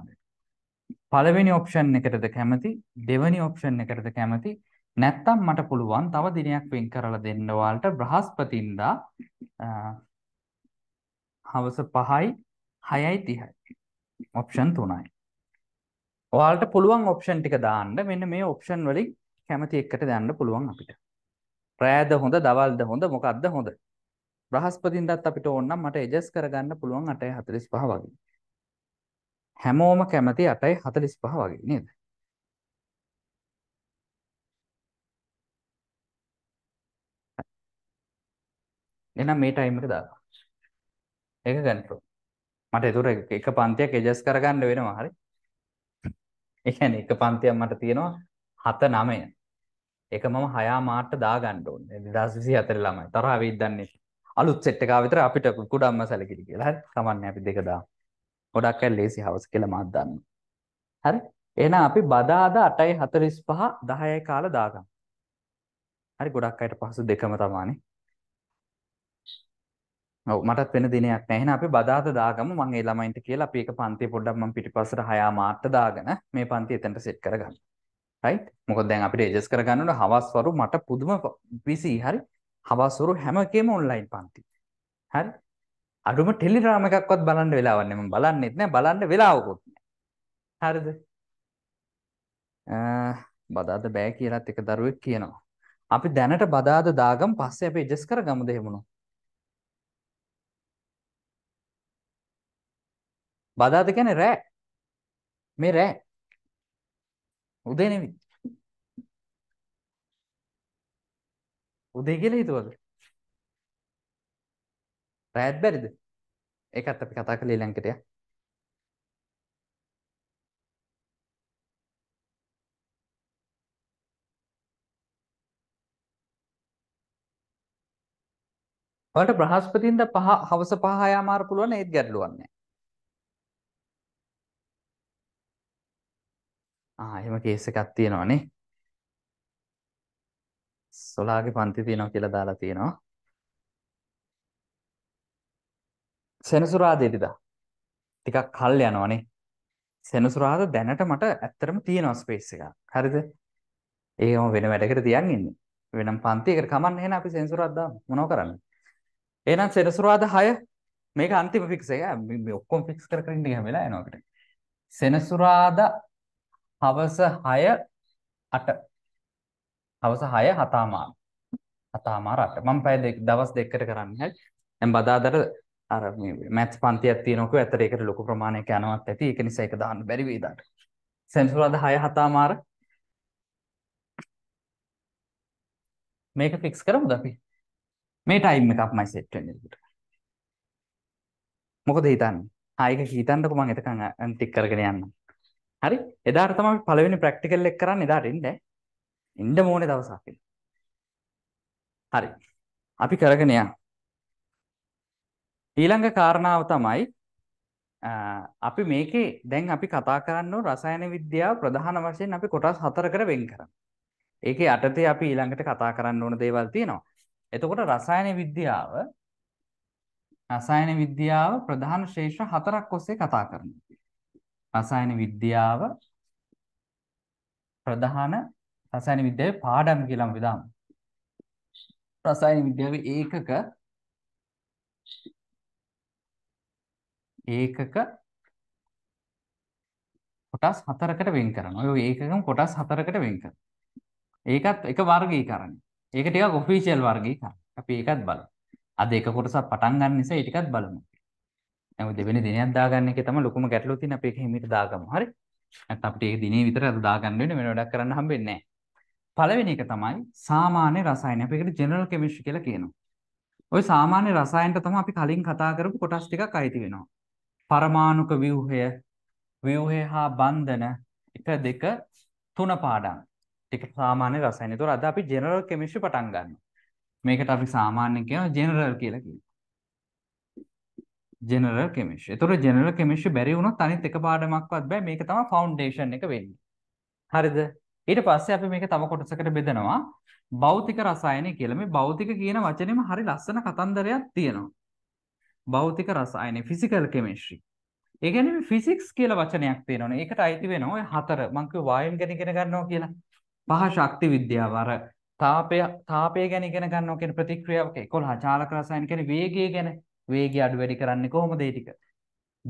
පළවෙනි ඔප්ෂන් එකටද කැමති, දෙවෙනි ඔප්ෂන් එකටද කැමති නැත්තම් මට පුළුවන් තව දිනයක් වෙන් කරලා දෙන්න ඔයාලට බ්‍රහස්පතින්දා හවස 5යි 6යි 30යි ඔප්ෂන් 3යි ඔයාලට පුළුවන් ඔප්ෂන් ටික දාන්න මෙන්න මේ ඔප්ෂන් වලින් කැමති එකට දාන්න පුළුවන් අපිට රෑද හොඳ දවල්ද හොඳ මොකක්ද හොඳ බ්‍රහස්පතින්දත් අපිට ඕනනම් මට ඇඩ්ජස්ට් කරගන්න පුළුවන් 8:45 වගේ හැමෝම කැමති 8:45 වගේ නේද එහෙනම් මේ ටයිම් එක දානවා. ඒක කන්ට්‍රෝල්. මට ඒතර එක පන්තියක් ඇඩ්ජස්ට් කරගන්න වෙනවා හරි. ඒ කියන්නේ එක පන්තියක් මට තියෙනවා 7 9. ඒක මම හයා මාට දාගන්න ඕනේ. 2024 ළමයි. තරහ වෙයිද දන්නේ. අලුත් සෙට් එකා විතර අපිට කුඩම්ම සැලකිලි කියලා. හරි. සමන්නේ අපි දෙක දාමු. ගොඩක් අය ලේසි හවස් කියලා මාත් දන්නවා. හරි. එහෙනම් අපි බදාදා 8:45 10යි කාලා දාගමු. හරි ගොඩක් අයට පහසු දෙකම තමානේ. ඔව් මටත් වෙන දිනයක් නැහැ. එහෙනම් අපි බදාද දාගමු. මම ඒ ළමයින්ට කියලා අපි එක පන්තිය පොඩ්ඩක් මම පිටිපස්සට හයා මාට්ට දාගෙන මේ පන්තිය එතනට සෙට් කරගන්න. රයිට්? මොකද දැන් අපිට එජස් කරගන්න ඕන හවස්වරු මට පුදුම විසි හරි. හවස්වරු හැම එකෙම ඔන්ලයින් පන්ති. හරි? අඩුම ටෙලිග්‍රෑම් එකක්වත් බලන්න වෙලාවක් නැහැ. මම බලන්නෙත් නැහැ. බලන්න වෙලාවකුත් නැහැ. හරිද? බදාද බෑ කියලාත් එක දරුවෙක් කියනවා. අපි දැනට බදාද දාගමු. පස්සේ අපි එජස් කරගමුද එහෙමනොත්? බදාද කියන්නේ රෑ. මේ රෑ. උදේ නෙමෙයි. උදේ කියලා හිතුවද? රෑත් බැරිද? ඒකත් අපි කතා කළේ ඊළඟට යා. ඔයාලට බ්‍රහස්පතින්ද පහ හවස පහ යාමාර පුළුවන් ඒත් ගැටලුවක් නැහැ. ආ එහෙම කේස් එකක් තියෙනවානේ. සොලාගේ පන්ති තියෙනවා කියලා දාලා තියෙනවා. සෙනසුරාදා ටිකක් කල් යනවානේ. සෙනසුරාදා දැනට මට ඇත්තටම තියෙනවා ස්පේස් එකක්. හරිද? ඒකම වෙන වැඩකට තියන් ඉන්නේ. වෙනම් පන්තියකට කමන්න එහෙනම් අපි සෙනසුරාදා මොනව කරන්නේ? එහෙනම් සෙනසුරාදා 6 මේක අන්තිම ෆික්ස් එක. මේ ඔක්කොම ෆික්ස් කර කර ඉන්න හැම වෙලාවෙම යනවා අපිට. සෙනසුරාදා හවස 6 8 හවස 6 හතාමාර හතාමාර 8 මම පැය දෙක දවස් දෙකකට කරන්නේ දැන් බදාදර අර මේ මැත්ස් පන්තියක් තියෙනකෝ ඇත්තට ඒකට ලොකු ප්‍රමාණයක යනවත් ඇති ඒක නිසා ඒක දාන්න බැරි වෙයි දාට සෙන්සුරාද 6 හතාමාර මේක ෆික්ස් කරමුද අපි මේ ටයිම් එක අපමයි සෙට් වෙන්නේ ඒකට මොකද හිතන්නේ ආ ඒක හිතන්නකෝ මම එතකන් ටික් කරගෙන යන්නම් හරි එදාට තමයි පළවෙනි ප්‍රැක්ටිකල් එක කරන්න එදාට ඉන්න ඉන්න ඕනේ දවසක් හරි අපි කරගෙන යන්න ඊළඟ කාරණාව තමයි අපි මේකේ දැන් අපි කතා කරන්න රසායන විද්‍යාව ප්‍රධාන වශයෙන් අපි කොටස් හතරකට වෙන් කරමු. ඒකේ යටතේ අපි ඊළඟට කතා කරන්න ඕන දේවල් තියෙනවා. එතකොට රසායන විද්‍යාව රසායන විද්‍යාව ප්‍රධාන ශේෂ හතරක් ඔස්සේ කතා කරනවා. රසායන විද්‍යාව ප්‍රධාන රසායන විද්‍යාවේ පාඩම් කියලා අපි දාමු. රසායන විද්‍යාවේ ඒකක ඒකක කොටස් හතරකට වෙන් කරනවා. ඔය ඒකකම කොටස් හතරකට වෙන් කරනවා. ඒකත් එක වර්ගීකරණය. ඒක ටිකක් ඔෆිෂියල් වර්ගීකරණය. අපි ඒකත් බලමු. අද එක කොටසක් පටන් ගන්න නිසා ඒ ටිකත් බලමු. දැන් ඔය දෙවෙනි දිනයක් දාගන්න එකේ තමයි ලොකුම ගැටලුව තියෙන්නේ අපි ඒක හිමීට දාගමු හරි නැත්නම් අපිට ඒ දිනේ විතර අද දාගන්න වෙන වෙන වැඩක් කරන්න හම්බෙන්නේ නැහැ පළවෙනි එක තමයි සාමාන්‍ය රසායන අපි ඒකට ජෙනරල් කෙමිස්ට්‍රි කියලා කියනවා ඔය සාමාන්‍ය රසායනට තමයි අපි කලින් කතා කරපු කොටස් ටිකක් අයිති වෙනවා පරමාණුක ව්‍යුහය ව්‍යුහය හා බන්ධන එක දෙක තුන පාඩම් ටික සාමාන්‍ය රසායන. ඒතොර අද අපි ජෙනරල් කෙමිස්ට්‍රි පටන් ගන්නවා. මේකට අපි සාමාන්‍යයෙන් කියනවා ජෙනරල් කියලා කියනවා. General chemistry. ඒතකොට ජෙනරල් කෙමිස්ට්‍රි බැරි වුණොත් අනිත් එක පාඩමක්වත් බෑ. මේක තමයි ෆවුන්ඩේෂන් එක වෙන්නේ. හරිද? ඊට පස්සේ අපි මේක තව කොටසකට බෙදනවා. භෞතික රසායනය කියලා. මේ භෞතික කියන වචනේම හරි ලස්සන කතන්දරයක් තියෙනවා. භෞතික රසායනය ෆිසිකල් කෙමිස්ට්‍රි. ඒ කියන්නේ මේ ෆිසික්ස් කියලා වචනයක් තියෙනවනේ. ඒකට අයිති වෙනවා ඔය හතර. මං කිව්වා වායුව ගැන ඉගෙන ගන්නවා කියලා. පහ ශක්ති විද්‍යාව අර තාපය තාපය ගැන ඉගෙන ගන්නවා කියන ප්‍රතික්‍රියාවක 11 චාලක රසායන කියන්නේ වේගය ගැන වේගය අඩු වැඩි කරන්නේ කොහොමද ඒ ටික?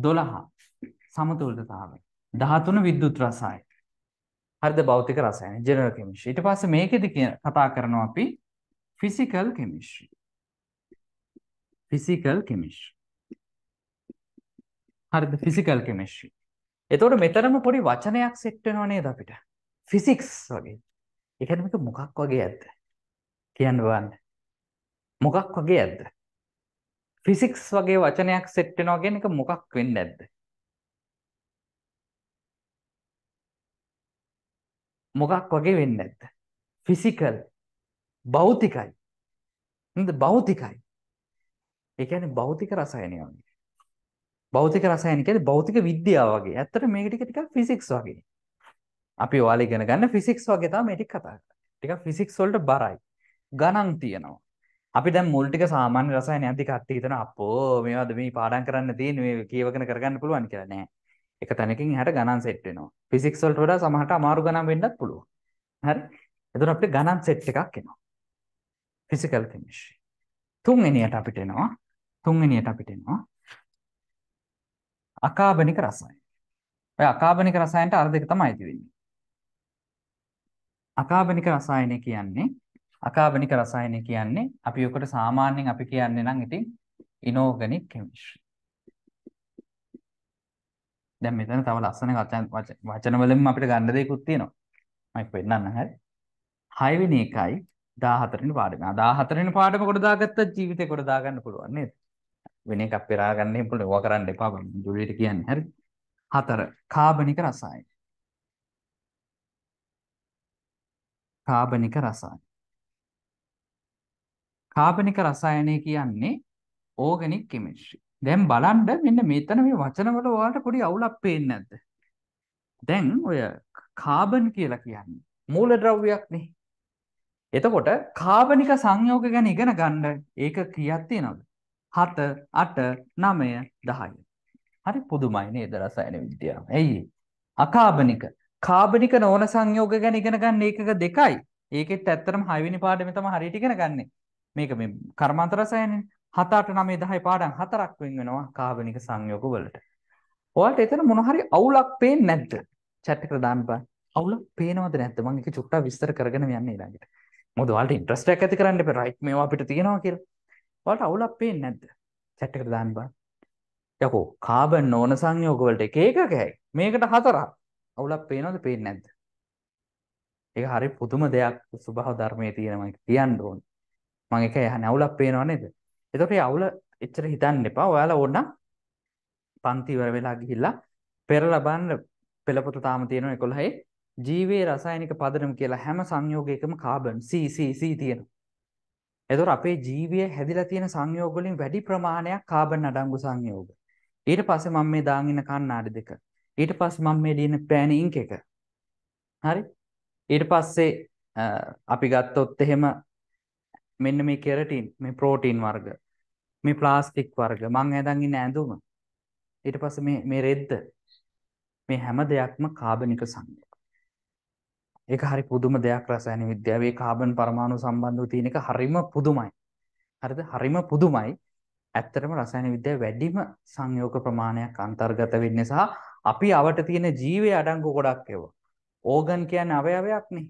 12 සමතුලිතතාවය. 13 විද්‍යුත් රසායන. හරිද භෞතික රසායන ජෙනරල් කෙමිස්ට්‍රි. ඊට පස්සේ මේකෙදි කතා කරනවා අපි ෆිසිකල් කෙමිස්ට්‍රි. Physical chemistry. හරිද ෆිසිකල් කෙමිස්ට්‍රි. එතකොට මෙතරම් පොඩි වචනයක් සෙට් වෙනව නේද අපිට? ෆිසික්ස් වගේ. ඒ කියන්නේ මේක මොකක් වගේ ඇද්ද? කියන්න බලන්න. මොකක් වගේ ඇද්ද? ෆිසික්ස් වගේ වචනයක් සෙට් වෙනවා කියන එක මොකක් වෙන්නේ නැද්ද? මොකක් වගේ වෙන්නේ නැද්ද? ෆිසිකල් භෞතිකයි. නේද? භෞතිකයි. ඒ කියන්නේ භෞතික රසායනය වගේ. භෞතික රසායන කියන්නේ භෞතික විද්‍යාව වගේ. ඇත්තට මේක ටික ටිකක් ෆිසික්ස් වගේ. අපි ඔයාලා ඉගෙන ගන්න ෆිසික්ස් වගේ තමයි මේ ටික කතා කරන්නේ. ටිකක් ෆිසික්ස් වලට බරයි. ගණන් තියෙනවා. අපි දැන් මුල් ටික සාමාන්‍ය රසායනයක් දික අත්ති හිතන අපෝ මේවද මේ පාඩම් කරන්න තියෙන මේ කියවගෙන කරගන්න පුළුවන් කියලා නෑ. එක තැනකින් හැට ගණන් සෙට් වෙනවා. ෆිසික්ස් වලට වඩා සමහරට අමාරු ගණන් වෙන්නත් පුළුවන්. හරි. එතකොට අපිට ගණන් සෙට් එකක් එනවා. Physical chemistry. තුන්වෙනියට අපිට එනවා. තුන්වෙනියට අපිට එනවා. අකාබනික රසායන. ඔය අකාබනික රසායනට අර දෙක තමයි ඇති වෙන්නේ. අකාබනික රසායනය කියන්නේ අකාබනික රසායන කියන්නේ අපි ඔකට සාමාන්‍යයෙන් අපි කියන්නේ නම් ඉතින් ඉනෝගනික් කෙමිස්ට්‍රි. දැන් මෙතන තව ලස්සන වචන වලින්ම අපිට ගන්න දෙයක්ත් තියෙනවා. මම පෙන්නන්න හරි. 6 වෙනි එකයි 14 වෙනි පාඩම. ආ 14 වෙනි පාඩම කොට දාගත්ත ජීවිතේ කොට දාගන්න පුළුවන් නේද? වෙන එකක් පෙරා ගන්න හේතුව ඕවා කරන්න එපා මම ජුලියට කියන්නේ හරි. 4 කාබනික රසායන. කාබනික රසායන. කාබනික රසායනය කියන්නේ ඕගනික් කිමිස්ට්‍රි. දැන් බලන්න මෙන්න මෙතන මේ වචනවල ඔයාලට පොඩි අවුලක් පේන්නේ නැද්ද? දැන් ඔය කාබන් කියලා කියන්නේ මූලද්‍රව්‍යයක්නේ. එතකොට කාබනික සංයෝග ගැන ඉගෙන ගන්න ඒක කීයක් තියෙනවද? 7 8 9 10. හරි පුදුමයි නේද රසායන විද්‍යාව. ඇයි? අකාබනික කාබනික නොවන සංයෝග ගැන ඉගෙන ගන්න ඒකක දෙකයි. ඒකෙත් ඇත්තටම 6 වෙනි පාඩමේ තමයි හරියට ඉගෙන ගන්නේ. මේක මේ කර්මාන්ත රසායනනේ 7 8 9 10 පාඩම් හතරක් වෙන් වෙනවා කාබනික සංයෝග වලට. ඔයාලට එතන මොන හරි අවුලක් පේන්නේ නැද්ද? chat එකට දාන්න බලන්න. අවුලක් පේනවද නැද්ද? මම ඒක චුට්ටක් විස්තර කරගෙන යන්නේ ඊළඟට. මොකද ඔයාලට ඉන්ට්‍රස්ට් එකක් ඇති කරන්න එපා. රයිට් මේවා අපිට තියෙනවා කියලා. ඔයාලට අවුලක් පේන්නේ නැද්ද? chat එකට දාන්න බලන්න. යකෝ කාබන් නොවන සංයෝග වලට එක එකකයි. මේකට හතරක්. අවුලක් පේනවද පේන්නේ නැද්ද? ඒක හරි පුදුම දෙයක් සුභව ධර්මයේ තියෙනවා කියන්න ඕනේ. මම එක නැවුලක් පේනවා නේද? එතකොට මේ අවුල එච්චර හිතන්න එපා. ඔයාලා ඕන පන්ති ඉවර වෙලා ගිහිල්ලා පෙර ලබන්න පෙළපොත තාම තියෙනවා 11යි. ජීවයේ රසායනික පදනම කියලා හැම සංයෝගයකම කාබන් CCC තියෙනවා. එතකොට අපේ ජීවය හැදිලා තියෙන සංයෝග වලින් වැඩි ප්‍රමාණයක් කාබන් අඩංගු සංයෝග. ඊට පස්සේ මම මේ දාගෙන ඉන්න කණ්ණාඩි දෙක. ඊට පස්සේ මම මේ ලියන පෑන ඉන්ක් එක. හරි? ඊට පස්සේ අපි ගත්තොත් එහෙම මෙන්න මේ කෙරටින් මේ ප්‍රෝටීන් වර්ග මේ ප්ලාස්ටික් වර්ග මං ඇදන් ඉන්න ඇඳුම ඊට පස්සේ මේ මේ රෙද්ද මේ හැම දෙයක්ම කාබනික සංයුක්ත ඒක හරි පුදුම දෙයක් රසායන විද්‍යාවේ කාබන් පරමාණු සම්බන්ධව තියෙන එක හරිම පුදුමයි හරිද හරිම පුදුමයි ඇත්තටම රසායන විද්‍යාවේ වැඩිම සංයෝග ප්‍රමාණයක් අන්තර්ගත වෙන්නේ සහ අපි අවට තියෙන ජීවේ අඩංගු ගොඩක් ඒවා ඕගන් කියන්නේ අවයවයක් නේ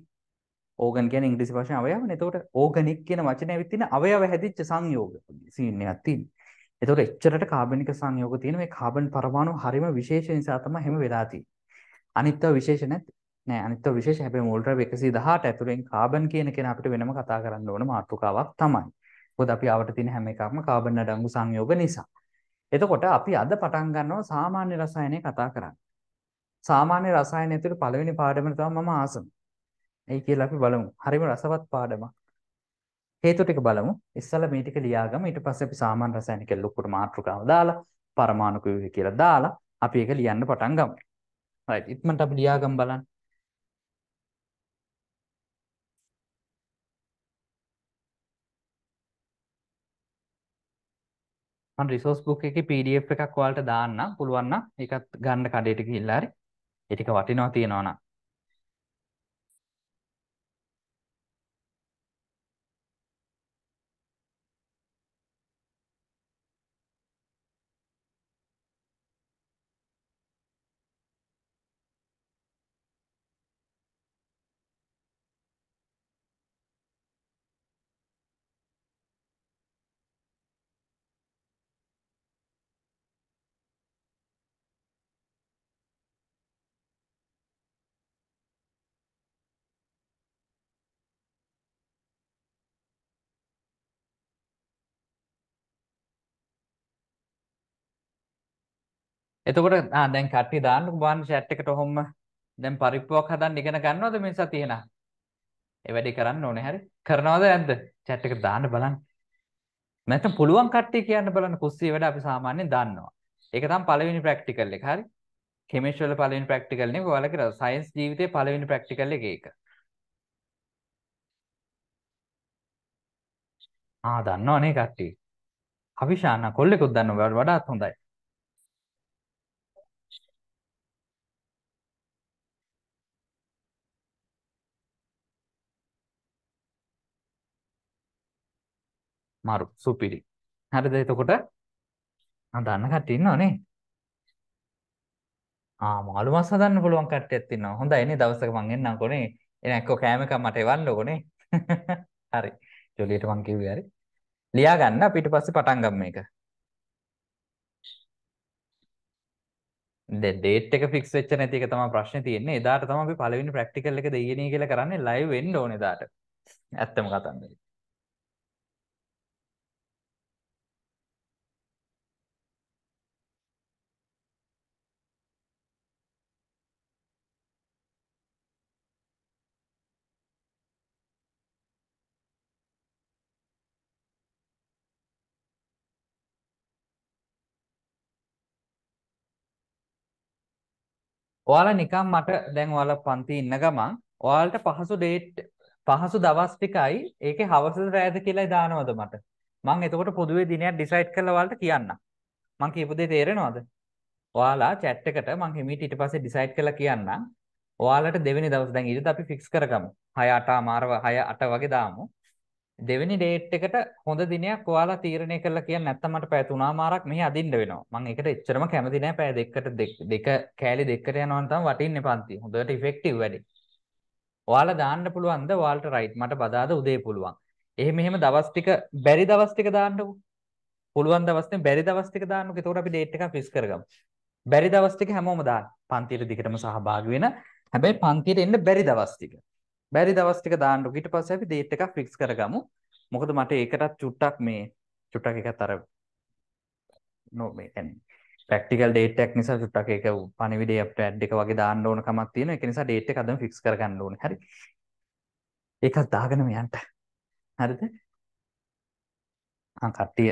ඕගන් කියන්නේ ඉංග්‍රීසි භාෂාවේ අවයවනේ. එතකොට ඕගනික් කියන වචනේ ඇවිත් තියෙන අවයව හැදිච්ච සංයෝග සීන් එකක් තියෙන්නේ. එතකොට එච්චරට කාබනික සංයෝග තියෙන මේ කාබන් පරමාණු හරිම විශේෂ නිසා තමයි හැම වෙලා තියෙන්නේ. අනිත්ව විශේෂ නැත් නෑ අනිත්ව විශේෂ හැබැයි මෝල් ට්‍රයිබ් 118 ඇතුලෙන් කාබන් කියන කෙනා අපිට වෙනම කතා කරන්න ඕන මාතෘකාවක් තමයි. මොකද අපි ආවට තියෙන හැම එකක්ම කාබන් අඩංගු සංයෝග නිසා. එතකොට අපි අද පටන් ගන්නවා සාමාන්‍ය රසායනය කතා කරන්න. සාමාන්‍ය රසායනය ඇතුළේ පළවෙනි පාඩම තමයි මම ආසම. ඒ කියලා අපි බලමු. හරිම රසවත් පාඩමක්. හේතු ටික බලමු. ඉස්සලා මේ ටික ලියාගමු. ඊට පස්සේ අපි සාමාන්‍ය රසායනික ලොකුට මාතෘකාව දාලා පරමාණු ව්‍යුහය කියලා දාලා අපි ඒක ලියන්න පටන් ගමු. right. ඉක්මනට අපි ලියාගමු බලන්න. මම resource book එකේ PDF එකක් ඔයාලට දාන්න පුළුවන් නම් ඒකත් ගන්න කඩේට ගිහිල්ලා හරි ඒ ටික වටිනවා තියනවා නම් එතකොට ආ දැන් කට්ටිය දාන්නකෝ බලන්න chat එකට ඔහොම දැන් පරිප්පුවක් හදන්න ඉගෙන ගන්නවද මේ සතිය නම්? ඒ වැඩේ කරන්න ඕනේ හරි. කරනවද නැද්ද? chat එකට දාන්න බලන්න. නැත්නම් පුළුවන් කට්ටිය කියන්න බලන්න කුස්සිය වැඩ අපි සාමාන්‍යයෙන් දන්නවා. ඒක තමයි පළවෙනි ප්‍රැක්ටිකල් එක හරි. කෙමිස්ට්‍රි වල පළවෙනි ප්‍රැක්ටිකල් එක ඔයාලා කරා සයන්ස් ජීවිතේ පළවෙනි ප්‍රැක්ටිකල් එක ඒක. ආ දන්නවනේ කට්ටිය. අවිශාන කොල්ලෙකුත් දන්නවා වඩාත් හොඳයි. මරු සුපිරි. හරිද? එතකොට හදන්න කට්ටිය ඉන්නවනේ. ආ මාළු මස් හදන්න පුළුවන් කට්ටියක් ඉන්නවා. හොඳයි නේ දවසක මං එන්නම්කොනේ. එන එක්කෝ කෑම එකක් මට එවන්නකොනේ. හරි. ජොලියට මං කිව්වේ හරි. ලියා ගන්න අපිට පස්සේ පටන් ගමු මේක. දැන් ඩේට් එක ෆික්ස් වෙච්ච නැති එක තමයි ප්‍රශ්නේ තියෙන්නේ. එදාට තමයි අපි පළවෙනි ප්‍රැක්ටිකල් එක දෙයියනේ කියලා කරන්නේ ලයිව් වෙන්න ඕනේ එදාට. ඇත්තම කතන්දරේ. ඔයාලා නිකන් මට දැන් ඔයාලා පන්ති ඉන්න ගමන් ඔයාලට පහසු ඩේට් පහසු දවස් ටිකයි ඒකේ හවස රෑද කියලා දානවද මට? මං එතකොට පොදුවේ දිනයක් ඩිසයිඩ් කරලා ඔයාලට කියන්න. මං කියපු දේ තේරෙනවද? ඔයාලා chat එකට මං හිමීට ඊට පස්සේ ඩිසයිඩ් කරලා කියන්නම්. ඔයාලට දෙවෙනි දවස් දැන් ඊට අපි ෆික්ස් කරගමු. 6 8 මාරව 6 8 වගේ දාමු. දෙවෙනි ඩේට් එකට හොඳ දිනයක් ඔයාලා තීරණය කරලා කියන්නේ නැත්තම් මට පැය තුනම ආරක් මෙහි අදින්න වෙනවා. මම ඒකට එච්චරම කැමති නෑ පැය දෙකකට දෙක කෑලි දෙකකට යනවා නම් වටින්නේ පන්ති. හොඳට ඉෆෙක්ටිව් වැඩි. ඔයාලා දාන්න පුළුවන්ද ඔයාලට රයිට් මට බදාද උදේ පුළුවන්. එහෙම එහෙම දවස් ටික බැරි දවස් ටික දාන්නකෝ. පුළුවන් දවස් ටික බැරි දවස් ටික දාන්නකෝ. එතකොට අපි ඩේට් එකක් ෆික්ස් කරගමු. බැරි දවස් ටික හැමෝම දාන්න. පන්තියට දිගටම සහභාගී වෙන. හැබැයි පන්තියට එන්න බැරි දවස් ටික. බැරි දවස් ටික දාන්නු. ඊට පස්සේ අපි ඩේට් එකක් ෆික්ස් කරගමු. මොකද මට ඒකටත් චුට්ටක් මේ චුට්ටක් එකත් අර නෝ මේ කියන්නේ ප්‍රැක්ටිකල් ඩේට් එකක් නිසා චුට්ටක් ඒක පණිවිඩය අපිට ඇඩ් එක වගේ දාන්න ඕන කමක් තියෙනවා. ඒක නිසා ඩේට් එක අදම ෆික්ස් කරගන්න ඕනේ. හරි. ඒකත් දාගෙන මෙයන්ට. හරිද? ආ කට්ටිය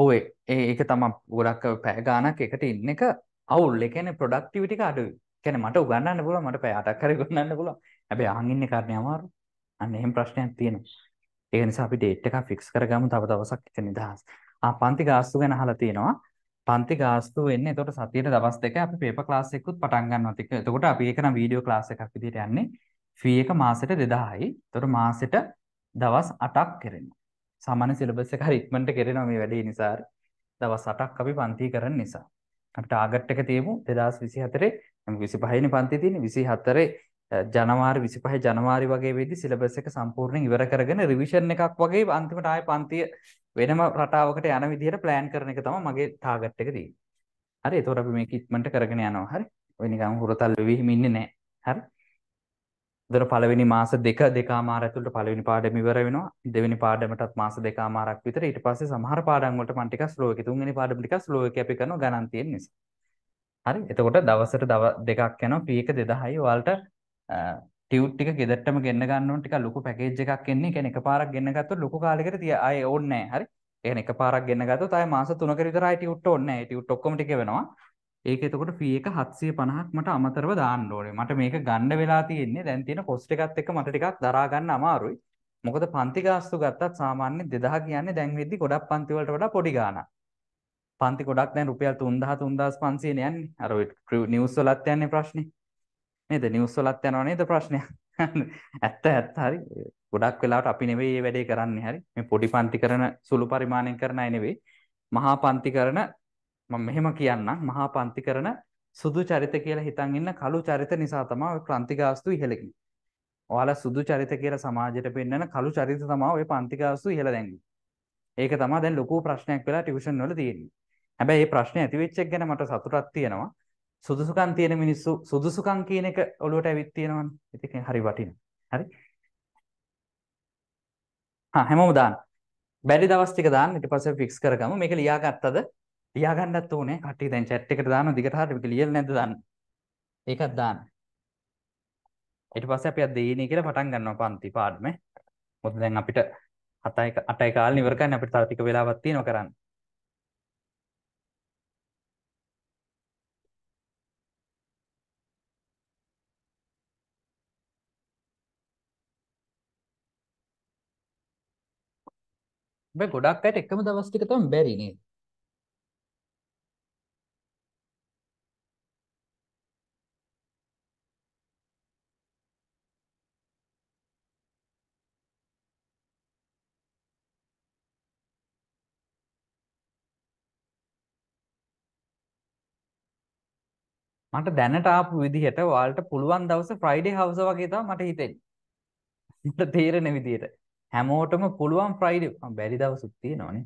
ඔව ඒක තම ගොඩක් පෑගානක් එකට ඉන්න එක අවුල් එකන ප්‍රඩක්ටිවිටික අඩු කැන මට උගන්නන්න පුල මට පෑටක් කර ගන්න පුල ඇබේ අංඉන්න කරණය අමාරු අන්න එහෙම ප්‍රශ්නයක් තියෙන ඒනිසා අපි ඩේට් එක ෆික්ස් කරගම තව දවසක් එක නිදහස් පන්ති ගාස්තු ගැන හලා තියෙනවා පන්ති ගාස්තු වෙන්න තොට සතියට දවස් දෙක අපි පේප ලාසෙකුත් පටන්ගන්න තික තකොට අපි එකන වීඩියෝ ලාස එකක් විදිට යන්නේ ෆිය එක මාසට දෙදාහයි තොට මාසට දවස් අටක් කරෙනවා සාමාන්‍ය සිලබස් එක හරි ඉක්මනට කෙරෙනවා මේ වැඩේ නිසා දවස් 8ක් අපි පන්ති කරන නිසා අපි ටාගට් එක තියමු 2024 25 වෙනි පන්ති තියෙන්නේ 24 ජනවාරි 25 ජනවාරි වගේ වෙද්දි සිලබස් එක සම්පූර්ණයෙන් ඉවර කරගෙන රිවිෂන් එකක් වගේ අන්තිමට ආයේ පන්තිය වෙනම රටාවකට යන විදිහට ප්ලෑන් කරන එක තමයි මගේ ටාගට් එක තියෙන්නේ. හරි එතකොට අපි මේක ඉක්මනට කරගෙන යනවා. හරි. ඔය නිකන් හුරතල් වෙවි හිමින් ඉන්නේ නැහැ. හරි. දර පළවෙනි මාස දෙක දෙකාමාරඇතුළට පළවෙනි පාඩම ඉවර වෙනවා දෙවෙනි පාඩමටත් මාස දෙකාමාරක් විතර ඊට පස්සේ සමහර පාඩම්වලට මම ටිකක් ස්ලෝ එක තුන්වෙනි පාඩම ටිකක් ස්ලෝ එක අපි කරනවා ගණන් තියෙන නිසා. හරි එතකොට දවසට දව දෙකක් යනවා පී එක 2000යි ඔයාලට ටියුට් ටික ගෙදරටම ගෙන්න ගන්න ඕන ටිකක් ලොකු පැකේජ් එකක් එන්නේ කියන්නේ එකපාරක් ගෙන්න ගත්තොත් ලොකු කාලයකට තිය ආයේ ඕනේ නැහැ. හරි. එහෙනම් එකපාරක් ගෙන්න ගත්තොත් ආයේ මාස 3කට විතර ආයේ ටියුට් ඕනේ නැහැ. ටියුට් ඔක්කොම ටික වෙනවා. ඒක එතකොට ෆී එක 750ක් මට අමතරව දාන්න ඕනේ. මට මේක ගන්න වෙලා තියෙන්නේ දැන් තියෙන කොස්ට් එකත් එක්ක මට ටිකක් දරා ගන්න අමාරුයි. මොකද පන්ති ගාස්තු ගත්තත් සාමාන්‍යයෙන් 2000 කියන්නේ දැන් වෙද්දි ගොඩක් පන්ති වලට වඩා පොඩි ගාණක්. පන්ති ගොඩක් දැන් රුපියල් 3000 3500 නේ යන්නේ. අර නිවුස් වලත් යන්නේ ප්‍රශ්නේ. නේද? නිවුස් වලත් යනවා නේද ප්‍රශ්නයක්. ඇත්ත ඇත්ත හරි. ගොඩක් වෙලාවට අපි නෙවෙයි මේ වැඩේ කරන්නේ හරි. මේ පොඩි පන්ති කරන සුළු පරිමාණයෙන් කරන අය නෙවෙයි. මහා පන්ති කරන මම මෙහෙම කියන්නම් මහා පන්ති කරන සුදු චරිත කියලා හිතන් ඉන්න කළු චරිත නිසා තමයි ඔය ක්‍රාන්තිගාස්තු ඉහළ ගියේ. ඔයාලා සුදු චරිත කියලා සමාජයට පෙන්වන කළු චරිත තමයි ඔය පන්තිගාස්තු ඉහළ දැන්ගන්නේ. ඒක තමයි දැන් ලොකු ප්‍රශ්නයක් වෙලා ටියුෂන් වල තියෙන්නේ. හැබැයි මේ ප්‍රශ්නේ ඇති වෙච්ච එක ගැන මට සතුටක් තියෙනවා. සුදුසුකම් තියෙන මිනිස්සු සුදුසුකම් කියන එක ඔලුවට ඇවිත් තියෙනවනේ. ඒක හරි වටිනවා. හරි. හා හැමෝම දාන්න. බැරි දවස් ටික දාන්න ඊට පස්සේ ෆික්ස් කරගමු. මේක ලියාගත්තද? ලියාගන්නත් ඕනේ. කට්ටිය දැන් chat එකට දාන දිගට හරියට මේක ලියලා නැද්ද දාන්න. ඒකත් දාන්න. ඊට පස්සේ අපි අද දෙයිනේ කියලා පටන් ගන්නවා පන්ති පාඩම. මොකද දැන් අපිට 7යි 8යි කාලේ ඉවර කරන්න අපිට තව ටික වෙලාවක් තියෙනවා කරන්න. හැබැයි ගොඩක් අයට එකම දවස් ටික තමයි බැරි නේද? මට දැනට ආපු විදිහට ඔයාලට පුළුවන් දවස ෆ්‍රයිඩේ හවස වගේ තමයි මට හිතෙන්නේ. මට තේරෙන විදිහට. හැමෝටම පුළුවන් ෆ්‍රයිඩේ බැරි දවසුත් තියෙනවනේ.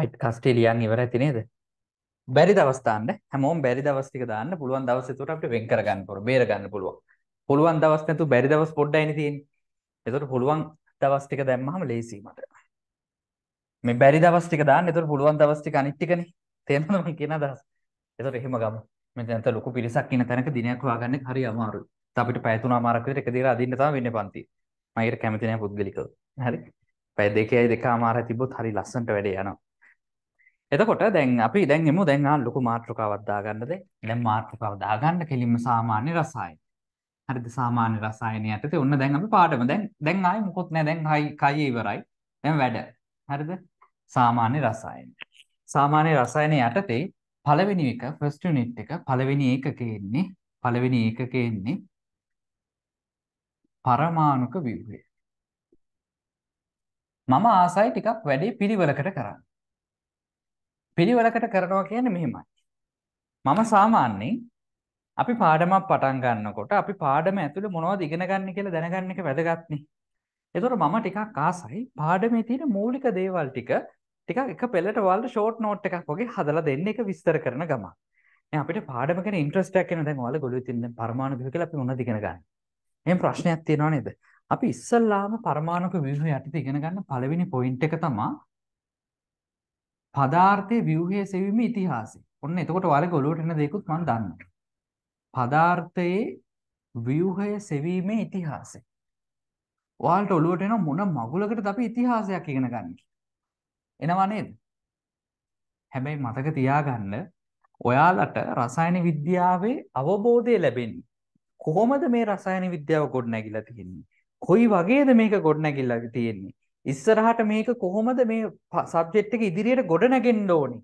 රයිට් කස්ටේ ලියන් ඉවර ඇති නේද බැරි දවස්ථාන්න හැමෝම් බැරි දවස්ටික දාන්න පුළුවන් දවස තුට අපට වෙන් කරගන්න පුර බේරගන්න පුළුවන් පුළුවන් දවස් නැතු බැරි දවස් පොඩ්ඩයින තියෙන එතට පුළුවන් දවස්ටික දැම්මහම ලේසීමට මේ බැරි දවස්ටික දාන්න එතුට පුළුවන් දවස්ටික අනිට්ටිකන තේරනම කියන දහස් එතට එහෙම ගම මෙතැත ලොකු පිරිසක් කියන තැනක දිනයක් හොයාගන්න හරි අමාරු අපිට පැතුන අමාරක්කට එක දිර අදින්න තම වෙන්න පන්ති මයිර කැමතිනය පුද්ගලිකව හරි පැය දෙකයි දෙක අමාර තිබොත් හරි ලස්සන්ට වැඩේ යනවා එතකොට දැන් අපි දැන් එමු දැන් ආ ලොකු මාතෘකාවක් දාගන්නද? දැන් මාතෘකාව දාගන්න කෙලින්ම සාමාන්‍ය රසායන. හරිද? සාමාන්‍ය රසායනය යටතේ ඔන්න දැන් අපි පාඩම. දැන් දැන් ආයේ මොකොත් නැහැ. දැන් හයි කයි ඉවරයි. දැන් වැඩ. හරිද? සාමාන්‍ය රසායන. සාමාන්‍ය රසායන යටතේ පළවෙනි එක ෆස්ට් යුනිට් එක පළවෙනි ඒකකේ ඉන්නේ පළවෙනි ඒකකේ ඉන්නේ පරමාණුක ව්‍යුහය. මම ආසයි ටිකක් වැඩේ පිළිවෙලකට කරන්න. පිළිවෙලකට කරනවා කියන්නේ මෙහෙමයි. මම සාමාන්‍යයෙන් අපි පාඩමක් පටන් ගන්නකොට අපි පාඩම ඇතුළේ මොනවද ඉගෙන ගන්න කියලා දැනගන්න එක වැදගත්නේ. ඒතකොට මම ටිකක් ආසයි පාඩමේ තියෙන මූලික දේවල් ටික ටිකක් එක පෙළට වලට ෂෝට් නෝට් එකක් වගේ හදලා දෙන්න එක විස්තර කරන ගම. දැන් අපිට පාඩම ගැන ඉන්ට්‍රස්ට් එකක් එන දැන් ඔයාලා ගොළුවේ තියෙන පරමාණු ව්‍යුහ කියලා අපි මොනවද ඉගෙන ගන්න. එහෙනම් ප්‍රශ්නයක් තියෙනව නේද? අපි ඉස්සල්ලාම පරමාණුක ව්‍යුහ යටතේ ඉගෙන ගන්න පළවෙනි පොයින්ට් එක තමයි පදාර්ථයේ ව්‍යුහයේ සෙවීමේ ඉතිහාසය. ඔන්න එතකොට ඔයාලගේ ඔළුවට එන දේකුත් මම දන්නවා. පදාර්ථයේ ව්‍යුහයේ සෙවීමේ ඉතිහාසය. ඔයාලට ඔළුවට එන මොන මගුලකටද අපි ඉතිහාසයක් ඉගෙන ගන්න එනවා නේද? හැබැයි මතක තියාගන්න ඔයාලට රසායන විද්‍යාවේ අවබෝධය ලැබෙන්නේ කොහොමද මේ රසායන විද්‍යාව ගොඩනැගිලා තියෙන්නේ? කොයි වගේද මේක ගොඩනැගිලා තියෙන්නේ? ඉස්සරහට මේක කොහොමද මේ සබ්ජෙක්ට් එක ඉදිරියට ගොඩනගෙන්න ඕනි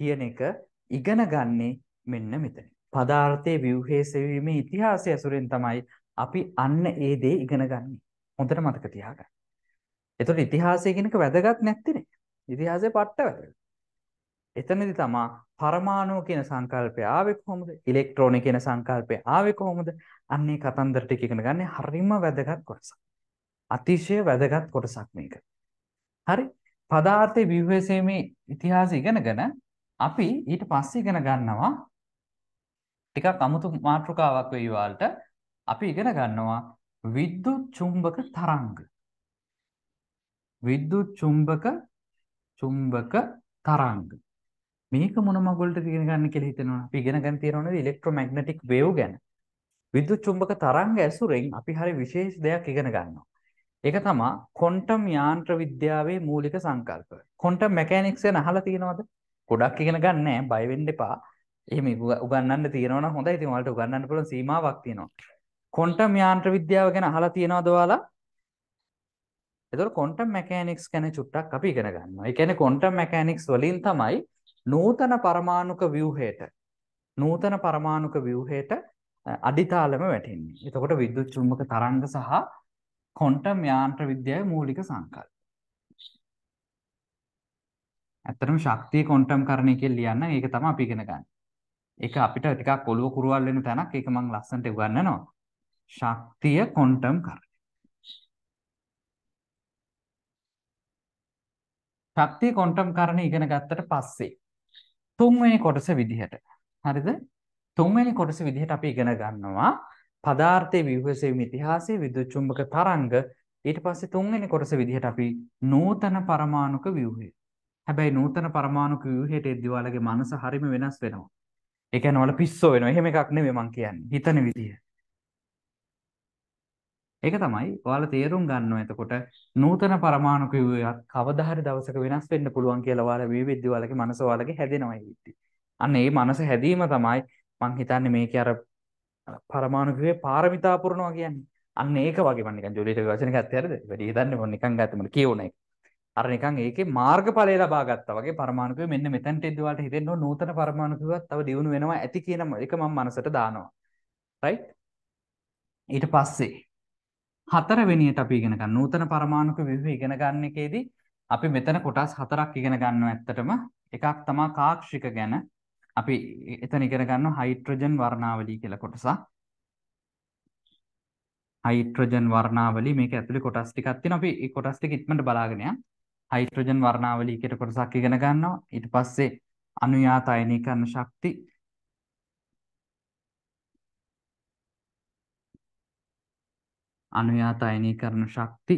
කියන එක ඉගෙන ගන්නේ මෙන්න මෙතන. පදාර්ථයේ ව්‍යුහයේ සෙවීමේ ඉතිහාසය ඇසුරෙන් තමයි අපි අන්න ඒ දේ ඉගෙන ගන්නේ. හොඳට මතක තියාගන්න. එතකොට ඉතිහාසය කියන එක වැදගත් නැත්තිනේ. ඉතිහාසය පට්ට වැදගත්. එතනදි තමා පරමාණු කියන සංකල්පය ආවේ කොහොමද? ඉලෙක්ට්‍රෝන කියන සංකල්පය ආවේ කොහොමද? අන්නේ කතන්දර ටික ඉගෙන ගන්න හරිම වැදගත් කොටසක්. අතිශය වැදගත් කොටසක් මේක. හරි. පදාර්ථ ව්‍යුහසීමේ ඉතිහාසය ඉගෙනගෙන අපි ඊට පස්සේ ඉගෙන ගන්නවා ටිකක් අමුතු මාතෘකාවක් වෙයි ඔයාලට. අපි ඉගෙන ගන්නවා විද්‍යුත් චුම්බක තරංග. විද්‍යුත් චුම්බක චුම්බක තරංග. මේක මොන මගුලට ඉගෙන ගන්න කියලා හිතනවා. අපි ඉගෙන ගන්න තියෙනවනේ ඉලෙක්ට්‍රොමැග්නටික් වේව් ගැන. විද්‍යුත් චුම්බක තරංග ඇසුරෙන් අපි හරි විශේෂ දෙයක් ඉගෙන ගන්නවා. ඒක තමා කොන්ටම් යාන්ත්‍ර විද්‍යාවේ මූලික සංකල්ප. කොන්ටම් මෙකැනික්ස් ගැන අහලා තියෙනවද? ගොඩක් ඉගෙන ගන්න නෑ බය වෙන්න එපා. එහෙම උගන්වන්න තියෙනවා නම් හොඳයි. ඉතින් ඔයාලට උගන්වන්න පුළුවන් සීමාවක් තියෙනවා. කොන්ටම් යාන්ත්‍ර විද්‍යාව ගැන අහලා තියෙනවද ඔයාලා? එතකොට කොන්ටම් මෙකැනික්ස් ගැන චුට්ටක් අපි ඉගෙන ගන්නවා. ඒ කියන්නේ කොන්ටම් මෙකැනික්ස් වලින් තමයි නූතන පරමාණුක ව්‍යුහයට නූතන පරමාණුක ව්‍යුහයට අඩිතාලම වැටෙන්නේ. එතකොට විද්‍යුත් චුම්බක තරංග සහ කොන්ටම් යාන්ත්‍ර විද්‍යාවේ මූලික සංකල්ප. ඇත්තටම ශක්තිය කොන්ටම් කරණය කියලා ලියන්න ඒක තමයි අපි ඉගෙන ගන්න. ඒක අපිට ටිකක් ඔළුව කුරුවල් වෙන තැනක් ඒක මම ලස්සනට උගන්වනවා. ශක්තිය කොන්ටම් කරණය. ශක්තිය කොන්ටම් කරණය ඉගෙන ගත්තට පස්සේ තුන්වෙනි කොටස විදිහට හරිද? තුන්වෙනි කොටස විදිහට අපි ඉගෙන ගන්නවා පදාර්ථයේ ව්‍යුහසෙවීම ඉතිහාසයේ විද්‍යුත් චුම්බක තරංග ඊට පස්සේ තුන්වෙනි කොටස විදිහට අපි නූතන පරමාණුක ව්‍යුහය. හැබැයි නූතන පරමාණුක ව්‍යුහයට එද්දී ඔයාලගේ මනස හරිම වෙනස් වෙනවා. ඒ කියන්නේ ඔයාලා පිස්සෝ වෙනවා. එහෙම එකක් නෙමෙයි මම කියන්නේ. හිතන විදිහ. ඒක තමයි ඔයාලා තේරුම් ගන්නවා එතකොට නූතන පරමාණුක ව්‍යුහයත් කවදා හරි දවසක වෙනස් වෙන්න පුළුවන් කියලා ඔයාලා මේ විද්‍යුත් ඔයාලගේ මනස ඔයාලගේ හැදෙනවා ඒ අන්න ඒ මනස හැදීම තමයි මං හිතන්නේ මේකේ අර පරමාණුකවේ පාරමිතා පුරනවා කියන්නේ. අන්න ඒක වගේ මම නිකන් ජොලියට වචනයක් ඇත්තටද? වැඩි හිතන්නේ මම නිකන් ගත්තම කියවුණ එක. අර නිකන් ඒකේ මාර්ගඵලය ලබා ගත්තා වගේ පරමාණුකවේ මෙන්න මෙතනට එද්දි ඔයාලට හිතෙන්නේ නූතන පරමාණුකවයක් තව දියුණු වෙනවා ඇති කියන එක මම මනසට දානවා. රයිට්? ඊට පස්සේ හතරවෙනියට අපි ඉගෙන ගන්න නූතන පරමාණුක ව්‍යුහ ඉගෙන ගන්න එකේදී අපි මෙතන කොටස් හතරක් ඉගෙන ගන්නවා ඇත්තටම එකක් තමා කාක්ෂික ගැන අපි එතන ඉගෙන ගන්න හයිඩ්‍රජන් වර්ණාවලිය කියලා කොටසක්. හයිඩ්‍රජන් වර්ණාවලිය මේක ඇතුලේ කොටස් ටිකක් තියෙනවා. අපි මේ කොටස් ටික ඉක්මනට බලාගෙන යමු. හයිඩ්‍රජන් වර්ණාවලිය කියන කොටසක් ඉගෙන ගන්නවා. ඊට පස්සේ අනුයාත අයනීකරණ ශක්ති අනුයාත අයනීකරණ ශක්ති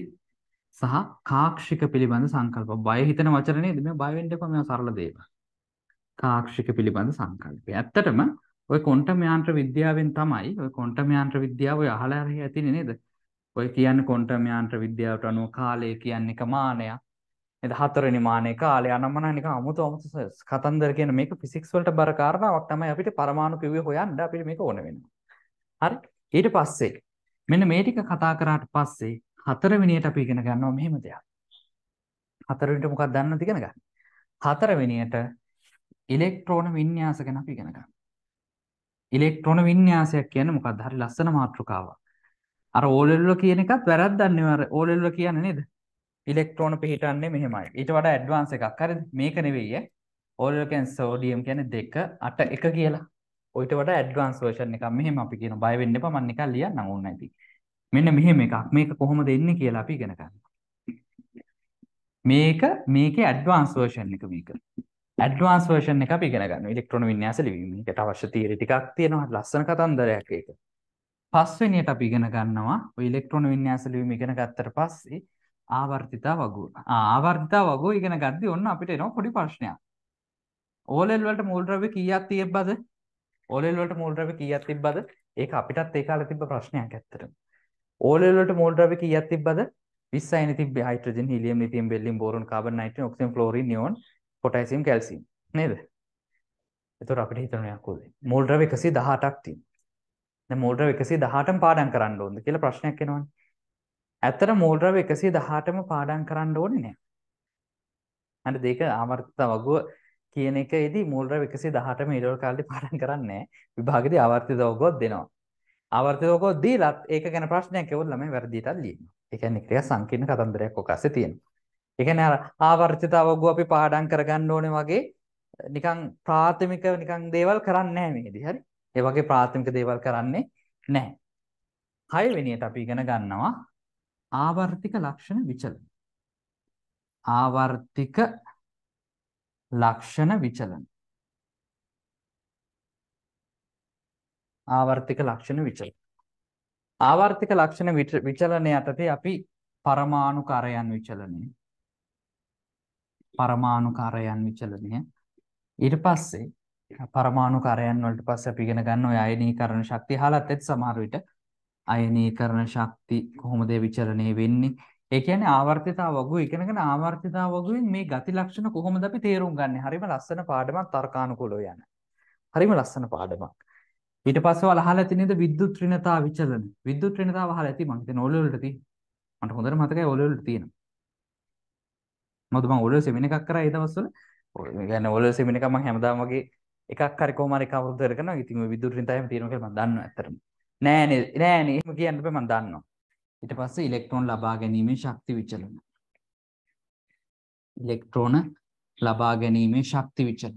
සහ කාක්ෂික පිළිබඳ සංකල්ප. බය හිතන වචන නේද? මේ බය වෙන්න එපා මේවා සරල දේවල්. තාක්ෂික පිළිබඳ සංකල්පය. ඇත්තටම ඔය කොන්ටම් යාන්ත්‍ර විද්‍යාවෙන් තමයි ඔය කොන්ටම් යාන්ත්‍ර විද්‍යාව ඔය අහලා හරි ඇතිනේ නේද? ඔය කියන්නේ කොන්ටම් යාන්ත්‍ර විද්‍යාවට අනුව කාලය කියන්නේ එක මානයක්. නේද? හතරවෙනි මානය කාලය අනම්මනා නිකන් අමුතු අමුතු කතන්දර කියන මේක ෆිසික්ස් වලට බර කාරණාවක් තමයි අපිට පරමාණු කිව්වේ හොයන්න අපිට මේක ඕන වෙනවා. හරි? ඊට පස්සේ මෙන්න මේ ටික කතා කරාට පස්සේ හතරවෙනියට අපි ඉගෙන ගන්නවා මෙහෙම දෙයක්. හතරවෙනිට මොකක්ද දන්නවද ඉගෙන ගන්න? හතරවෙනියට ඉලෙක්ට්‍රෝන වින්‍යාස ගැන අපි ඉගෙන ගන්න. ඉලෙක්ට්‍රෝන වින්‍යාසයක් කියන්නේ මොකක්ද? හරි ලස්සන මාතෘකාවක්. අර ඕලෙල්ල කියන එකත් වැරද්දක් නෙවෙයි අර ඕලෙල්ල කියන්නේ නේද? ඉලෙක්ට්‍රෝන පිහිටන්නේ මෙහෙමයි. ඊට වඩා ඇඩ්වාන්ස් එකක්. හරිද? මේක නෙවෙයි ඈ. ඕලෙල්ල කියන්නේ සෝඩියම් කියන්නේ 2 8 1 කියලා. ඔයිට වඩා ඇඩ්වාන්ස් වර්ෂන් එකක් මෙහෙම අපි කියන බය වෙන්න එපා මම නිකන් ලියන්නම් ඕන නැති. මෙන්න මෙහෙම එකක්. මේක කොහොමද එන්නේ කියලා අපි ඉගෙන ගන්නවා. මේක මේකේ ඇඩ්වාන්ස් වර්ෂන් එක මේක. ඇඩ්වාන්ස් වර්ෂන් එක අපි ඉගෙන ගන්න ඉලෙක්ට්‍රොන වින්‍යාස ලිවීම එකට අවශ්‍ය තීරි ටිකක් තියෙනවා ලස්සන කතන්දරයක් ඒක. පස්වෙනියට අපි ඉගෙන ගන්නවා ඔය ඉලෙක්ට්‍රොන වින්‍යාස ලිවීම ඉගෙන ගත්තට පස්සේ ආවර්තිතා වගුව. ආවර්තිතා වගුව ඉගෙන ගද්දී ඔන්න අපිට එනවා පොඩි ප්‍රශ්නයක්. ඕලෙල් වලට මූල ද්‍රව්‍ය කීයක් තියබ්බද? ඕලෙල් වලට මූල ද්‍රව්‍ය කීයක් තිබ්බද? ඒක අපිටත් ඒ කාලේ තිබ්බ ප්‍රශ්නයක් ඇත්තටම. ඕලෙල් වලට මූල ද්‍රව්‍ය කීයක් තිබ්බද? 20යිනේ තිබ්බේ hydrogen, helium, lithium, beryllium, boron, carbon, nitrogen, oxygen, fluorine, neon potassium calcium නේද එතුර අපිට හිතනයක්කෝද මුල්ද්‍රව එකසි දහටක් තින් මුල්ද්‍රව එකසි දහටම පාඩන් කරන්න ඕොද කියල ප්‍රශ්නයක් එෙනවන් ඇත්තර මුල්ද්‍රව එකසි දහටම පාඩන් කරන්න ඕනි නෑ ඇට දෙක ආමර්ත වගුව කියන එක ඉදි මුල්ද්‍ර එකසි දහටම ඉඩල් කාල්ලි පාඩන් කරන්නේ විභාගද අවර්ති දෝගොත් දෙනවා අවර්තයකෝ දීලත් ඒක ගැන ප්‍රශ්නයක් එවල් ලම වැරදිටත් ලීම එකැනෙ ක්‍රිය සංකීන කතන්දරයක් ඔකස තියෙනවා ඒ කියන්නේ අර ආවර්ජිත අවගු අපි පාඩම් කරගන්න ඕනේ වගේ නිකන් ප්‍රාථමික නිකන් දේවල් කරන්නේ නැහැ මේකදී. හරි? ඒ වගේ ප්‍රාථමික දේවල් කරන්නේ නැහැ. හයවෙනියට අපි ඉගෙන ගන්නවා ආවර්තික ලක්ෂණ විචලන. ආවර්තික ලක්ෂණ විචලන. ආවර්තික ලක්ෂණ විචලන. ආවර්තික ලක්ෂණ විචලන යටතේ අපි පරමාණු කරයන් විචලනය පරමාණු කාරයන් විචලනය. ඊට පස්සේ පරමාණු කාරයන් වලට පස්සේ අපි ඉගෙන ගන්න ওই අයනීකරණ ශක්තිය හලත් එත් සමහර විට අයනීකරණ ශක්ති කොහොමද විචලනය වෙන්නේ? ඒ කියන්නේ ආවර්තිතා වගුව ඉගෙනගෙන ආවර්තිතා වගුවෙන් මේ ගති ලක්ෂණ කොහොමද අපි තේරුම් ගන්නේ? හරිම ලස්සන පාඩමක් තර්කානුකූලව යන. හරිම ලස්සන පාඩමක්. ඊට පස්සේ ඔයාලා අහලා තියෙනද විද්‍යුත් ඍණතා විචලන? විද්‍යුත් ඍණතාව අහලා ඇති මං හිතන්නේ ඔළුව වලට තියෙන. මට හොඳට මතකයි ඔළුව වලට තියෙනවා. මොද මං ඔල සෙමින එකක් කරා ඒ දවස්වල يعني ඔල සෙමින එක මං හැමදාම වගේ එකක් හරි කොහොම හරි කවුරුද කරනවා ඉතින් ඔය විදුලින් තමයි තියෙනවා කියලා මං දන්නවා ඇත්තටම නෑනේ නෑනේ එහෙම කියන්න බෑ මං දන්නවා ඊට පස්සේ ඉලෙක්ට්‍රෝන ලබා ගැනීමේ ශක්ති විචලන ඉලෙක්ට්‍රෝන ලබා ගැනීමේ ශක්ති විචලන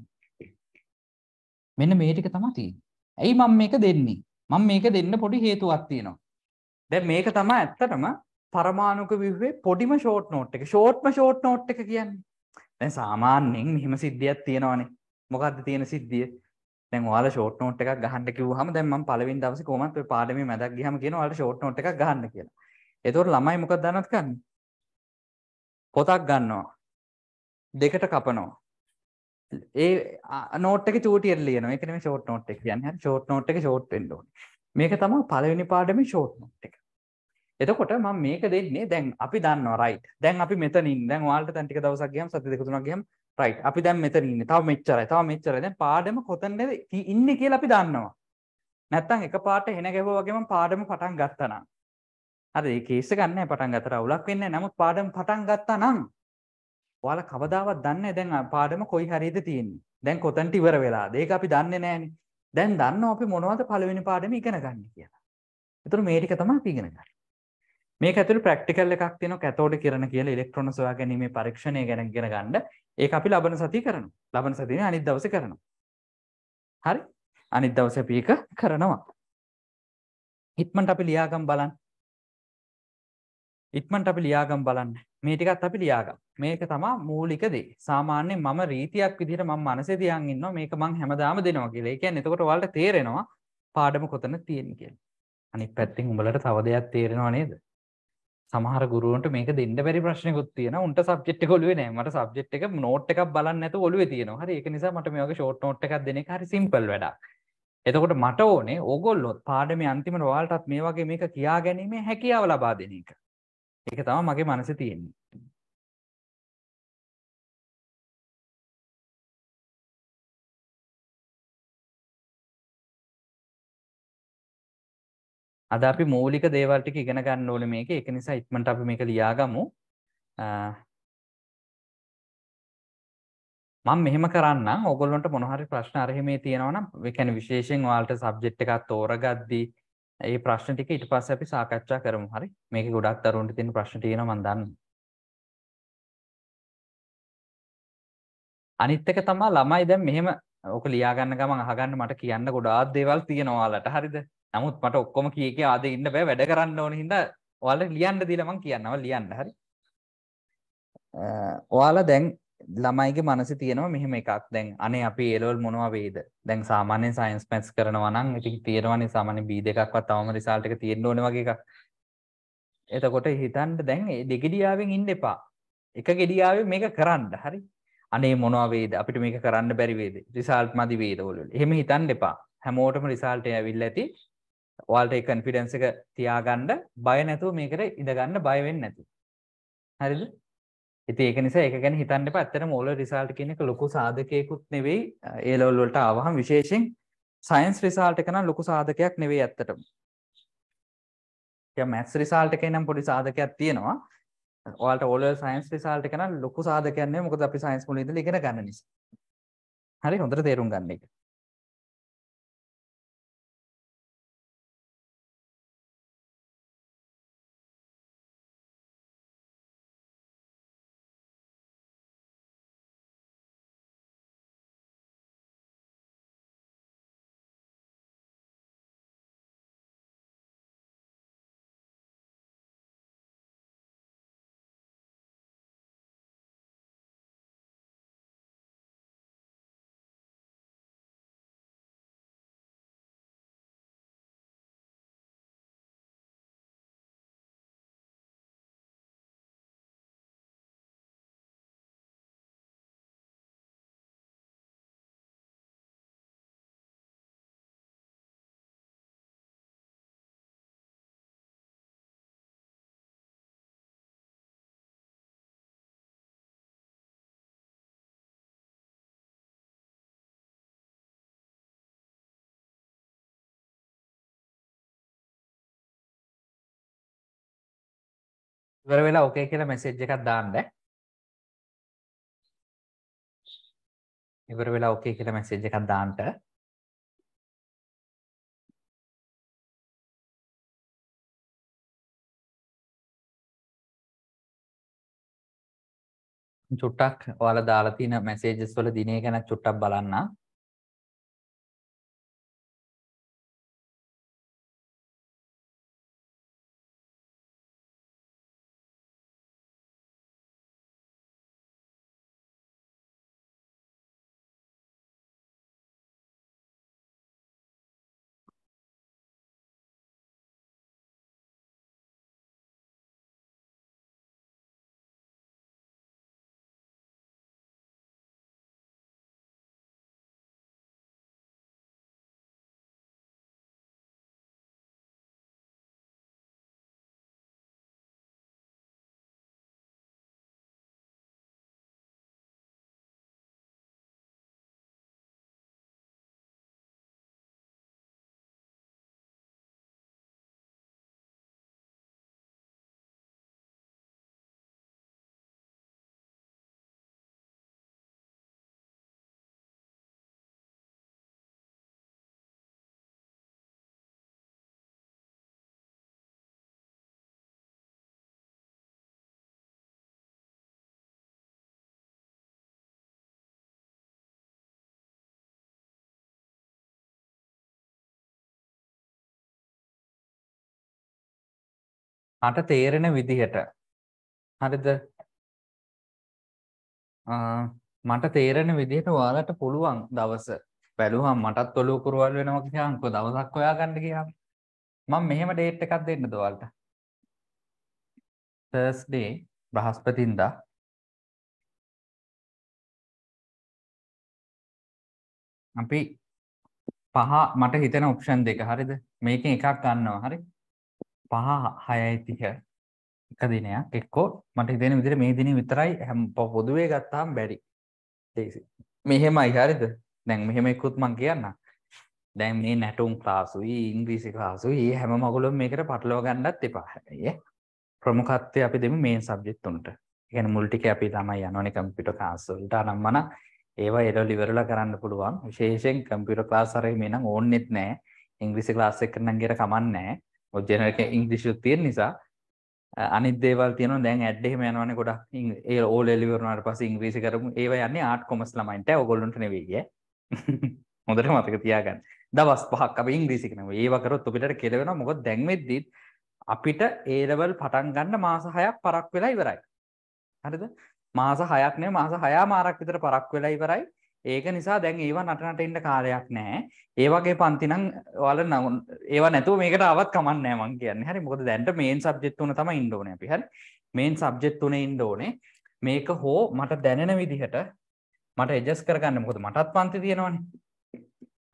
මෙන්න මේ ටික තමයි තියෙන්නේ. ඇයි මම මේක දෙන්නේ? මම මේක දෙන්න පොඩි හේතුවක් තියෙනවා. දැන් මේක තමයි ඇත්තටම පරමාණුක විවේ පොඩිම ෂෝට් නෝට් එක ෂෝට්ම ෂෝට් නෝට් එක කියන්නේ දැන් සාමාන්‍යයෙන් මෙහෙම සිද්ධියක් තියෙනවානේ මොකක්ද තියෙන සිද්ධිය දැන් ඔයාලා ෂෝට් නෝට් එකක් ගහන්න කිව්වහම දැන් මම පළවෙනි දවසේ කොහොමත් ඔය පාඩමේ මැදක් ගියාම කියන ඔයාලට ෂෝට් නෝට් එකක් ගහන්න කියලා. එතකොට ළමයි මොකක්ද දන්නවද කරන්නේ? පොතක් ගන්නවා දෙකට කපනවා ඒ නෝට් එක චූටිය ලියන එකන ෂෝට් නෝට් එක කියන්න ෂෝට් නෝට් එක ෂෝට් ෙන්ඩ මේක තම පලවෙනි පාඩම ෂෝට් නෝට් එක එතකොට මම මේක දෙන්නේ දැන් අපි දන්නවා රයිට්. දැන් අපි මෙතනින් දැන් ඔයාලට දැන් ටික දවසක් ගියම සති දෙක තුනක් ගියම රයිට්. අපි දැන් මෙතන ඉන්නේ. තව මෙච්චරයි. තව මෙච්චරයි. දැන් පාඩම කොතනද ඉන්නේ කියලා අපි දන්නවා. නැත්තම් එකපාරට හෙන ගැහුවා වගේම පාඩම පටන් ගත්තා නම් හරි ඒ කේස් එක ගන්න පටන් ගත්ත රවුලක් වෙන්නේ නැහැ. නමුත් පාඩම පටන් ගත්තා නම් ඔයාලා කවදාවත් දන්නේ දැන් පාඩම කොයි හරියද තියෙන්නේ. දැන් කොතනට ඉවර වෙලාද? ඒක අපි දන්නේ නැහනේ. දැන් දන්නවා අපි මොනවද පළවෙනි පාඩම ඉගෙන ගන්න කියලා. ඒතර මේ ටික තමයි අපි ඉගෙන ගන්නේ. මේ ඇතුළ ප්‍රක්ටිකල් එකක් තින කැතෝඩ කරන කියල ඉලෙක්ට්‍රොන සොයා ගැනීම පරීක්ෂණය ගැන ගෙන ගන්න ඒ අපි ලබන සති කරන ලබන සතින අනිත් දවස කරන හරි අනිත් දවසපීක කරනවා හිත්මට අපි ලියාගම් බලන්න ඉක්මට අපි ලියාගම් බලන්න මේ ටිකත් අපි ලියාගම් මේක තමා මූලික දේ සාමාන්‍ය මම රීතියක් විදිහට මම මනසේ තියන් ඉන්නවා මේක මං හැමදාම දෙනවා කියලා. ඒ කියන්නේ එතකොට ඔයාලට තේරෙනවා පාඩම කොතන තියෙන්නේ කියලා. අනිත් පැත්තෙන් උඹලට තව දෙයක් තේරෙනව නේද? සමහර ගුරුවන්ට මේක දෙන්න බැරි ප්‍රශ්නකුත් තියෙන උන්ට සබ්ෙට් කොලුවේ නෑ මට සබ්ෙට් එක නෝට් එකක් බලන්න ඇත ඔලුව තියෙන හරි එක නිසා මට මේක ෂෝට් නෝට් එකක් දෙන හරි සිම්පල් වැඩක් එතකොට මට ඕනේ ඕගොල්ලොත් පාඩම අන්තිම රවාල්ටත් මේ වගේ මේක කියා ගැනීමේ හැකියාව ලබා දෙන එක ඒක තම මගේ මනස තියෙන්නේ අද අපි මූලික දේවල් ටික ඉගෙන ගන්න ඕනේ මේක. ඒක නිසා ඉක්මනට අපි මේක ලියාගමු. මම මෙහෙම කරන්න ඔගොල්ලොන්ට මොනහරි ප්‍රශ්න අරහෙමේ තියෙනවනම් ඒ කියන්නේ විශේෂයෙන් ඔයාලට සබ්ජෙක්ට් එකක් තෝරගද්දී ඒ ප්‍රශ්න ටික ඊට පස්සේ අපි සාකච්ඡා කරමු. හරි? මේක ගොඩක් තරුණට තියෙන ප්‍රශ්න තියෙනවා මම දන්නවා. අනිත් එක තමයි ළමයි දැන් මෙහෙම ඕක ලියා ගන්න ගමන් අහගන්න මට කියන්න ගොඩාක් දේවල් තියෙනවා ඔයාලට. හරිද? නමුත් මට ඔක්කොම කිය කිය ආද ඉන්න බෑ වැඩ කරන්න ඕන හින්දා ඔයාලට ලියන්න දීලා මං කියන්නවා ලියන්න හරි. ඔයාලා දැන් ළමයිගේ මනසේ තියෙනවා මෙහෙම එකක්. දැන් අනේ අපි A level මොනවා වේද? දැන් සාමාන්‍යයෙන් සයන්ස් මැත්ස් කරනවා නම් ඉතින් තියෙනවානේ සාමාන්‍ය B2 එකක්වත් තවම රිසල්ට් එක තියෙන්න ඕනේ වගේ එකක්. එතකොට හිතන්න දැන් දෙගෙඩියාවෙන් ඉන්න එපා. එක ගෙඩියාවේ මේක කරන්න හරි. අනේ මොනවා වේද? අපිට මේක කරන්න බැරි වේද? රිසල්ට් මදි වේද ඔයගොල්ලෝ. එහෙම හිතන්න එපා. හැමෝටම රිසල්ට් ඇවිල්ලා ඇති. ඔයාලට ඒ කන්ෆිඩන්ස් එක තියාගන්න බය නැතුව මේකට ඉඳගන්න බය වෙන්නේ නැතුව. හරිද? ඉතින් ඒක නිසා ඒක ගැන හිතන්න එපා. ඇත්තටම ඕල රිසල්ට් කියන එක ලොකු සාධකයකුත් නෙවෙයි. ඒ ලෙවල් වලට ආවහම විශේෂයෙන් සයන්ස් රිසල්ට් එක නම් ලොකු සාධකයක් නෙවෙයි ඇත්තටම. දැන් මැත්ස් රිසල්ට් එකේ නම් පොඩි සාධකයක් තියෙනවා. ඔයාලට ඕල සයන්ස් රිසල්ට් එක නම් ලොකු සාධකයක් නෙවෙයි. මොකද අපි සයන්ස් මුලින්දලා ඉගෙන ගන්න නිසා. හරි හොඳට තේරුම් ගන්න එක. ඉවර වෙලා ඕකේ කියලා මැසේජ් එකක් දාන්න. ඉවර වෙලා ඕකේ කියලා මැසේජ් එකක් දාන්න. චුට්ටක් ඔයාලා දාලා තියෙන මැසේජස් වල දිනේ ගැන චුට්ටක් බලන්න. අට තේරෙන විදිහට හරිද මට තේරෙන විදිහට ඔයාලට පුළුවන් දවස බැලුවම් මටත් ඔලුව කුරුවල් වෙනවා කියලා අංකෝ දවසක් හොයාගන්න ගියාම මම මෙහෙම ඩේට් එකක් දෙන්නද ඔයාලට Thursday බ්‍රහස්පතින්දා අපි පහ මට හිතෙන ඔප්ෂන් දෙක හරිද මේකෙන් එකක් ගන්නවා හරි පහ හයයි තිහ එක දිනයක් එක්කෝ මට හිතෙන විදිර මේ දින විතරයි හැම පොදුවේ ගත්තාම් බැරි දේසි මෙහෙම අයිහරිද දැන් මෙහෙම එකුත් මං කියන්න දැන් මේ නැටුම් ක්ලාසුයි ඉංග්‍රීසි ලාසුයි හැම මගුලොම් මේකට පටලව ගන්නත් එපාහැය ප්‍රමුකත්වය අපි දෙම මේ සබ්ජෙත්තුන්ට ගැන මුල්ටික අපි තමයි යනනි කම්පිට කාසුල්ට අනම්මන ඒවා එඩොල් ඉවරලා කරන්න පුළුවන් විශේෂෙන් කම්පිට ලාසරේ මේ නම් ඕන්නෙත් නෑ ඉංග්‍රිසි ලාස් එකනන්ගේට කමන්නෑ ජනක ඉංග්‍රිෂුත් තියෙන නිසා අනිත් දේවල් තියෙන දැන් ඇඩ්ඩෙම යනවන ගොඩක් ඒ ඕ එලිවරනට පස ඉංග්‍රීසි කරම ඒව යන්නේ ආට් කොමස් ලමයින්ට ඔගොල්ලුට නවේගිය හොඳට මතක තියාගන්න දවස් පහක් අප ඉංග්‍රීසිකනම ඒවකරොත් ඔපිට කෙලවෙන මොකොත් දැන්වෙද්දීත් අපිට ඒලවල් පටන් ගන්න මාස හයක් පරක් වෙලා ඉවරයි හරිද මාස හයක්නය මාස හයා මාරක් විතර පරක් වෙලා ඉවරයි ඒක නිසා දැන් ඒවා නටනට ඉන්න කාලයක් නෑ ඒවගේ පන්තිනං වල නවුන් ඒව නැතුව මේකට අවත් කමන්නෑ මං කියන්න හරි මොද දැන්ට මේන් සබ්ජෙත් වන තම ඉන්ඩෝන අපි හරි මේන් සබ්ජෙත් වනේ ඉන්ඩෝනේ මේක හෝ මට දැනෙන විදිහට මට එජස් කරගන්න මොකද මටත් පන්ති තියෙනවන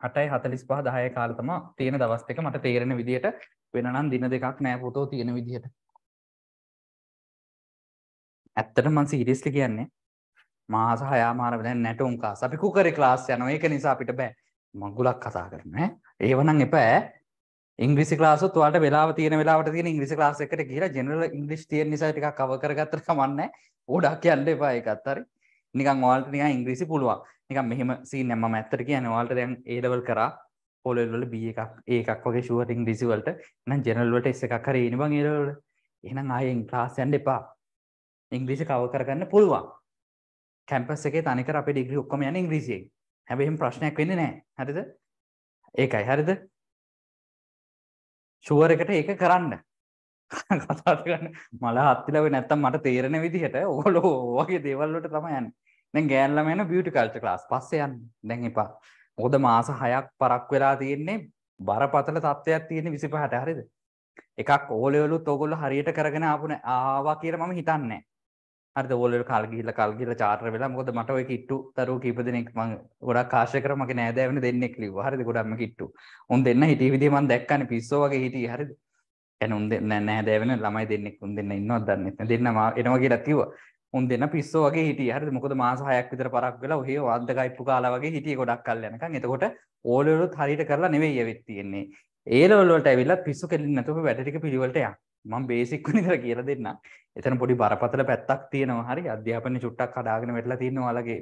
අටයි හතලිස් පහ දාය කාලතම තියෙන දවස්ක මට තේරෙන විදිහට වෙනනම් දින දෙකක් නෑ පුතෝ තියෙන විදිහට ඇත්තට මන්සි ඉරිස්ලි කියන්නේ මාස හයාමාර දැන් නැටුම් කාස් අපි කුකරි ක්ලාස් යන ඒක නිසා අපිට බෑ මගුලක් කතා කරන ඒවනම් එපෑ ඉංග්‍රිසි ලාසුත් වලට වෙලා තියෙන වෙලාට තියෙන ඉංග්‍රිසි ලාස එකට කියර ජනල ඉංග්‍රිස් තියෙන් නිසා ටික කව කරගත්තර කමන්න ඕඩක් යන්න එපා එකත්තර නිකන් වාල්ට නික ඉංග්‍රීසි පුළුවන් නික මෙහම සී නැම ඇත්තර කියන වාල්ට දැන් ඒඩවල් කරා පොලල්වල බිය එකක් ඒකක් වගේ ශුවට ඉංග්‍රීසිවලට නම් ජනල්වට එස එකක් කර ඒනිබං ඒරවල එහනම් ආයෙන් ක්ලාස් යන්න එපා ඉංග්‍රීසි කව කරගන්න පුළුවන් කැම්පස් එකේ තනිකර අප ඩිග්‍රි ඔක්කම යන ඉංග්‍රීසියෙන් හැබෙහිම ප්‍රශ්නයක් වෙන්නේ නෑ හරිද ඒකයි හරිද ශුවර එකට ඒක කරන්න කතාගන්න මල හත්තිලව නැත්තම් මට තේරෙන විදිහට ඕලෝ ඕගේ දේවල්ලට තම යන්න දැන් ගෑන්ලම යන බියුටි කල්ච ලාස් පස්සයන් දැන් එපා මොද මාස හයක් පරක් වෙලා තියෙන්නේ බරපතල තත්ත්වයක් තියෙන විසි පහට හරිද එකක් ඕලවලු තොගොල්ල හරියට කරගෙන ආපුන ආවා කියර මම හිතන්නේ හරි ඔලට කල් ගිල්ල කල් ගිල චාර වෙලා මොද මට ඔය කිට්ටු තරු කිපදනෙක් ම ගොඩක් කාශකර මක නෑදෑවන දෙන්නෙක් ලිව හරි ගොඩම කිට්ටු උන් දෙන්න හිටි විදිමන් දැක්කන පිස්සෝ වගේ හිටිය හරි ඇනුන් දෙන්න නෑදෑවන ළමයි දෙන්නෙක් උන් දෙන්න ඉන්නවත් දන්න දෙන්නම එනවා කියලා කිව උන් දෙන්න පිස්සෝ වගේ හිටිය හරි මොකද මාසහයක් විතර පරක් වෙලා ඔහේ වාදකයිප්පු කාලා වගේ හිටිය ගොඩක් කල් යනකන් එතකොට ඕලවලුත් හරිට කරලා නෙවෙයි යෙවෙත් තියෙන්නේ ඒලවලට ඇවිල්ලා පිස්සු කෙලින් නැතුව වැඩටික පිළිවලට යා මම බේසික් නිතර කියලා දෙන්න එතන පොඩි බරපතල පැත්තක් තියෙනවා හරි අධ්‍යාපනය චුට්ටක් හදාගෙන වෙටලා තියෙනවා ඔයාලගේ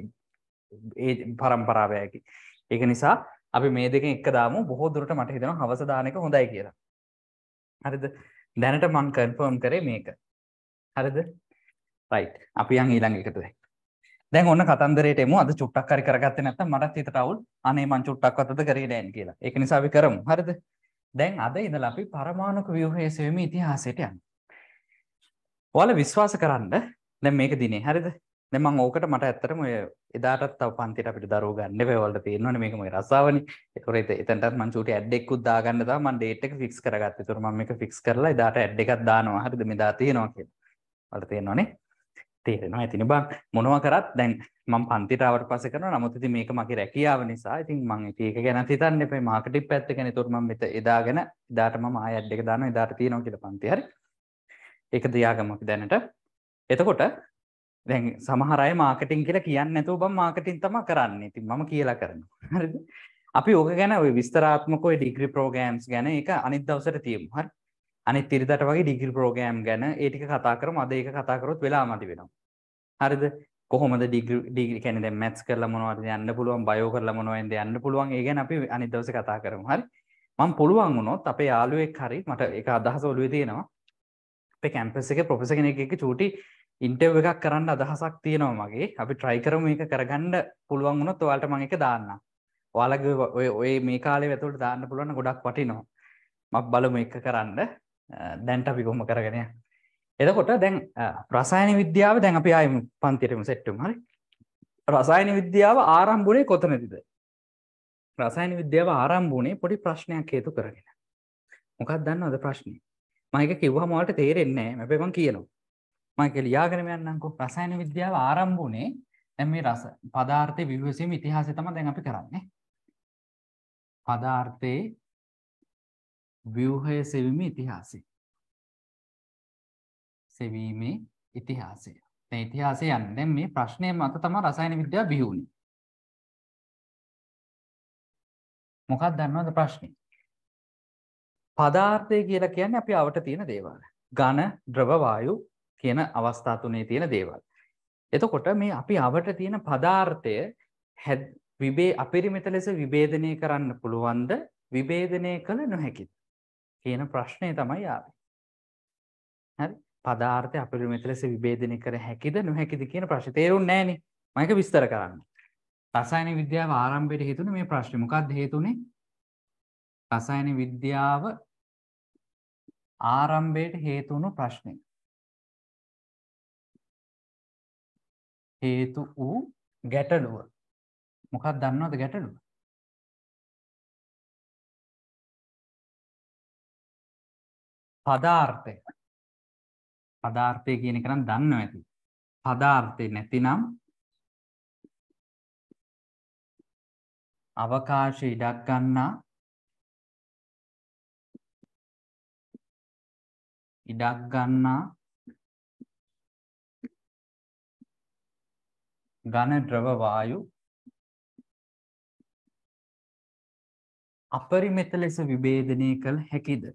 ඒ පරම්පරාවයකි. ඒක නිසා අපි මේ දෙකෙන් එක දාමු බොහෝ දුරට මට හිතෙනවා හවස දාන එක හොඳයි කියලා. හරිද? දැනට මං කන්ෆර්ම් කරේ මේක. හරිද? රයිට්. අපි යන් ඊළඟ එකට දැන්. දැන් ඔන්න කතන්දරයට එමු. අද චුට්ටක් හරි කරගත්තේ නැත්නම් මටත් හිතට අවුල්. අනේ මං චුට්ටක්වත් අද කරේ නැහැ කියලා. ඒක නිසා අපි කරමු. හරිද? දැන් අද ඉඳලා අපි පරමාණුක ව්‍යුහයේ සෙවීමේ ඉතිහාසයට යනවා. ඔයාල විශ්වාස කරන්න දැ මේක දිනේ හරිද දෙමං ඕකට මට ඇත්තරම එදාටත් පන්තිට අපිට දරුව ගන්න වලට තියෙනවන මේකම රසාාවනි තොර එතට මංචුට ඇඩ්ෙක් උද්දාගන්න මන් ඩේටක් ෆික්ස් කරගත් තුරම එක ෆික්ස් කරලා දාට ඇඩ් එකක් දානවා හරිද මෙදා තියෙනවාකි වලට තියෙනවානේ තේරෙනවා ඇතින බං මොනවා කරත් දැන් මං පන්තිටාවට පස කරන නමුතිති මේක මගේ රැකියාව නිසා ඉතින් මං ඒක ගැන හිතන්න එපේ මාකටි පැත්තගෙන තුරම මෙත එදාගෙන දාටම ආයඩ්ඩක දාන දාට තියනවා කියල පන්තිහරි ඒක දයාගමක් දැනට එතකොට දැ සමහරය මාකටින් කියලා කියන්න ඇතු බ මාකටින් තම කරන්න ඉතින් ම කියලා කරනවා හරි අපි ඕක ගැන විස්තරාත්මකෝ ඩිග්‍රි ප්‍රෝගෑම්ස් ගැන එක අනිත් දවසට තියම් හරි අනි තිරිදට වගේ ඩිගිල් ප්‍රෝගෑම් ගැන ඒටික කතා කරම අද ඒක කතාකරොත් වෙලා මති වෙනවා හරිද කොහොමද ඩිගි කැනෙ මැත් කරල මොනවට යන්න පුළුවන් බයෝ කරල මොනවන්ද යන්න පුළුවන් ඒ ගැන අපි අනිදවස කතා කරම හරි මං පුළුවන් වුණොත් අපේ යාලුවෙක් හරි මට එක අදහස ඔලුව තියෙනවා අපේ කැම්පස් එක පොපෙස කෙනෙක චූටි ඉන්ටව් එකක් කරන්න අදහසක් තියෙනවා මගේ අපි ට්‍රයිකරම එක කරගන්න පුළුවන් වුණොත් ඔයාලට මං එක දාන්න ඔයාලග ඔය ඔය මේ කාලේ වැතුට දාන්න පුළුවන් ගොඩක් වටිනවා මක් බලම එක කරන්න දැන්ට අපි කොහොම කරගෙනය එදකොට දැන් ප්‍රසායන විද්‍යාව දැන් අපි අයම පන්තිරම සෙට්ටුම් හරි රසායන විද්‍යාව ආරම්භුණේ කොතනතිද රසායන විද්‍යාව ආරම්භුණේ පොඩි ප්‍රශ්නයක් හේතු කරගෙන මොකක් දන්න අද ප්‍රශ්නය මයික කිව්හම වලට තේරෙන්නේ නැහැ මම කියනවා මයික ලියාගෙන යන්නම්කෝ රසායන විද්‍යාව ආරම්භ වුණේ දැන් මේ රස පදාර්ථයේ විවිධසීම ඉතිහාසය තමයි දැන් අපි කරන්නේ පදාර්ථයේ ව්‍යුහය සෙවීම ඉතිහාසය සෙවීමේ ඉතිහාසය දැන් ඉතිහාසය යන්නේ දැන් මේ ප්‍රශ්නය මත තමයි රසායන විද්‍යාව බිහි වුණේ මොකක්ද දන්නවද ප්‍රශ්නේ පදාර්ථය කියලා කියන්නේ අපි අවට තියෙන දේවල්. ඝන, ද්‍රව, වායු කියන අවස්ථා තුනේ තියෙන දේවල්. එතකොට මේ අපි අවට තියෙන පදාර්ථය විභේ අපරිමිත ලෙස විභේදනය කරන්න පුළුවන්ද? විභේදනය කළ නොහැකිද? කියන ප්‍රශ්නය තමයි ආවේ. හරි? පදාර්ථය අපරිමිත ලෙස විභේදනය කර හැකිද නොහැකිද කියන ප්‍රශ්නේ තේරුන්නේ නැහනේ. මම ඒක විස්තර කරන්න. රසායන විද්‍යාව ආරම්භයට හේතුනේ මේ ප්‍රශ්නේ. මොකක්ද හේතුනේ? රසායන විද්‍යාව ආරම්භයට හේතු වුණු ප්‍රශ්නය. හේතු වූ ගැටලුව. මොකක් දන්නවද ගැටලුව? පදාර්ථය. පදාර්ථය කියන එක නම් දන්නව ඇති. පදාර්ථය නැතිනම් අවකාශය ඉඩක් ගන්නා ඉඩක් ගන්නා ඝන ද්‍රව වායු අපරිමිත ලෙස විභේදනය කළ හැකිද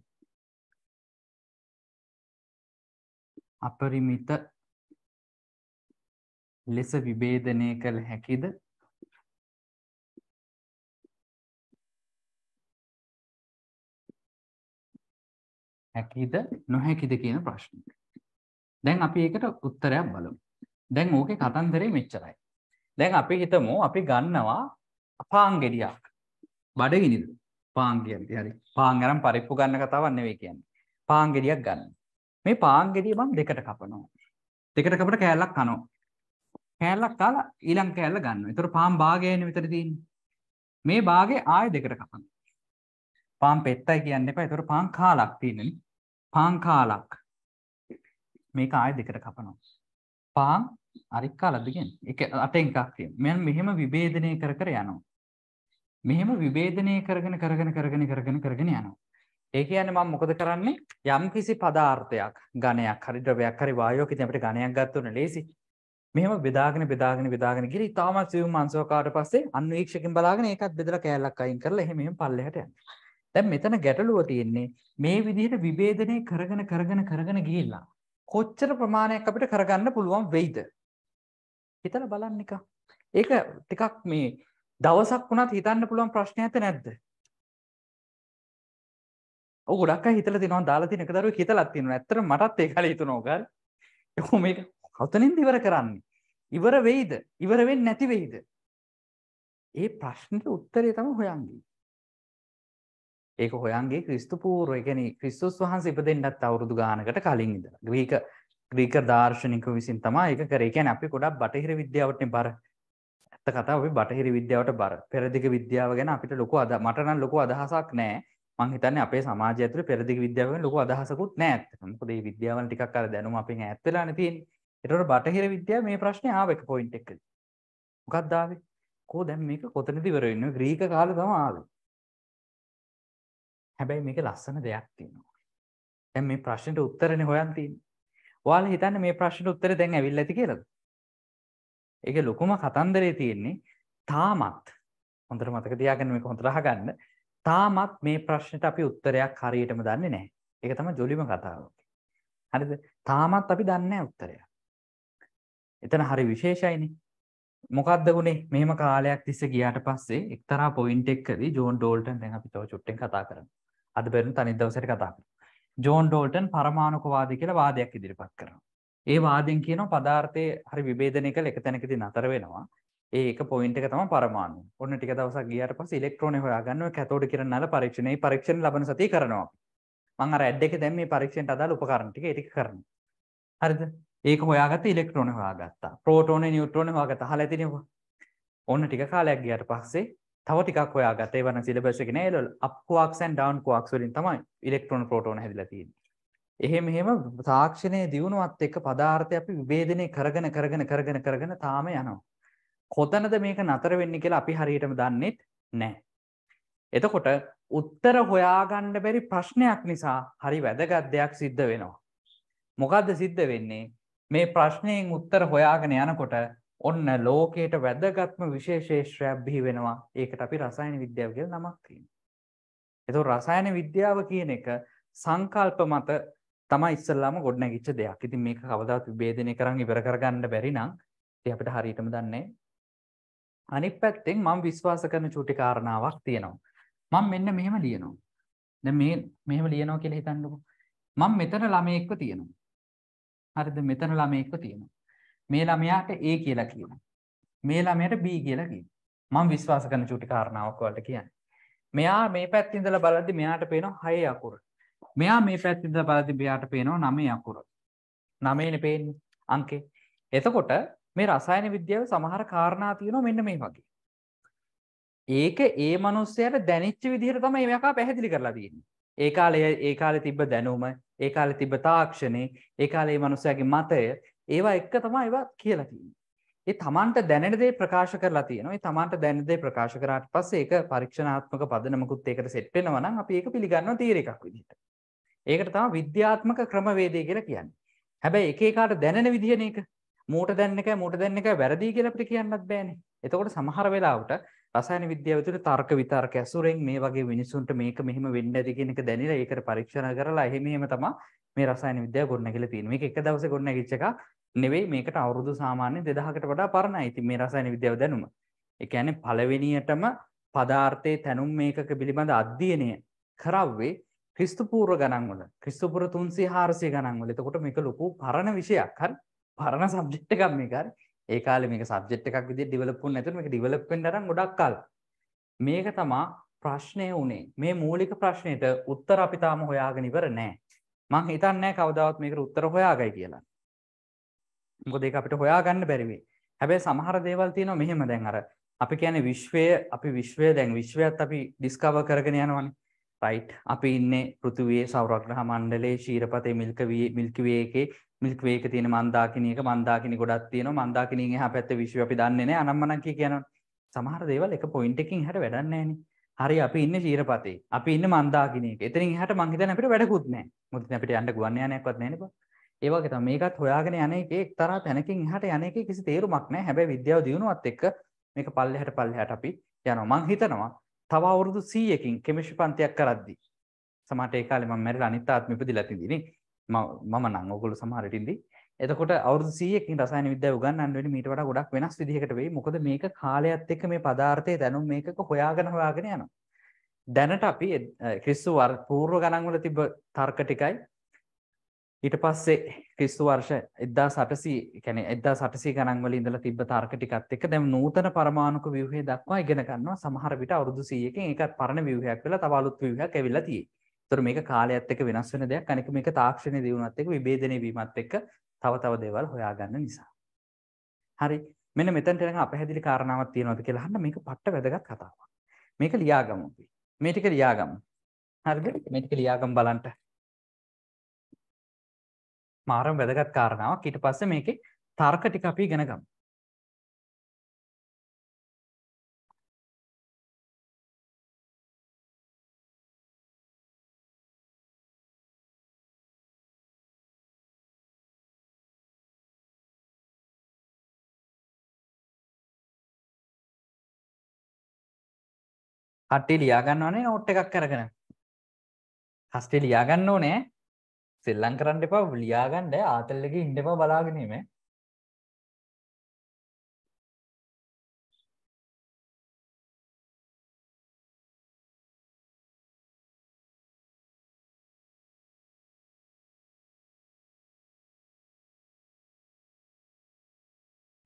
අපරිමිත ලෙස විභේදනය කළ හැකිද හැකිද නොහැකිද කියන ප්‍රශ්න. දැන් අපි ඒකට උත්තරයක් බලමු. දැන් ඕකේ කතන්දරේ මෙච්චරයි. දැන් අපි හිතමු අපි ගන්නවා පාංගෙඩියක්. බඩගිනිද? පාංගෙඩිය. හරි. පාන් ගනම් පරිප්පු ගන්න කතාවක් නෙවෙයි කියන්නේ. පාංගෙඩියක් ගන්න. මේ පාංගෙඩිය මම දෙකට කපනවා. දෙකට කපට කෑල්ලක් කනවා. කෑල්ලක් කාලා ඊළඟ කෑල්ල ගන්නවා. ඒතර පාන් භාගයනේ විතර තියෙන්නේ. මේ භාගේ ආය දෙකට කපනවා. පාන් පෙත්තයි කියන්න එපා. ඒතර පාන් කාලක් තියෙනනේ. පාන් කාලක්. මේක ආයෙ දෙකට කපනවා. පාන් අරික් කාලද කියන්නේ? ඒක අතෙන් එකක් තියෙනවා. මම මෙහෙම විභේදනය කර කර යනවා. මෙහෙම විභේදනය කරගෙන කරගෙන කරගෙන කරගෙන කරගෙන යනවා. ඒ කියන්නේ මම මොකද කරන්නේ? යම් කිසි පදාර්ථයක්, ඝනයක්, හරි ද්‍රවයක්, හරි වායුවක් ඉතින් අපිට ඝනයක් ගත්තොත් ලේසි. මෙහම බෙදාගෙන බෙදාගෙන බෙදාගෙන ගිර ඉතාමත් සියුම් අංශෝකාවට පස්සේ අන්වීක්ෂකෙන් බලාගෙන ඒකත් බෙදලා කෑල්ලක් අයින් කරලා එහෙම එහෙම පල්ලෙහාට යනවා. දැන් මෙතන ගැටලුව තියෙන්නේ මේ විදිහට විභේදනය කරගෙන කරගෙන කරගෙන ගිහිල්ලා කොච්චර ප්‍රමාණයක් අපිට කරගන්න පුළුවන් වෙයිද හිතලා බලන්න එක. ඒක ටිකක් මේ දවසක් වුණත් හිතන්න පුළුවන් ප්‍රශ්නයක් නැද්ද? ඔව් ගොඩක් අය හිතලා තිනවා දාලා තියෙන එක දරුවෙක් හිතලක් තියෙනවා. ඇත්තටම මටත් ඒක හරිය හිතුණා ඕකල්. ඒක මේක හතනින්ද ඉවර කරන්නේ. ඉවර වෙයිද? ඉවර වෙන්නේ නැති වෙයිද? ඒ ප්‍රශ්නෙට උත්තරය තමයි හොයන්නේ. ඒක හොයන්ගේ ක්‍රිස්තු පූර්ව එකන ක්‍රිස්තුස් වහන්ස ඉපදෙන්ටත් අවුරුදු ගානකට කලින් ඉද ග්‍රීක ග්‍රීක දර්ශනික විසින් තමා එක කරේකැන අපි ගොඩක් බටහිර විද්‍යාවට බර ඇත්ත කතා ඔි බටහිර විද්‍යාවට බර පෙරදික විද්‍යාව ගැන අපිට ලොකු අද මටනන් ලොකු අදහසක් නෑ මංහිතන අපේ සමාජයතුර පෙරදික විද්‍යාව ලොක අදහසකුත් නෑත්තකොදේ විද්‍යාවල ටික් කර දැනුම අපි ඇත්තලා නතින් එටට බටහිර විද්‍යා මේ ප්‍රශ්න ආවක පොයින්ට් එක් මොකක්දාව කෝ දැම් මේක කොතනතිවරන්න ග්‍රීක කාල තමාද හැබැයි මේක ලස්සන දෙයක් තියෙනවා. දැන් මේ ප්‍රශ්නට උත්තරනේ හොයන් තියෙන්නේ. ඔයාලා හිතන්නේ මේ ප්‍රශ්නට උත්තර දැන් ඇවිල්ලා ඇති කියලාද? ඒක ලොකුම කතන්දරේ තියෙන්නේ තාමත් හොඳට මතක තියාගන්න මේක හොඳට අහගන්න. තාමත් මේ ප්‍රශ්නට අපි උත්තරයක් හරියටම දන්නේ නැහැ. ඒක තමයි ජොලිම කතාව. හරිද? තාමත් අපි දන්නේ නැහැ උත්තරය. එතන හරි විශේෂයිනේ. මොකක්ද ගුණේ මෙහෙම කාලයක් තිස්සේ ගියාට පස්සේ එක්තරා පොයින්ට් එකකදී ජෝන් ඩෝල්ටන් දැන් අපි තව චුට්ටෙන් කතා කරමු. අද බෙරන තනි දවසට කතා ජෝන් ඩෝල්ටන් පරමාණුකවාදී කියලා වාදයක් ඉදිරිපත් කරනවා. ඒ වාදෙන් කියන පදාර්ථය හරි විබේධනය කළ එක තැනකති නතර වෙනවා ඒක පොයින්ට එක තම පරමාණු ඔන්න ටික දවසක් ගියට පස් ඉලෙක්ට්‍රෝන හොයාගන්න කැතෝඩ කරන නල පරීක්ෂණය පරීක්ෂණ ලබන සති කරනවා මං අර ඇඩ් එක දැන් මේ පරීක්ෂණයට අදාළ උපකරණ ටික ඒක කරන හරිද ඒක හොයාගත්ත ඉලෙක්ට්‍රෝන හොයාගත්තා ප්‍රෝටෝන නියුට්‍රෝන හොයාගත්ත අහලා ඇතිනේ ඔන්න ටික කාලයක් ගියට පස්සේ තව ටිකක් ඔයා ගතේ වන සිලබස් එක නෑ ඒවල up quarks and down quarks වලින් තමයි ඉලෙක්ට්‍රෝන ප්‍රෝටෝන හැදිලා තියෙන්නේ. එහෙම එහෙම තාක්ෂණයේ දියුණුවත් එක්ක පදාර්ථය අපි විවේදනය කරගෙන කරගෙන කරගෙන කරගෙන තාම යනවා. කොතනද මේක නතර වෙන්නේ කියලා අපි හරියටම දන්නෙත් නෑ. එතකොට උත්තර හොයාගන්න බැරි ප්‍රශ්නයක් නිසා හරි වැදගත් දෙයක් සිද්ධ වෙනවා. මොකක්ද සිද්ධ වෙන්නේ මේ ප්‍රශ්නයෙන් උත්තර හොයාගෙන යනකොට ඔන්න ලෝකයට වැදගත්ම විශේෂේෂ්‍රයක් බිහි වෙනවා ඒකට අපි රසායන විද්‍යාව කියල නමක් තියෙන. එතු රසායන විද්‍යාව කියන එක සංකල්ප මත තම ඉස්සල්ලාම ගොඩන ගිච්ච දෙයක් ඉතින් මේක කවදාත් විබේදනය කරන්න ඉවර කරගන්න බැරි නම් ති අපිට හරිටම දන්නේ අනිත් පැත්තෙන් මම විශ්වාස කරන චුටි කාරණාවක් තියෙනවා මං මෙන්න මෙහෙම ලියනවා ද මේ මෙහෙම ලියනෝ කියල හිතන්නකු මං මෙතන ළමයෙක්ව තියෙනවා හරිද මෙතන ළමයෙක්ව තියෙනවා මේ ළමයාට A කියලා කියනවා. මේ ළමයට B කියලා කියනවා. මම විශ්වාස කරන චුටි කාරණාවක් ඔයාලට කියන්නේ. මෙයා මේ පැත්තේ ඉඳලා බලද්දි මෙයාට පේනවා 6 අකුර. මෙයා මේ පැත්තේ ඉඳලා බලද්දි මෙයාට පේනවා 9 අකුර. 9නේ පේන්නේ අංකේ. එතකොට මේ රසායන විද්‍යාවේ සමහර කාරණා තියෙනවා මෙන්න මේ වගේ. ඒක ඒ මනුස්සයට දැනිච්ච විදිහට තමයි මේකා පැහැදිලි කරලා තියෙන්නේ. ඒ කාලේ ඒ කාලේ තිබ්බ දැනුම, ඒ කාලේ තිබ්බ තාක්ෂණේ, ඒ කාලේ මනුස්සයාගේ මතය ඒවා එක්ක තමයි ඒවා කියලා තියෙන්නේ. ඒ තමන්ට දැනෙන දේ ප්‍රකාශ කරලා තියෙනවා. ඒ තමන්ට දැනෙන දේ ප්‍රකාශ කරාට පස්සේ ඒක පරීක්ෂණාත්මක පදනමකුත් ඒකට සෙට් වෙනවා නම් අපි ඒක පිළිගන්නවා තීර එකක් විදිහට. ඒකට තමයි විද්‍යාත්මක ක්‍රමවේදය කියලා කියන්නේ. හැබැයි එක එකාට දැනෙන විදිහන එක මූට දැන්න එකයි මූට දැන්න එකයි වැරදි කියලා අපිට කියන්නත් බෑනේ. එතකොට සමහර වෙලාවට රසායන විද්‍යාව තුළ තර්ක විතර්ක ඇසුරෙන් මේ වගේ මිනිසුන්ට මේක මෙහෙම වෙන්න ඇති කියන එක දැනিলা ඒකට පරීක්ෂණ කරලා එහෙම එහෙම තමයි මේ රසායන විද්‍යාව ගොඩනැගිලා තියෙන්නේ. මේක එක දවසේ ගොඩනැගිච්ච එක නෙවෙයි මේකට අවුරුදු සාමාන්‍ය දෙදහකට වඩා පරණ ඇති මේ රසයින විද්‍යාව දැනුම එකන පලවෙනියටම පදාර්ථය තැනුම් මේකක පිළිබඳ අධ්‍යයනය කරව්වේ ක්‍රිස්තුපූර්ව ගණන්වල ක්‍රිස්තුපුර තුන්සේ හාරසය ගණන්වල එතකොට මේක ලොකු පරණ විෂයක් හන් පරණ සබ්ජෙට් එකක් මේකර ඒකාල මේ සබ්ෙට් එකක් විදි ඩිවලපුන් ඇතුම එක ඩිවලපෙන් ර ගොඩක් කල් මේක තමා ප්‍රශ්නය වනේ මේ මූලික ප්‍රශ්නයට උත්තර අපිතාම හොයාගනිවර නෑ මං හිතන්නෑ කවදාවත් මේක උත්තර හොයාගයි කියලා මොකදේ අපිට හොයා ගන්න බැරිවේ හැබැයි සමහර දේවල් තියෙනවා මෙහෙම දැන් අර අපි කියන විශ්වය අපි විශ්වය දැන් විශ්වයත් අපි ඩිස්කව කරගෙන යනවන රයිට් අපි ඉන්න පෘතුවේ සෞරක්්‍රහ මණ්ඩලේ ශීරපතේ මිල්කවී මිල්කිවේකේ මිල්කවේක තියෙන මන්දාකිනක මන්දාකිනි ගොඩත් තියෙන මන්දාකිනින් හ පැත්ත විශ්ව අපි දන්නේන අනම්මනකි කියන සමහර දේවල් එක පොයින්ටකින් හැට වැඩන්නේන හරි අපි ඉන්න ශීරපතේ අපි ඉන්න මන්දාකිනක එතරින් හට මංහිත අපට වැඩකුත්නෑ මුති අපට අන්ට ගුවන්නයනයක්වත් නෑනවා ඒ වගේ තමයි මේකත් හොයාගෙන යන එකේ එක්තරා තැනකින් එහාට යන එකේ කිසි තේරුමක් නැහැ. හැබැයි විද්‍යාව දියුණුවත් එක්ක මේක පල්ලෙහාට පල්ලෙහාට අපි යනවා. මං හිතනවා තව අවුරුදු 100කින් කෙමිස්ට්‍රි පන්තියක් කරද්දී සමහරට ඒ කාලේ මම මැරිලා අනිත් ආත්මෙ ඉපදිලා තින්දිනේ. මම නම් ඔයගොල්ලෝ සමහරට ඉඳි. එතකොට අවුරුදු 100කින් රසායන විද්‍යාව උගන්වන්න වෙන්නේ මීට වඩා ගොඩක් වෙනස් විදිහකට වෙයි. මොකද මේක කාලයත් එක්ක මේ පදාර්ථයේ දැනුම මේකක හොයාගෙන හොයාගෙන යනවා. දැනට අපි ක්‍රිස්තු වර් පූර්ව ගණන්වල තිබ තර්ක ටිකයි ඊට පස්සේ ක්‍රිස්තු වර්ෂ එදදා සටසී කැන එදදා සටසී ගනන්වල ඉඳල තිබ තර්ක ටිකත් එක දැම් නූතන පරමාණක විවහේ දක්වා ඉගෙනගන්නවා සමහරවිට අවුදු සියකින් එකත් පරණ විවහයක් වෙලා තවලුත් විවහයක් ඇවිලතිී තුර මේ කාලයත් එක වෙනස් වෙන දෙයක් අනික මේ තාක්ෂණ දියුණත් එක විබේධන වීමත් එක්ක තව තව දෙවල් හොයාගන්න නිසා. හරි මෙන මෙතැටෙන අපහැදිලි කාරණාවත් තියෙනවද කියලාහන්න මේක පට්ට වැදගත් කතාවක් මේක ලියාගමපි මේටික ලියාගම හරිද මෙටික ලියාගම් බලන්ට මාරම වැදගත් කාරණාවක් ඊට පස්සේ මේකේ තර්ක ටික අපි ඉගෙන ගමු. කට්ටේ ලියා ගන්න ඕනේ නෝට් එකක් අරගෙන. හස්ටේ ලියා ගන්න ඕනේ සෙල්ලං කරන්න එපා ලියාගන්ඩ ආතල්ලක ඉන්ඩපා බලාගෙනීම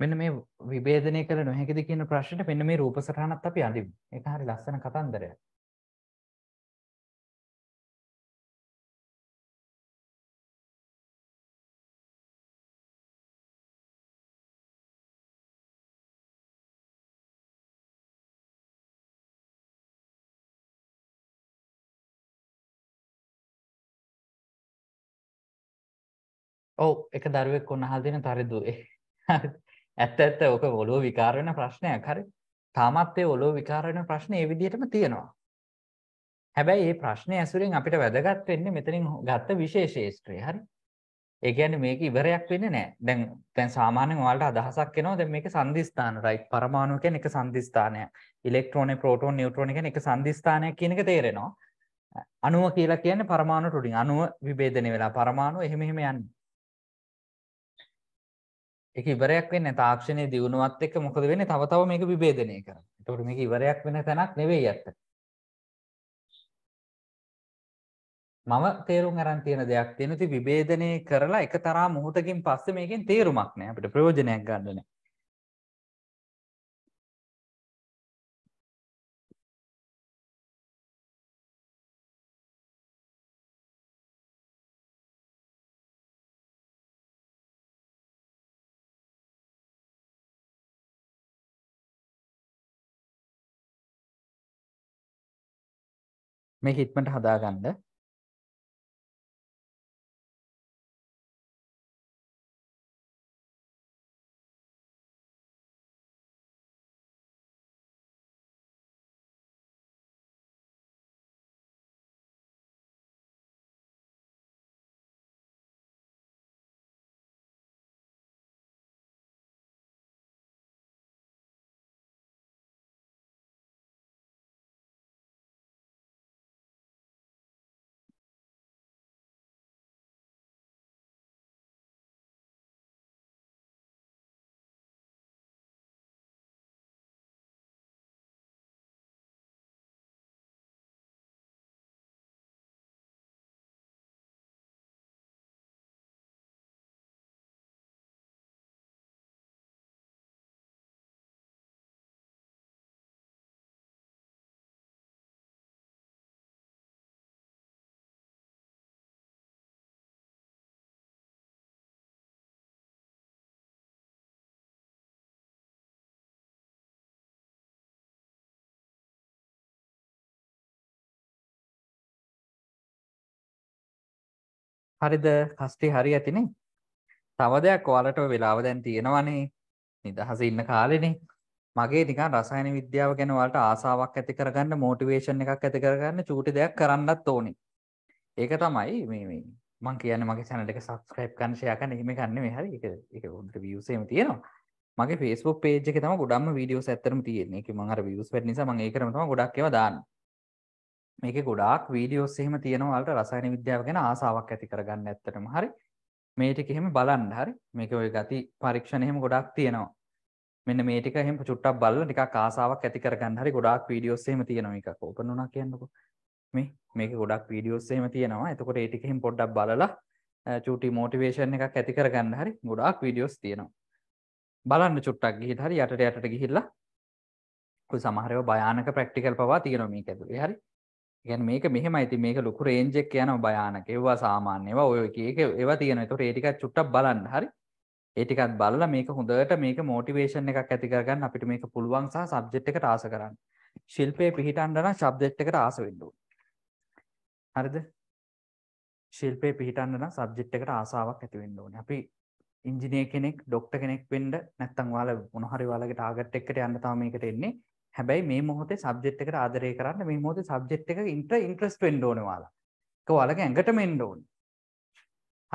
මෙන්න මේ විබේධනය කර නොහැකිද කියන ප්‍රශ්නයට මෙන්න මේ රූප සටහනත් අපි අඳිම් එක හරි ලස්සන කතන්දරයක් ඔව එක දරුවෙක් ඔන්න හදින තරදුවේ ඇත්ත ඇත්ත ඕක ඔලෝ විකාරවෙන ප්‍රශ්නයක් හරි තාමත්තේ ඔලෝ විකාරවෙන ප්‍රශ්න ඒ විදිහටම තියෙනවා හැබැයි ඒ ප්‍රශ්නය ඇසුරෙන් අපිට වැදගත් වෙන්නේ මෙතනින් ගත්ත විශේෂේෂත්‍රය හරි ඒ කියන්නේ මේක ඉවරයක් වෙන්නේ නැහැ. දැන් දැන් සාමාන්‍යයෙන් ඔයාලට අදහසක් එනවා දැන් මේක සංදිස්ථාන රයිට් පරමාණු කියන්නේ එක සංදිස්ථානයක්. ඉලෙක්ට්‍රෝනේ ප්‍රෝටෝන නියුට්‍රෝන කියන්නේ එක සංදිස්ථානයක් කියන එක තේරෙනවා. අණුව කියලා කියන්නේ පරමාණු ටුඩින්. අණුව විභේදනය වෙලා පරමාණු එහෙම එහෙම යන්නේ. ඒක ඉවරයක් වෙන්නේ තාක්ෂණයේ දියුණුවත් එක්ක මොකද වෙන්නේ තව තව මේක විභේදනය කරනවා. ඒතකොට මේක ඉවරයක් වෙන තැනක් නෙවෙයි ඇත්ත. මම තේරුම් අරන් තියෙන දෙයක් තියෙන ඉතින් විභේදනය කරලා එක තරම් මොහොතකින් පස්සේ මේකෙන් තේරුමක් නැහැ අපිට ප්‍රයෝජනයක් ගන්න නැහැ. මේ හිටමට හදාගන්න හරිද කස්ටි හරි ඇතිනේ තව දෙයක් ඔයාලට වෙලාව දැන් තියෙනවනේ නිදහස ඉන්න කාලෙනේ මගේ නිකන් රසායන විද්‍යාව ගැන ඔයාලට ආසාවක් ඇති කරගන්න මෝටිවේෂන් එකක් ඇති කරගන්න චූටි දෙයක් කරන්නත් ඕනේ ඒක තමයි මේ මේ මං කියන්නේ මගේ channel එක subscribe කරන්න share කරන්න එහෙම ගන්න මේ හරි ඒක ඒක හොඳට views එහෙම තියෙනවා මගේ Facebook page එකේ තමයි ගොඩක්ම videos ඇත්තටම තියෙන්නේ ඒක මං අර views වැඩි නිසා මං ඒකටම තමයි ගොඩක් ඒවා දාන්නේ මේක ගොඩාක් වීඩියෝස් එහෙම තියෙනවාලට රසායන විද්‍යාව ගැන ආසාාවක් ඇති කරගන්න ඇත්තටම හරි මේටික එහෙම බලන්න හරි මේක ඔය ගති පරීක්ෂණ එහෙම ගොඩක් තියෙනවා මෙන්න මේටික එහෙම චුට්ටක් බල්ල නික කාසාාවක් ඇති කරගන්න හරි ගොඩක් වීඩියෝස් එහෙම තියෙනවා එකක ඕපනුනා කියන්නකෝ මේ මේක ගොඩක් වීඩියෝස් එහෙම තියෙනවා එතකොට ඒටිකෙහිම පොඩ්ඩක් බලලා චුටි මෝටිවේෂන් එකක් ඇති කරගන්න හරි ගොඩක් වීඩියෝස් තියෙනවා බලන්න චුට්ටක් ගිහිට හරි යටට යටට ගිහිල්ලා සමහරව භයානක ප්‍රක්ටිකල් පවා තියෙනොමී ඇතුළේ හරි ගැන මේක මෙහම ඇති මේක ලොකු රේන්ජෙක් යන භයානක ඒවා සාමාන්‍යවා ඔය ඒක ඒවා තියෙන තු රේටිකත් චුට්ටක් බලන්න හරි ඒටිකත් බලලා මේක හොඳට මේක මෝටිවේෂන් එකක් ඇතිකරගන්න අපිට මේක පුළුවන් සහ සබ්ජෙට් එකට ආස කරන්න ශිල්පය පිහිටන්ඩන ශබ්ජෙට් එකට ආස වෙන්ඩුව හරිද ශිල්පය පිහිටන්නන සබ්ජෙට් එකට ආසාාවක් ඇතිවෙන්න ඕන අපි ඉංජිනය කෙනෙක් ඩොක්ට කෙනෙක් පෙන්ඩ නැත්තං වාල මොනහරි වාලගේ ටාගට් එකට යන්න තාම මේකට එන්නේ හැබැයි මේ මොහොතේ සබ්ජෙට් එකට ආදරය කරන්න මේ මොහොතේ සබ්ජෙට් එක ඉන්ට ඉන්ට්‍රස්ට් වෙන්න ඕන ඔයාලා. ඒක ඔයාලගේ ඇඟටම එන්න ඕන.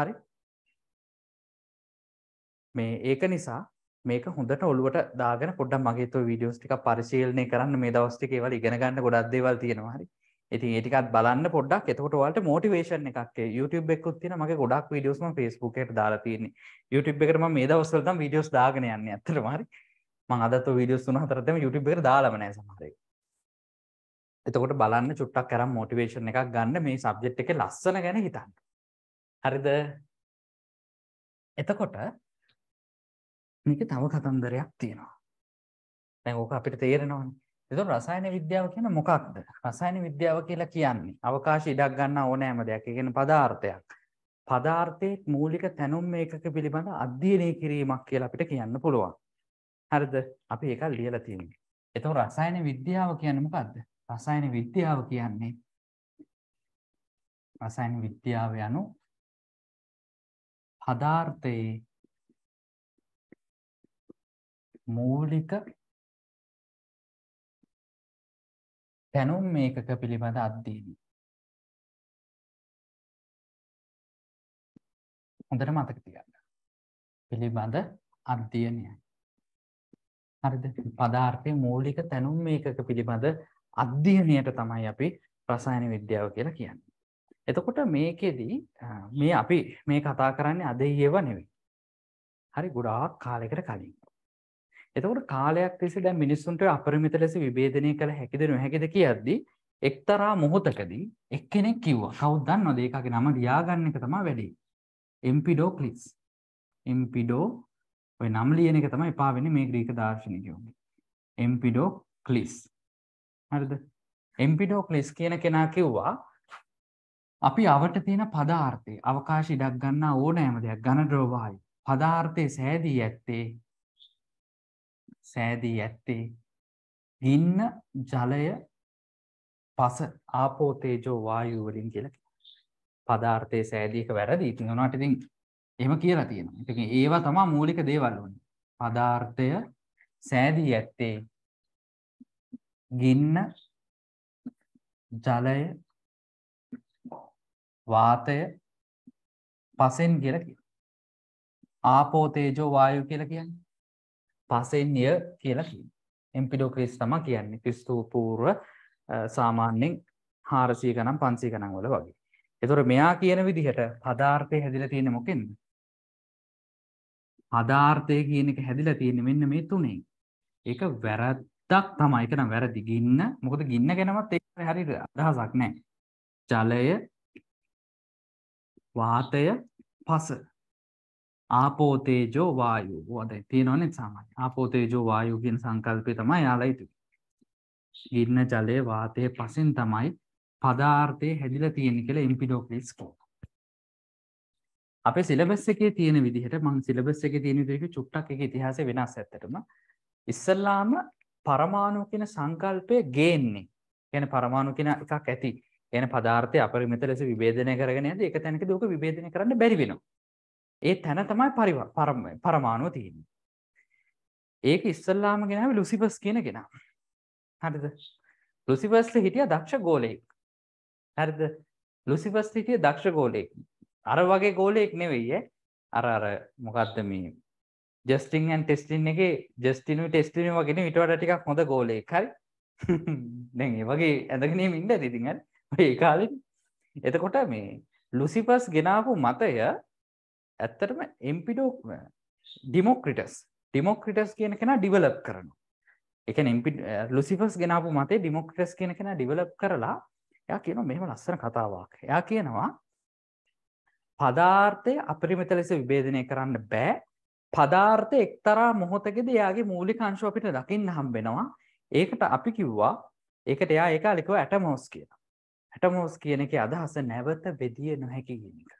හරි? මේ ඒක නිසා මේක හොඳට ඔලුවට දාගෙන පොඩ්ඩක් මගේ තෝ වීඩියෝස් ටිකක් පරිශීලනය කරන්න මේ දවස් ටිකේ ඒවල ඉගෙන ගන්න ගොඩක් දේවල් තියෙනවා හරි. ඉතින් ඒ ටිකත් බලන්න පොඩ්ඩක් එතකොට ඔයාලට මොටිවේෂන් එකක් ඒ YouTube එකකුත් තියෙනවා මගේ ගොඩක් වීඩියෝස් මම Facebook එකට දාලා තියෙන්නේ. YouTube එකට මම මේ දවස්වල තමයි වීඩියෝස් දාගෙන යන්නේ අත්‍තරම හරි. මං අදත් වීඩියෝස් තුන හතරතම YouTube එකට දාලම නැහැ සමහර වෙලාවට. එතකොට බලන්න චුට්ටක් අරන් මොටිවේෂන් එකක් ගන්න මේ සබ්ජෙක්ට් එකේ ලස්සන ගැන හිතන්න. හරිද? එතකොට මේක තව කතන්දරයක් තියෙනවා. දැන් ඕක අපිට තේරෙනවනේ. එතකොට රසායන විද්‍යාව කියන්නේ මොකක්ද? රසායන විද්‍යාව කියලා කියන්නේ අවකාශ ඉඩක් ගන්න ඕනෑම දෙයක්. ඒ කියන්නේ පදාර්ථයක්. පදාර්ථයේ මූලික තැනුම් මේකක පිළිබඳ අධ්‍යයනය කිරීමක් කියලා අපිට කියන්න පුළුවන්. හරිද? අපි එකක් ලියලා තියෙනවා. එතකොට රසායන විද්‍යාව කියන්නේ මොකද්ද? රසායන විද්‍යාව කියන්නේ රසායන විද්‍යාව යනු පදාර්ථයේ මූලික පැනුම් මේකක පිළිබඳ අධ්‍යයනය. හොඳට මතක තියාගන්න. පිළිබඳ අධ්‍යයනයයි. හරිද පදාර්ථය මූලික තැනුම් මේකක පිළිබඳ අධ්‍යයනයට තමයි අපි ප්‍රසායන විද්‍යාව කියලා කියන්න. එතකොට මේකෙදී මේ අපි මේ කතා කරන්නේ අද ඒව නෙවෙයි. හරි ගොඩාක් කාලෙකට කලින්. එතකොට කාලයක් තිස්සේ දැන් මිනිස්සුන්ට අපරිමිත ලෙස විභේදනය කළ හැකිද නොහැකිද කියද්දී එක්තරා මොහොතකදී එක්කෙනෙක් කිව්වා කවුද දන්නවද ඒකගේ නම ලියාගන්න එක තමයි වැඩේ. එම්පිඩෝක්ලිස්. එම්පිඩෝ ඔය නම් ලියන එක තමයි එපා වෙන්නේ මේ ග්‍රීක දාර්ශනිකයෝගේ. එම්පිඩෝක්ලිස්. හරිද? එම්පිඩෝක්ලිස් කියන කෙනා කිව්වා අපි අවට තියෙන පදාර්ථය අවකාශ ඉඩක් ගන්නා ඕනෑම දෙයක් ඝන ද්‍රවවායු පදාර්ථයේ සෑදී ඇත්තේ සෑදී ඇත්තේ ගින්න ජලය පස ආපෝතේජෝ වායු වලින් කියලා කියනවා. පදාර්ථයේ සෑදීක වැරදි. ඉතින් ඔනාට ඉතින් එම කියලා තියෙන ඉති ඒවා තමා මූලික දේවල්ලුන් පදාර්ථය සෑදී ඇත්තේ ගින්න ජලය වාතය පසෙන් කියල කිය ආපෝතේජෝ වායු කියල කියන්න පසෙන්ය කියලා කිය එම්පිඩෝ ක්‍රිස් තම කියන්නේ ක්‍රිස්තූපූර්ව සාමාන්‍යෙන් හාරසී ගනම් පන්සී ගනන් වල වගේ එතුොර මෙයා කියන විදිහට පදාර්ථය හැදිල තියෙන මොකින්ද පදාර්ථය කියන එක හැදිලා තියෙන්නේ මෙන්න මේ තුනේ. ඒක වැරද්දක් තමයි. ඒක නම් වැරදි ගින්න. මොකද ගින්න ගැනමත් ඒක හරියට අදහසක් නැහැ. ජලය වාතය පස ආපෝ තේජෝ වායෝ. ඔය දැන් තියෙනවනේ සාමාන්‍ය. ආපෝ තේජෝ වායෝ කියන සංකල්පය තමයි යාලා ඉතුරු. ගින්න ජලය වාතය පසෙන් තමයි පදාර්ථය හැදිලා තියෙන්නේ කියලා එම්පිඩොක්ලිස් කියනවා. අපේ සිලබස් එකේ තියෙන විදිහට මං සිලබස් එක තියෙන විදිහට චුට්ටක් එක ඉතිහාසය වෙනස් ඇත්තටම ඉස්සල්ලාම පරමාණු කියන සංකල්පය ගේන්නේ කියන පරමාණු කියන එකක් ඇති එන පදාර්ථය අපරිමිත ලෙස විභේදනය කරගෙන යද්දී එක තැනක දෝක විභේදනය කරන්න බැරි වෙනවා. ඒ තැන තමයි පරිව පරමාණුව තියෙන්නේ. ඒක ඉස්සල්ලාම ගෙනාවේ ලුසිෆස් කියන කෙනා. හරිද? ලුසිෆස්ල හිටියා දක්ෂ ගෝලයෙක්. හරිද? ලුසිෆස් හිටියා දක්ෂ ගෝලයෙක්. අර වගේ ගෝලයෙක් නෙවෙයිය අර අර මොකක්ද මේ ජස්ටිං ඇන් ටෙස්ටින් එක ජස්ටිනු ටෙස්ටින වගෙන විටවට ටිකක් හොඳ ගෝලයක් හරි දැන් ඒ වගේ ඇඳගෙනීම ඉන්න තිතිහ ඒ කාලින් එතකොට මේ ලුසිපස් ගෙනාපු මතය ඇත්තටම එම්පිඩෝ ඩිමෝක්‍රිටස් ඩිමෝක්‍රිටස් කියන කෙන ඩිවලප් කරනු එක ලුසිපස් ගෙනාපු මතේ ඩිමෝක්‍රස් කියන කෙන ඩිවලප් කරලා එයා කියන මෙම ලස්සන කතාවක් එයා කියනවා පදාර්ථය අපරිමිත ලෙස විභේදනය කරන්න බෑ පදාර්ථ එක්තරා මොහොතකද යාගේ මූලිකංශව අපිට දකින්න හම්බෙනවා ඒකට අපි කිව්වා ඒකට එයා ඒකාලිකව ඇටමෝස් කියලා ඇටමෝස් කියන එක අදහස නැවත බෙදිය නොහැකි කියන එක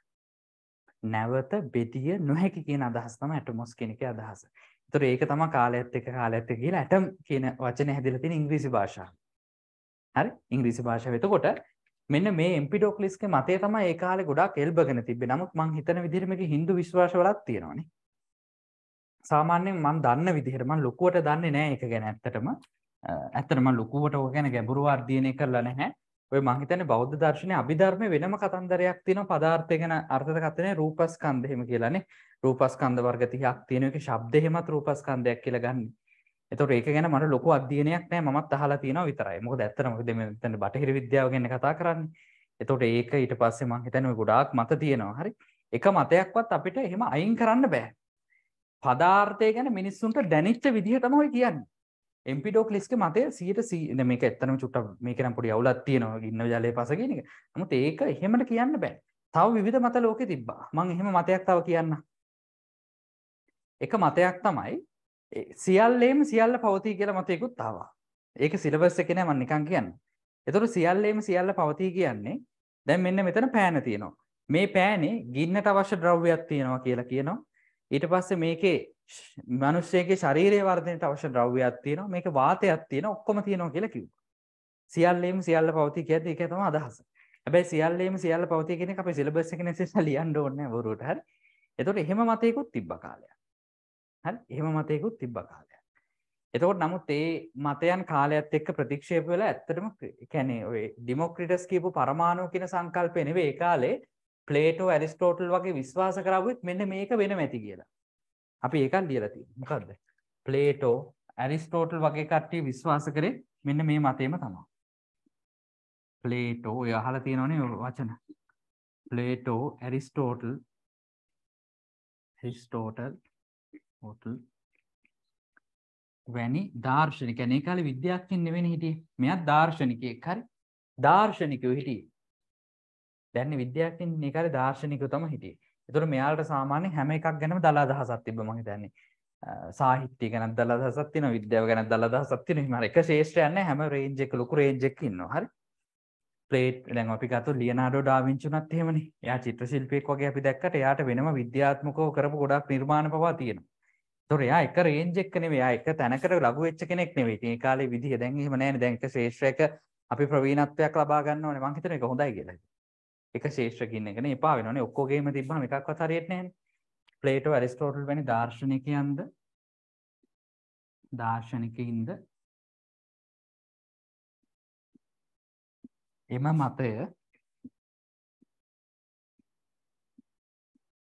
නැවත බෙදිය නොහැකි කියන අදහස් තම ඇටමෝස් කියන එක අදහස තුර ඒක තම කාලයත් එක කාලඇත්ත කියලා ඇටම් කියන වචන හැදිලතින ඉංග්‍රීසි භාෂා හරි ඉංග්‍රීසි භාෂාව එතකොට මෙන්න මේ එම්පිඩෝක්ලිස්ගේ මතය තමයි ඒ කාලේ ගොඩක් එල්බගෙන තිබ්බේ. නමුත් මං හිතන විදිහට මේකේ Hindu විශ්වාසවලක් තියෙනවානේ. සාමාන්‍යයෙන් මං දන්න විදිහට මං ලොකුවට දන්නේ නැහැ ඒක ගැන ඇත්තටම. ඇත්තටම ලොකුවට ඕක ගැන ගැඹුරු අධ්‍යයනය කරලා නැහැ. ඔය මහිතන බෞද්ධ දර්ශනය අභිධර්මය වෙනම කතන්දරයක් තින පදාර්ථය ගැන අර්ථකතනය රූපස්කන්දහෙම කියලනේ රූපස්කන්ද වර්ගතියක් තියෙනක ශබ්දහෙමත් රූපස්කන්දයක් කියලගන්නේ එතකොට ඒක ගැන මට ලොකු අධ්‍යයනයක් නෑ මමත් අහලා තියෙනවා විතරයි. මොකද ඇත්තටම මොකද මේ මෙතන බටහිර විද්‍යාව ගැන කතා කරන්නේ. එතකොට ඒක ඊට පස්සේ මං හිතන්නේ ගොඩාක් මත තියෙනවා. හරි. එක මතයක්වත් අපිට එහෙම අයින් කරන්න බෑ. පදාර්ථය ගැන මිනිස්සුන්ට දැනිච්ච විදිහටම ඔය කියන්නේ. එම්පිඩෝක්ලිස්ගේ මතය 100% මේක ඇත්තටම චුට්ටක් මේක නම් පොඩි අවුලක් තියෙනවා ගින්න ජලයේ පස කියන එක. නමුත් ඒක එහෙමද කියන්න බෑ. තව විවිධ මත ලෝකෙ තිබ්බා. මං එහෙම මතයක් තව කියන්න. එක මතයක් තමයි සියල්ලේම සියල්ල පවතිී කියලා මතයකුත් තාවා ඒක සිලබස් එකෙන ම නිකං කියන්න එතුොට සියල්ලේම සියල්ල පවතිී කියන්නේ දැන් මෙන්න මෙතන පෑන තියෙනවා මේ පෑනේ ගින්නට අවශ්‍ය ද්‍රව්‍යයක් තියෙනවා කියලා කියනවා ඊට පස්සේ මේකේ මනුෂ්‍යයගේ ශරීරය වර්ධනයට අවශ්‍ය ද්‍රව්‍යයක් තියෙනවා මේක වාතයක් තියෙන ඔක්කොම තියෙනවා කියලා කිව්වා සියල්ලේම සියල්ල පවතිී කියද්දි ඒක තමයි අදහස හැබැයි සියල්ලේම සියල්ල පවතිී කියන එක අපේ සිලබස් එකේ නැසෙලා ලියන්න ඕනේ වරුවට හරි එතකොට එහෙම මතයකුත් තිබ්බ කාලයක් හ එහෙම මතයකුත් තිබ්බ කාලය එතකොට නමුත් ඒ මතයන් කාලයත් එක්ක ප්‍රතික්ෂේප වෙලා ඇත්තටම කැනේ ඔය ඩිමොක්‍රිටස් කියපු පරමාණු කියන සංකල්පය නෙවෙයි ඒ කාලේ ප්ලේටෝ ඇරිස්ටෝටල් වගේ විශ්වාස කරාවුත් මෙන්න මේක වෙන මැති කියලා අපි ඒකන් ලියලා තියෙන්නේ මොකද්ද ප්ලේටෝ ඇරිස්ටෝටල් වගේ කට්ටිය විශ්වාස කරේ මෙන්න මේ මතේම තමයි ප්ලේටෝ ඔය අහලා තියෙනවනේ වචන ප්ලේටෝ ඇරිස්ටෝටල් ඇරිස්ටෝටල් හොටල් වැනි දර්ශනික නේ කාලේ විද්‍යාඥින් නෙවෙයි හිටියේ. මෙයා දාර්ශනිකයෙක් හරි. දාර්ශනිකයෝ හිටියේ. දැන් විද්‍යාඥින් නේ කාලේ දාර්ශනිකයෝ තමයි හිටියේ. ඒතකොට මෙයාලට සාමාන්‍යයෙන් හැම එකක් ගැනම දලා අදහසක් තිබ්බ මම හිතන්නේ. සාහිත්‍ය ගැන දලා අදහසක් තියෙනවා, විද්‍යාව ගැන දලා අදහසක් තියෙනවා. හිම එක ශේෂ්ත්‍රයක් නැහැ. හැම රේන්ජ් එක ලොකු රේන්ජ් එකක් ඉන්නවා. හරි. ප්ලේට් දැන් අපි ගත්තු ලියනාඩෝ ඩාවින්චි උනත් එහෙමනේ. එයා චිත්‍ර ශිල්පියෙක් වගේ අපි දැක්කට එයාට වෙනම විද්‍යාත්මකව කරපු ගොඩක් නිර්මාණ පවා තියෙනවා. තොර යා එක රේන්ජ් එක නෙවෙයි යා එක තැනකට ලඝු වෙච්ච කෙනෙක් නෙවෙයි. ඉතින් ඒ කාලේ විදිහ දැන් එහෙම නැහැනේ. දැන් එක ශේෂ්ත්‍රයක අපි ප්‍රවීණත්වයක් ලබා ගන්න ඕනේ. මං හිතන එක හොඳයි කියලා. එක ශේෂ්ත්‍රකින් එකනේ එපා වෙනවනේ. ඔක්කොගේම තිබ්බම එකක්වත් හරියට නැහැනේ. ප්ලේටෝ ඇරිස්ටෝටල් වැනි දාර්ශනිකයන්ද දාර්ශනිකයින්ද එම මතය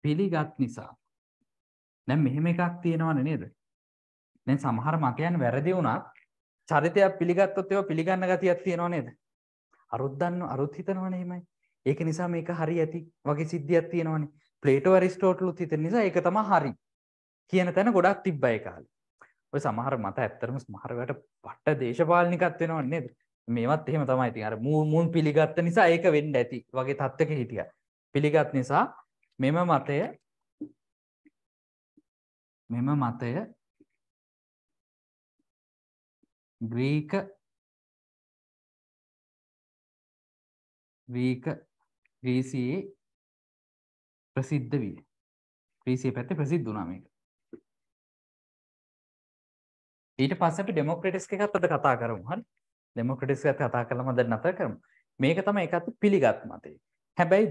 පිළිගත් නිසා දැන් මෙහෙම එකක් තියෙනවනේ නේද? දැන් සමහර මතයන් වැරදි වුණත් චරිතයක් පිළිගත්තොත් ඒවා පිළිගන්න ගතියක් තියෙනව නේද? අරුත් දන්න අරුත් හිතනවනේ එහෙමයි. ඒක නිසා මේක හරි ඇති වගේ සිද්ධියක් තියෙනවනේ. ප්ලේටෝ ඇරිස්ටෝටලුත් හිතන නිසා ඒක තමයි හරි කියන තැන ගොඩක් තිබ්බයි කාලේ. ඔය සමහර මත ඇත්තටම සමහර වෙලට පට දේශපාලනිකත් වෙනවනේ නේද? මේවත් එහෙම තමයි ඉතින් අර මුන් පිළිගත්ත නිසා ඒක වෙන්න ඇති වගේ තත්ත්වක හිටියා. පිළිගත් නිසා මෙම මතය මෙම මතය ග්‍රීක වීක ග්‍රීසියේ ප්‍රසිද්ධ විය ප්‍රීසිය පැත්ත ප්‍රසිද්ධ වනාමක ඊට පස්සට ඩෙමොක්‍රටිස් එකත් අද කතා කරමු හන් ඩෙමොක්‍රටිස් ඇත් කතා කරලම ද නත කරම මේක තම එකත් පිළිගත් මතේ හැබැයි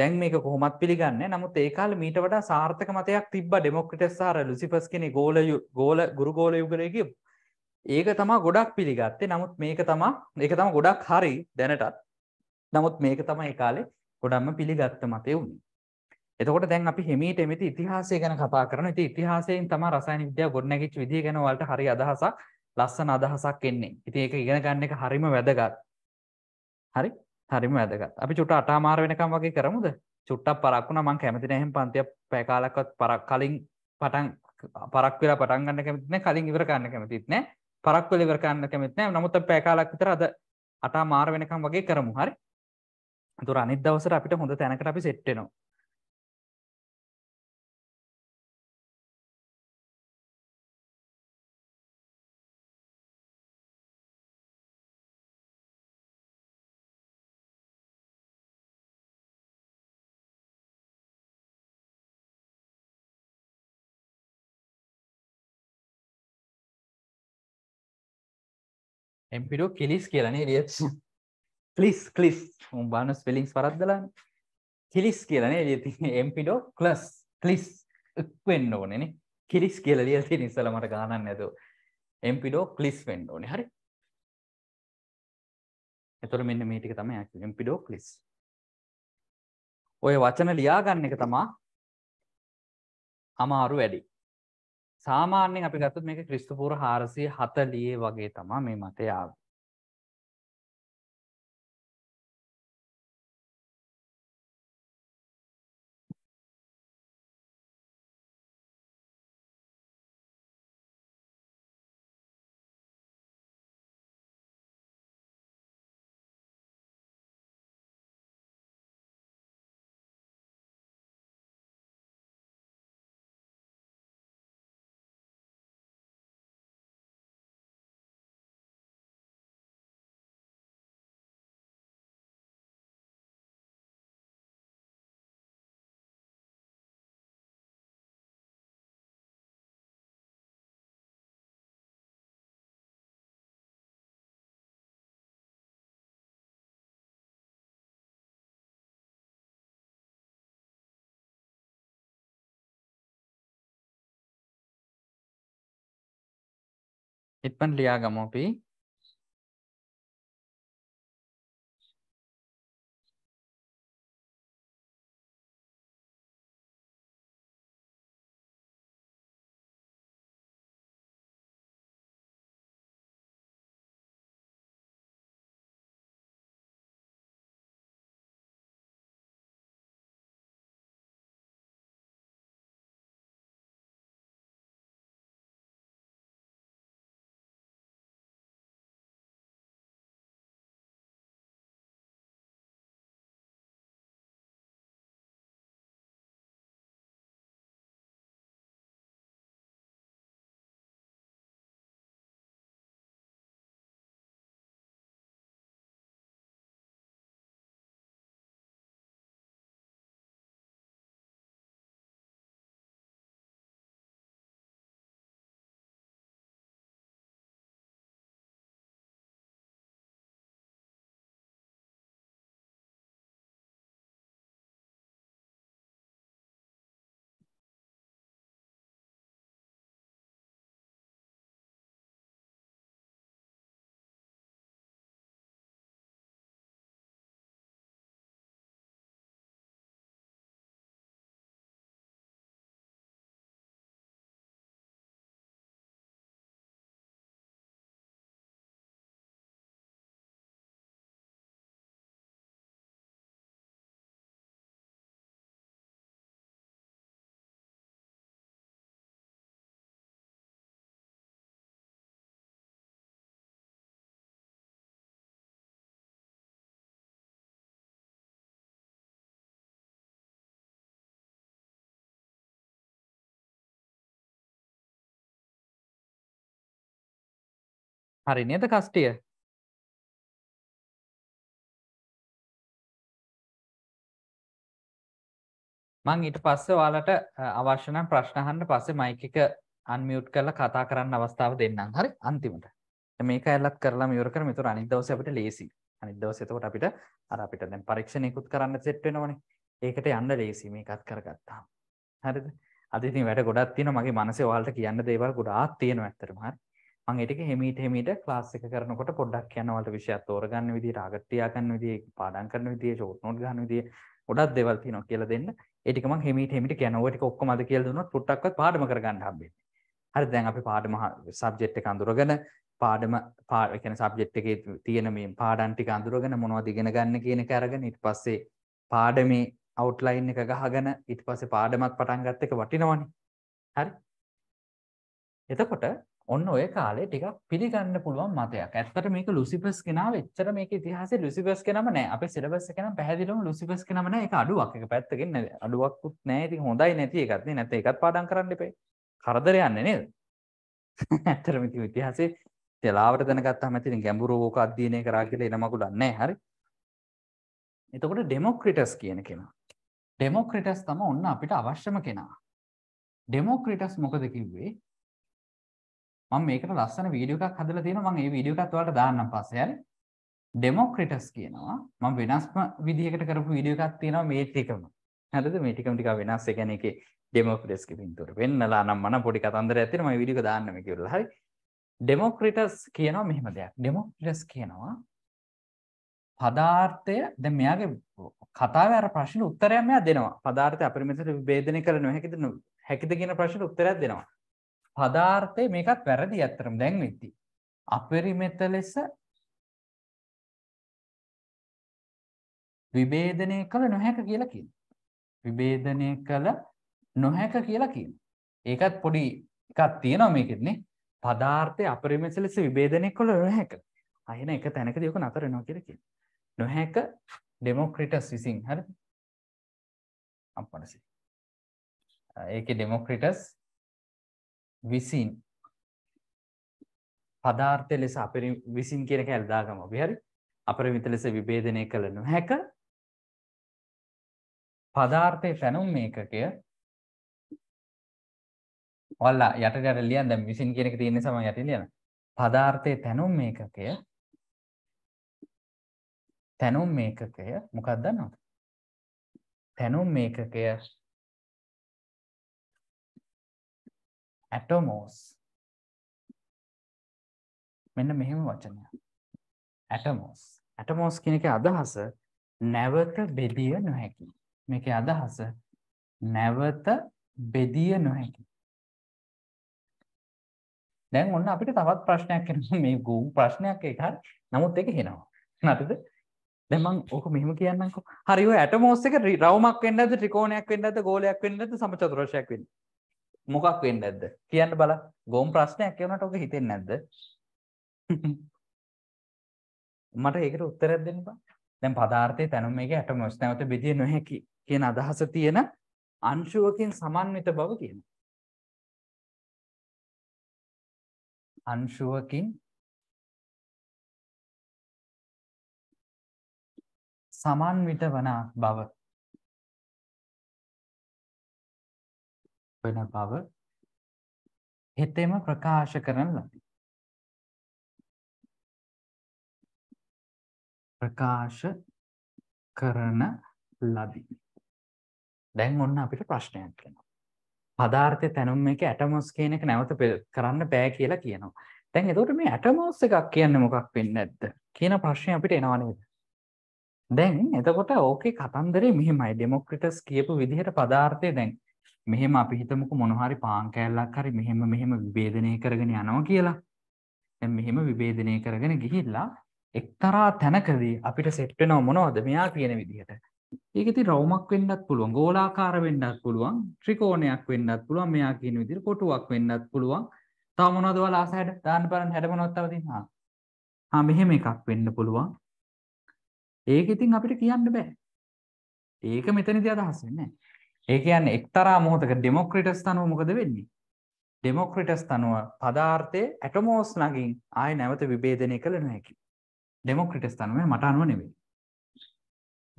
දැන් මේක කොහොමත් පිළිගන්න නමුත් ඒකාල මීට වඩා සාර්ථක මතයක් තිබ ඩෙමොක්‍රටස් සාර ලුසිපස් කෙනෙ ගෝල ගෝල ගුරු ගෝල යුගරයකි ඒක තමා ගොඩක් පිළිගත්තේ නමුත් මේක තමා ඒක තම ගොඩක් හරි දැනටත් නමුත් මේක තම ඒකාලේ ගොඩම්ම පිළිගත්ත මතය වුණ එතකොට දැන් අපි හෙමීට එමති ඉතිහාසය ගැන කතා කරන ති ඉතිහාසයෙන් තම රසායන විද්‍යා ගොඩනැකිච් විදි ගැනවලට හරි අදහසක් ලස්සන අදහසක් එන්නේ ඉති ඒක ඉගෙන ගන්න එක හරිම වැදගත් හරි හරිම වැදගත් අපි චුට අටාමාර වෙනකම් වගේ කරමුද චුට්ටක් පරක්ුණ මං කැමතින එහෙම පන්තිය පැකාලක්වත් පරක් කලින් පටන් පරක් වෙලා පටන්ගන්න කැමතින කලින් ඉවරකන්න කැමතිත්න පරක්වල ඉවරකන්න කැමතින නමුත් පැකාලක් විතර අද අටා මාර වෙනකම් වගේ කරමු හරි තුර අනිත් දවසර අපිට හොඳ තැනකට අපි සෙට්ටෙනවා එම්පිඩෝ කිලිස් කියලනේ ලියක්ෂ කලිස් කලිස් උම්බාන ස්පෙලිින්ස් පරද්දලන්න කිලිස් කියලනේ ලියති එම්පිඩෝ කලස් කලිස් වෙන්න ඕනෙන කිරිස් කියල ලියති නිසල මට ගානන්න ඇද එම්පිඩෝ කලිස් වෙන්න ඕනේ හරි එතුර මෙන්න මේටික තම එම්පිඩෝ කලිස් ඔය වචන ලියාගන්න එක තමා අමාරු වැඩි සාමාන්‍යෙන් අපි ගත්තත් මේක ක්‍රිස්තුපුර හාරසිය හතලියේ වගේ තමා මේ මතයාාව इतपन इप्पन लियागमोपि හරි නේද කස්ටිය මං ඊට පස්සේ ඔයාලට අවශ්‍ය නම් ප්‍රශ්න අහන්න පස්සේ මයික් එක අන්මියුට් කරලා කතා කරන්න අවස්ථාව දෙන්නම් හරි අන්තිමට මේක ඇලක් කරලා මියුර කරමු ඒතර අනිත් දවසේ අපිට ලේසි අනිත් දවසේ එතකොට අපිට අර අපිට දැන් පරීක්ෂණයකුත් කරන්න සෙට් වෙනවනේ ඒකට යන්න ලේසි මේකත් කරගත්තාම හරිද අද ඉතින් වැඩ ගොඩක් තියෙනවා මගේ මනසේ ඔයාලට කියන්න දේවල් ගොඩාක් තියෙනවා ඇත්තටම හරි මම ඒ ටික හිමීට හිමීට ක්ලාස් එක කරනකොට පොඩ්ඩක් යනවලට විෂයක් තෝරගන්න විදිය, ටාගට් ටියා ගන්න විදිය, පාඩම් කරන විදිය, ෂෝට් නෝට් ගන්න විදිය ගොඩක් දේවල් තියෙනවා කියලා දෙන්න. ඒ ටික මම හිමීට හිමීට කියනවා. ඒ ටික ඔක්කොම අද කියලා දුන්නොත් පුට්ටක්වත් පාඩම කරගන්න හම්බෙන්නේ. හරි දැන් අපි පාඩම සබ්ජෙට් එක අඳුරගෙන පාඩම පාගෙන සබ්ජෙට් එකේ තියෙන මේ පාඩම් ටික අඳුරගෙන මොනවද ඉගෙන ගන්න කියන එක අරගෙන ඊට පස්සේ පාඩමේ අවුට්ලයින් එක ගහගෙන ඊට පස්සේ පාඩමක් පටන් ගත්ත එක වටිනවනේ. හරි. එතකොට ඔන්න ඔය කාලේ ටිකක් පිළිගන්න පුළුවන් මතයක්. ඇත්තට මේක ලුසිෆර්ස් කෙනාව එච්චර මේක ඉතිහාසයේ ලුසිෆර්ස් කෙනම නෑ. අපේ සිලබස් එකේ නම් පැහැදිලිවම ලුසිෆර්ස් කෙනම නෑ. ඒක අඩුවක්. ඒක පැත්තකින් නෑ. අඩුවක්කුත් නෑ. ඉතින් හොඳයි නැති එකක් නේ. නැත්නම් ඒකත් පාඩම් කරන්න එපේ. කරදරයක් නෑ නේද? ඇත්තටම ඉතින් ඉතිහාසයේ තලාවට දැනගත්තාම ඉතින් ගැඹුරු ඕක අධ්‍යයනය කරා කියලා එන මගුලක් නෑ. හරි. එතකොට ඩෙමොක්‍රිටස් කියන කෙනා. ඩෙමොක්‍රිටස් තම ඔන්න අපිට අවශ්‍යම කෙනා. ඩෙමොක්‍රිටස් මොකද කිව්වේ? මම මේකට ලස්සන වීඩියෝ එකක් හදලා තියෙනවා මම ඒ වීඩියෝ එකත් ඔයාලට දාන්නම් පස්සේ හරි ඩෙමොක්‍රිටස් කියනවා මම වෙනස්ම විදිහකට කරපු වීඩියෝ එකක් තියෙනවා මේ ටිකම හරිද මේ ටිකම ටිකක් වෙනස් ඒ කියන්නේ ඒකේ ඩෙමොක්‍රටස් කියන පින්තූර වෙන්නලා නම් මම පොඩි කතන්දරයක් තියෙනවා මම වීඩියෝ එක දාන්නම් මේ කියලා හරි ඩෙමොක්‍රිටස් කියනවා මෙහෙම දෙයක් ඩෙමොක්‍රිටස් කියනවා පදාර්ථය දැන් මෙයාගේ කතාවේ අර ප්‍රශ්නෙට උත්තරයක් මෙයා දෙනවා පදාර්ථය අපරිමිතව විභේදනය කළ නොහැකිද හැකිද කියන ප්‍රශ්නෙට උත්තරයක් දෙනවා පදාර්ථය මේකත් වැරදි ඇත්තරම් දැන් වෙද්දි. අපරිමිත ලෙස විභේදනය කළ නොහැක කියලා කියන. විභේදනය කළ නොහැක කියලා කියන. ඒකත් පොඩි එකක් තියෙනවා මේකෙත්නේ. පදාර්ථය අපරිමිත ලෙස විභේදනය කළ නොහැක. අයන එක තැනකදී ඔක නතර වෙනවා කියලා කියන. නොහැක ඩෙමොක්‍රිටස් විසින් හරිද? අපරසි. ඒකේ ඩෙමොක්‍රිටස් විසින් පදාර්ථය ලෙස අපරි විසින් කියන එක ඇල්දාගම විහරි අපරිමිත ලෙස විභේදනය කළ නොහැක පදාර්ථය පැනුම් මේකකය ඔල්ලා යට යට ලියන් දැම් විසින් කියනක තියෙන සම යට ලියන පදාර්ථය තැනුම් මේකකය තැනුම් මේකකය මොකක් දන්නවද තැනුම් මේකකය ඇටොමෝස් මෙන්න මෙහෙම වචනය ඇටමෝස් ඇටමෝස් කියන එක අදහස නැවත බෙදිය නොහැකි මේක අදහස නැවත බෙදිය නොහැකි දැන් ඔන්න අපිට තවත් ප්‍රශ්නයක් එනවා මේ Google ප්‍රශ්නයක් ඒක හරි නමුත් ඒක හෙනවා හරිද දැන් මම ඕක මෙහෙම කියන්නම්කෝ හරි ඔය ඇටමෝස් එක රවුමක් වෙන්නද ත්‍රිකෝණයක් වෙන්නද ගෝලයක් වෙන්නද සමචතුරස්‍රයක් වෙන්නද මොකක් වෙන්නේ නැද්ද කියන්න බලන්න ගොම් ප්‍රශ්නයක් ඒ වුණාට ඔක හිතෙන්නේ නැද්ද මට ඒකට උත්තරයක් දෙන්න බං දැන් පදාර්ථයේ තැනුම එක ඇටමොස් නැවත බෙදිය නොහැකි කියන අදහස තියෙන අංශුවකින් සමන්විත බව කියනවා අංශුවකින් සමන්විත වන බව වෙන බව හෙතෙම ප්‍රකාශ කරන ලදී. ප්‍රකාශ කරන ලදී. දැන් ඔන්න අපිට ප්‍රශ්නයක් වෙනවා. පදාර්ථය තැනුම් එක ඇටමොස් කියන එක නැවත කරන්න බෑ කියලා කියනවා. දැන් එතකොට මේ ඇටමොස් එකක් කියන්නේ මොකක් වෙන්නේ නැද්ද කියන ප්‍රශ්නේ අපිට එනවා නේද? දැන් එතකොට ඕකේ කතන්දරේ මෙහෙමයි ඩෙමොක්‍රිටස් කියපු විදිහට පදාර්ථය දැන් මෙහෙම අපි හිතමුකු මොනහරි පාන් කෑල්ලක් හරි මෙහෙම මෙහෙම විභේදනය කරගෙන යනවා කියලා දැන් මෙහෙම විභේදනය කරගෙන ගිහිල්ලා එක්තරා තැනකදී අපිට සෙට් වෙනව මොනවද මෙයා කියන විදිහට ඒක ඉතින් රවුමක් වෙන්නත් පුළුවන් ගෝලාකාර වෙන්නත් පුළුවන් ත්‍රිකෝණයක් වෙන්නත් පුළුවන් මෙයා කියන විදිහට කොටුවක් වෙන්නත් පුළුවන් තව මොනවද ඔයාලා ආස හැඩ දාන්න බලන්න හැඩ මොනවද තව තියෙනවා ආ මෙහෙම එකක් වෙන්න පුළුවන් ඒක ඉතින් අපිට කියන්න බෑ ඒක මෙතනදී අදහස් වෙන්නේ නැහැ ඒ කියන්නේ එක්තරා මොහොතක ඩෙමොක්‍රිටස් තනුව මොකද වෙන්නේ? ඩෙමොක්‍රිටස් තනුව පදාර්ථයේ ඇටමෝස් නගින් ආය නැවත විභේදනය කළ නොහැකි. ඩෙමොක්‍රිටස් තනුව මට අනුව නෙවෙයි.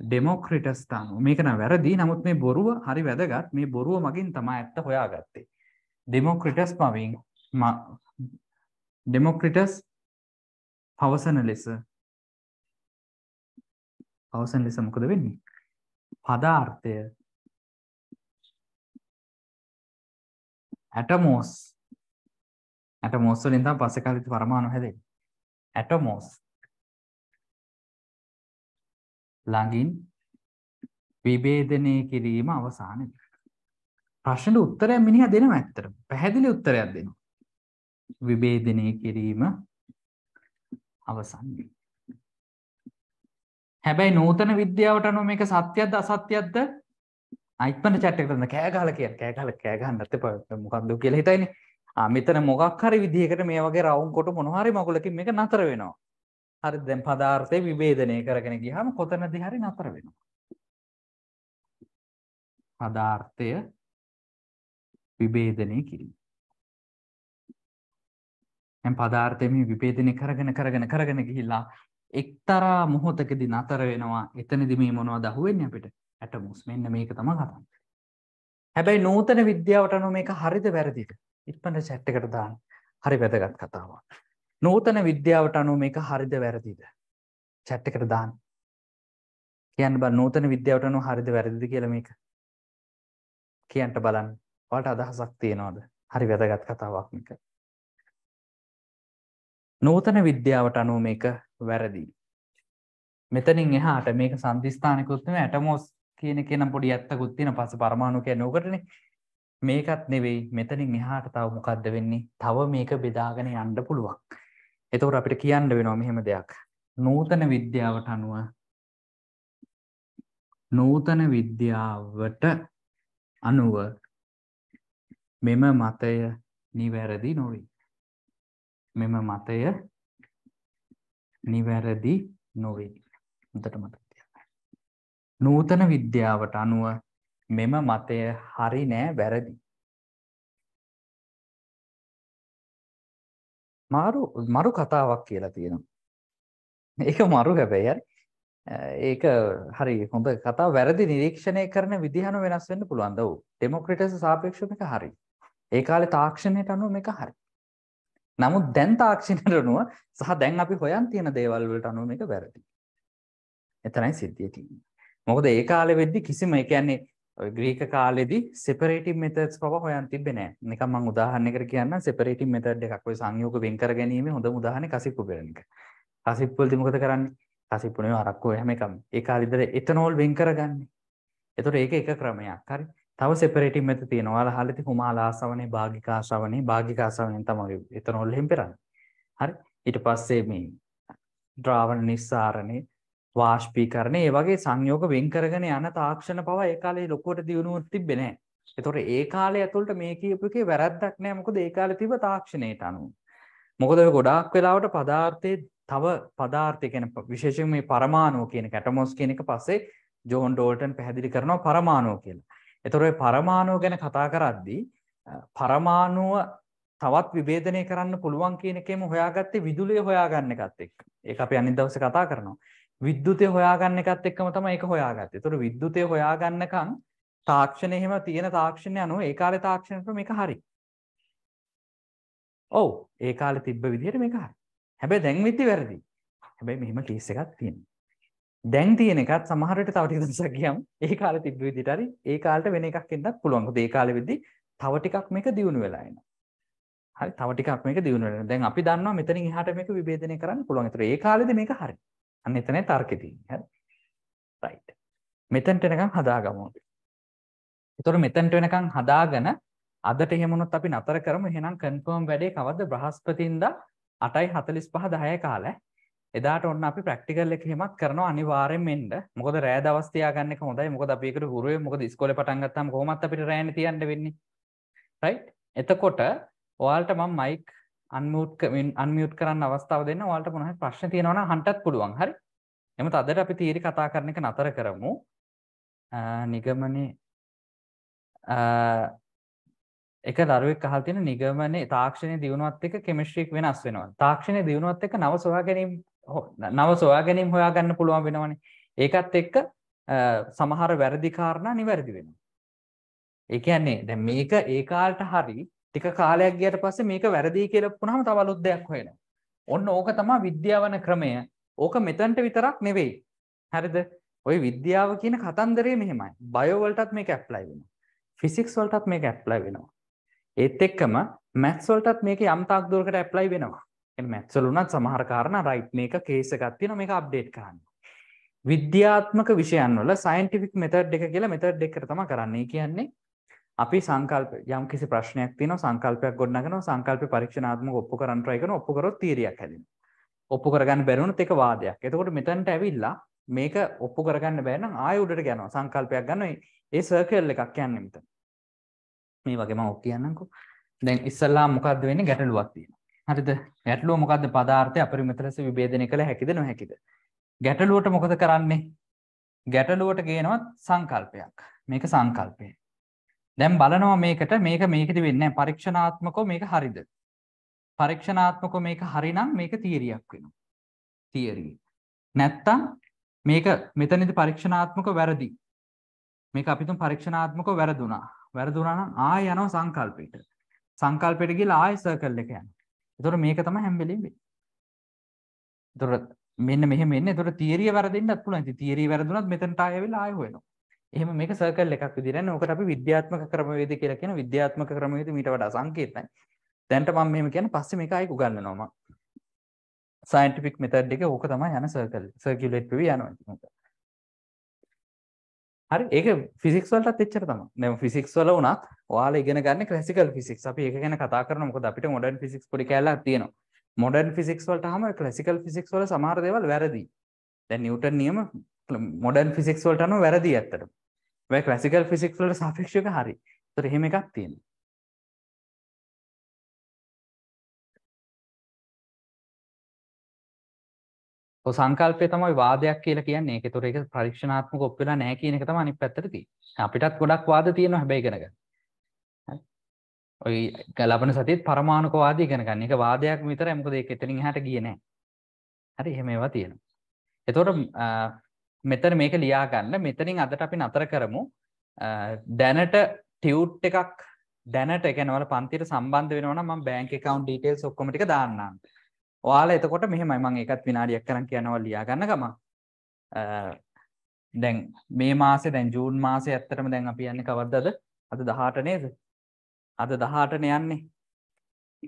ඩෙමොක්‍රිටස් තනුව මේක නම් වැරදි. නමුත් මේ බොරුව හරි වැදගත්. මේ බොරුව මගින් තමයි ඇත්ත හොයාගත්තේ. ඩෙමොක්‍රිටස් මවින් ඩෙමොක්‍රිටස් පවසන ලෙස පවසන ලෙස මොකද වෙන්නේ? පදාර්ථය ඇටමෝස් ඇටමෝස් වලින් තමයි පස්සේ කාලෙත් පරමාණු හැදෙන්නේ ඇටමෝස් ළඟින් විභේදනය කිරීම අවසාන ප්‍රශ්නට උත්තරයක් මිනිහා දෙනවා ඇත්තට පැහැදිලි උත්තරයක් දෙනවා විභේදනය කිරීම අවසන් හැබැයි නූතන විද්‍යාවට අනුව මේක සත්‍යයක්ද අසත්‍යයක්ද අයිපන චට්ට කරන්න කෑගහල කිය කෑගල කෑගන්නත මොකක්ද කියල හිතයින මෙතන මොගක් හරි විදිහකට මේ වගේ රවුන් කොට මොනහරි මකුලකින් මේ නතර වෙනවා හරි දැම් පදාර්ථය විබේධනය කරගෙන ගිහම කොතන දිහරි නතර වෙනවා පදාර්ථය විබේධනය කිරීම පදාර්ථයම විපේදනය කරගෙන කරගෙන කරගෙන ගිහිල්ලා එක්තරා මොහොතකදි නතර වෙනවා එතනදි මේ මොනවා දහුවෙන් අපිට ඇටමුස් මෙන්න මේක තම කතන් හැබැයි නූතන විද්‍යාවට අනු මේක හරිද වැරදිට ඉත්පට චැට්ටකට දාන්න හරි වැදගත් කතාවක් නූතන විද්‍යාවට අනුව මේක හරිද වැරදිද චැට්ටකට දාන්න කියන්න බ නූතන විද්‍යාවට අනු හරිද වැරදිද කියල මේක කියන්ට බලන්න වලට අදහසක් තියෙනවාද හරි වැදගත් කතාවක් මේක නූතන විද්‍යාවට අනුව මේක වැරදිී මෙතනින් එහාට මේක සන්ධස්ථානකුත්ම ඇටමෝස් කියන කෙනම් පොඩි ඇත්තකුත් තියෙන පස පරමාණු කිය නොකටන මේකත් නෙවෙයි මෙතනින් එහාට තව මොකක්ද වෙන්නේ තව මේක බෙදාගෙන යන්න පුළුවන් එතවට අපිට කියන්න වෙනවා මෙහෙම දෙයක් නූතන විද්‍යාවට අනුව නූතන විද්‍යාවට අනුව මෙම මතය නිවැරදි නොවී මෙම මතය නිවැරදි නොවේ හොඳට මතක නූතන විද්‍යාවට අනුව මෙම මතය හරි නෑ වැරදි. මාරු මරු කතාවක් කියලා තියෙනවා. ඒක මරු හැබැයි ඒක හරි හොඳ කතා වැරදි නිරීක්ෂණය කරන විදිහන වෙනස් වෙන්න පුළුවන්ද වූ ඩෙමොක්‍රටස සාපේක්ෂමික හරි ඒ කාලේ තාක්ෂණයට අනුව මේක හරි නමුත් දැන් තාක්ෂණයට අනුව සහ දැන් අපි හොයන් තියෙන දේවල් වලට අනුව මේක වැරදි එතරයි සිද්ධිය තියෙන්නේ මොකද ඒ කාලෙ වෙද්දි කිසිම ඒ කියන්නේ ග්‍රීක කාලෙදි separative methods පව හොයන් තිබෙන්නේ නැහැ. නිකන් මම උදාහරණයකට කියන්නම් separative method එකක්. ඔය සංයෝග වෙන් කර ගැනීම හොඳම උදාහරණේ කසිප්පු පෙරණ එක. කසිප්පු වලදී මොකද කරන්නේ? කසිප්පුනේ අරක්කෝ හැම එකම. ඒ කාලෙ ඉඳලා ethanol වෙන් කරගන්නේ. එතකොට ඒක එක ක්‍රමයක්. හරි. තව සෙපරේටින් මෙත තියෙනවා ලහලති කුමාලාසවනේ භාගිකාසවනේ භාගිකාසවනෙන් තමයි එතනොල් එහෙම පෙරන්නේ. හරි. ඊට පස්සේ මේ ද්‍රාවණ නිස්සාරණේ වාෂ්පීකරණය ඒ වගේ සංයෝග වෙන්කරගෙන යන තාක්ෂණ පව ඒ කාලේ ලොකුවට දියුණුවක් තිබෙන්නේ නැහැ. ඒතකොට ඒ කාලේ ඇතුළත මේ කියපු එකේ වැරද්දක් නැහැ. මොකද ඒ කාලේ තිබ්බ තාක්ෂණයට අනුව. මොකද ඔය ගොඩාක් වෙලාවට පදාර්ථයේ තව පදාර්ථය කියන විශේෂයෙන් මේ පරමාණු කියන කැටමොස් කියන එක පස්සේ ජෝන් ඩෝල්ටන් පැහැදිලි කරනවා පරමාණු කියලා. එතොර පරමාණුව ගැන කතා කරද්දී පරමාණුව තවත් විබේධනය කරන්න පුළුවන් කියනකෙම හොයාගත්තේ විදුලිය හොයාගන්න එකත් එක් ඒ අප අනිදවස කතා කරනවා විද්‍යුතය හොයාගන්න එකත් එක්කම තමයි ඒක හොයාගත්තේ. ඒතකොට විද්‍යුතය හොයාගන්නකම් තාක්ෂණය එහෙම තියෙන තාක්ෂණය අනුව ඒ කාලේ තාක්ෂණයට මේක හරි. ඔව් ඒ කාලේ තිබ්බ විදිහට මේක හරි. හැබැයි දැන් විද්‍ය වැරදි. හැබැයි මෙහෙම කේස් එකක් තියෙනවා. දැන් තියෙන එකත් සමහර විට තව ටික දවසක් ගියම් ඒ කාලේ තිබ්බ විදිහට හරි ඒ කාලේට වෙන එකක් එන්නත් පුළුවන්. මොකද ඒ කාලේ විද්දි තව ටිකක් මේක දියුණු වෙලා එනවා. හරි තව ටිකක් මේක දියුණු වෙනවා. දැන් අපි දන්නවා මෙතනින් එහාට මේක විභේදනය කරන්න පුළුවන්. ඒතර ඒ කාලෙදි මේක හරි. අන්න එතනයි තර්කෙ තියෙන්නේ. හරි. right. මෙතෙන්ට එනකන් හදාගමු. ඒතර මෙතෙන්ට වෙනකන් හදාගෙන අදට එහෙම වුණොත් අපි නතර කරමු. එහෙනම් කන්ෆර්ම් වැඩේ කවද්ද? බ්‍රහස්පතින්දා 8:45 10 කාලේ. එදාට ඔන්න අපි ප්‍රක්ටිකල් එක එහෙමත් කරනවා අනිවාර්යෙන්ම එන්න. මොකද රෑ දවස් තියාගන්න එක හොඳයි. මොකද අපි ඒකට හුරු වෙමු. මොකද ඉස්කෝලේ පටන් ගත්තාම කොහොමත් අපිට රෑනේ තියන්න වෙන්නේ. right? එතකොට ඔයාලට මම මයික් අන්මියුට් අන්මියුට් කරන්න අවස්ථාව දෙන්න. ඔයාලට මොනවා හරි ප්‍රශ්න තියෙනවා නම් හන්ටත් පුළුවන්. හරි. එමු තදට අපි තීරි කතා කරන එක නතර කරමු. නිගමනේ එක දරුවෙක් අහලා තියෙන නිගමනේ තාක්ෂණයේ දියුණුවත් එක්ක කෙමිස්ට්‍රික් වෙනස් වෙනවා. තාක්ෂණයේ දියුණුවත් එක්ක නව සොයා ගැනීම නව සොයා ගැනීම හොයා ගන්න පුළුවන් වෙනවනේ. ඒකත් එක්ක සමහර වැරදි කාරණා නිවැරදි වෙනවා. ඒ කියන්නේ දැන් මේක ඒ කාලට හරි ටික කාලයක් ගියට පස්සේ මේක වැරදි කියලා වුණාම තව අලුත් දෙයක් හොයනවා. ඔන්න ඕක තමයි විද්‍යාවන ක්‍රමය. ඕක මෙතනට විතරක් නෙවෙයි. හරිද? ওই විද්‍යාව කියන කතන්දරය මෙහෙමයි. බයෝ වලටත් මේක ඇප්ලයි වෙනවා. ෆිසික්ස් වලටත් මේක ඇප්ලයි වෙනවා. ඒත් එක්කම මැත්ස් වලටත් මේක යම් තාක් දුරකට ඇප්ලයි වෙනවා. කියන්නේ මැත්ස් වල උනත් සමහර කාරණා රයිට් මේක කේස් එකක් තියෙනවා මේක අප්ඩේට් කරන්න. විද්‍යාත්මක විෂයන් වල සයින්ටිෆික් මෙතඩ් එක කියලා මෙතඩ් එකකට තමයි කරන්නේ. කියන්නේ අපි සංකල්ප යම් කිසි ප්‍රශ්නයක් තින සංකල්පයක් ගොඩනගෙන සංකල්ප පරීක්ෂනාත්ම ඔප්පු කරන්ටයකන ඔප්පුකරොත් තීරයක් හැදින් ඔප්පු කරගන්න බැරුණු එක වාදයක් එතකොට මෙතැන්ට ඇවිල්ලා මේක ඔප්පු කරගන්න බෑන ආයුඩට ගැන සංකල්පයක් ගන්න ඒ සර්කල් එකක් යන්න මෙත මේ වගේම ඔක් කියන්නකු දැන් ඉස්සල්ලා මොකක්ද වෙන්න ගැටලුවක් තියෙන හරිද ගැටලුව මොකක්ද පදාර්ථය අපරි මෙතරස විබේධනය කළ හැකිද නොහැකිද ගැටලුවට මොකද කරන්නේ ගැටලුවට ගේනවත් සංකල්පයක් මේක සංකල්පය දැන් බලනවා මේකට මේක මේකද වෙන්නේ පරීක්ෂණාත්මකව මේක හරිද පරීක්ෂණාත්මකව මේක හරිනම් මේක තීරියක් වෙනවා තියරිය නැත්තම් මේක මෙතනදි පරීක්ෂණාත්මක වැරදි මේක අපිතුම් පරීක්ෂණාත්මක වැරදුනා වැරදුනා නම් ආය යනවා සංකල්පයට සංකල්පයට ගිහලා ආය සර්කල් එක යනවා එතකොට මේක තමයි හැම වෙලෙම වෙන්නේ එතකොට මෙන්න මෙහෙම එන්නේ එතකොට තීරිය වැරදින්නත් පුළුවන් ඉතින් තීරිය වැරදුනත් මෙතනට ආයෙ වෙලා ආයෙ හොයනවා එහම මේ සකල් එකක් විදිර ඕකට අපි විද්‍යාත්මක ක්‍රමවේද කියලා කියෙන විද්‍යාත්මක ක්‍රමවේද මීට වඩා සංකේතයි දැන්ට මම මෙම කියන පස්සෙ මේ එකයි උගන්න නොවා සයින්ටිපික් මෙතඩ් එක ඕක තමයි යන සර්කල් සර්කිලෙට් වී යනවා හරි ඒක ෆිසික්ස් වලටත් එච්චර තමයි. දැන් ෆිසික්ස් වල වුණත් ඔයාලා ඉගෙන ගන්න ක්ලාසිකල් ෆිසික්ස්. අපි ඒක ගැන කතා කරනවා. මොකද අපිට මොඩර්න් ෆිසික්ස් පොඩි කැලලක් තියෙනවා. මොඩර්න් ෆිසික්ස් වලට ආවම ක්ලාසිකල් ෆිසික්ස් වල සමහර දේවල් වැරදි. දැන් නිව්ටන් නියම මොඩර්න් ෆිසික්ස් වලට අනුව වැරදි ඇත්තටම. වැ ක්ලසිකල් ෆිසික්ස් වලට සාපේක්ෂක හරි තොර එහෙම එකක් තියෙන සංකල්පය තමයි වාදයක් කියලා කියන්නේ එක තුර එක ප්‍රරක්ෂණාත්ම කොප්වෙලා නෑ කියන එක තම අනි පැත්තරති අපිටත් ගොඩක් වාද තියෙන හැබැයි කරග ඔයි ගලබන සතිත් පරමාණකවාදී ගැනගන්න එක වාදයක් විතර ඇමකද එක එතනින් හට කියනෑ හරි එහෙමවා තියෙන එතොට මෙතන මේක ලියාගන්න මෙතනින් අදට අපි නතර කරමු දැනට ටියවට් එකක් දැනට එකනවල පන්තිර සම්බන්ධ වෙනවන ම බෑන්ක කවන් ඩටේල් ඔක්කොමටික දාන්නම් වාල එතකොට මෙහම මං එකත් විනාඩියක් කරන කියනවල් ලියාගන්න ගම දැන් මේ මාසේ දැන් ජූන් මාසේ ඇත්තටම දැන් අපි යන්න කවද්දද අද දහට නේද අද දහටන යන්නේ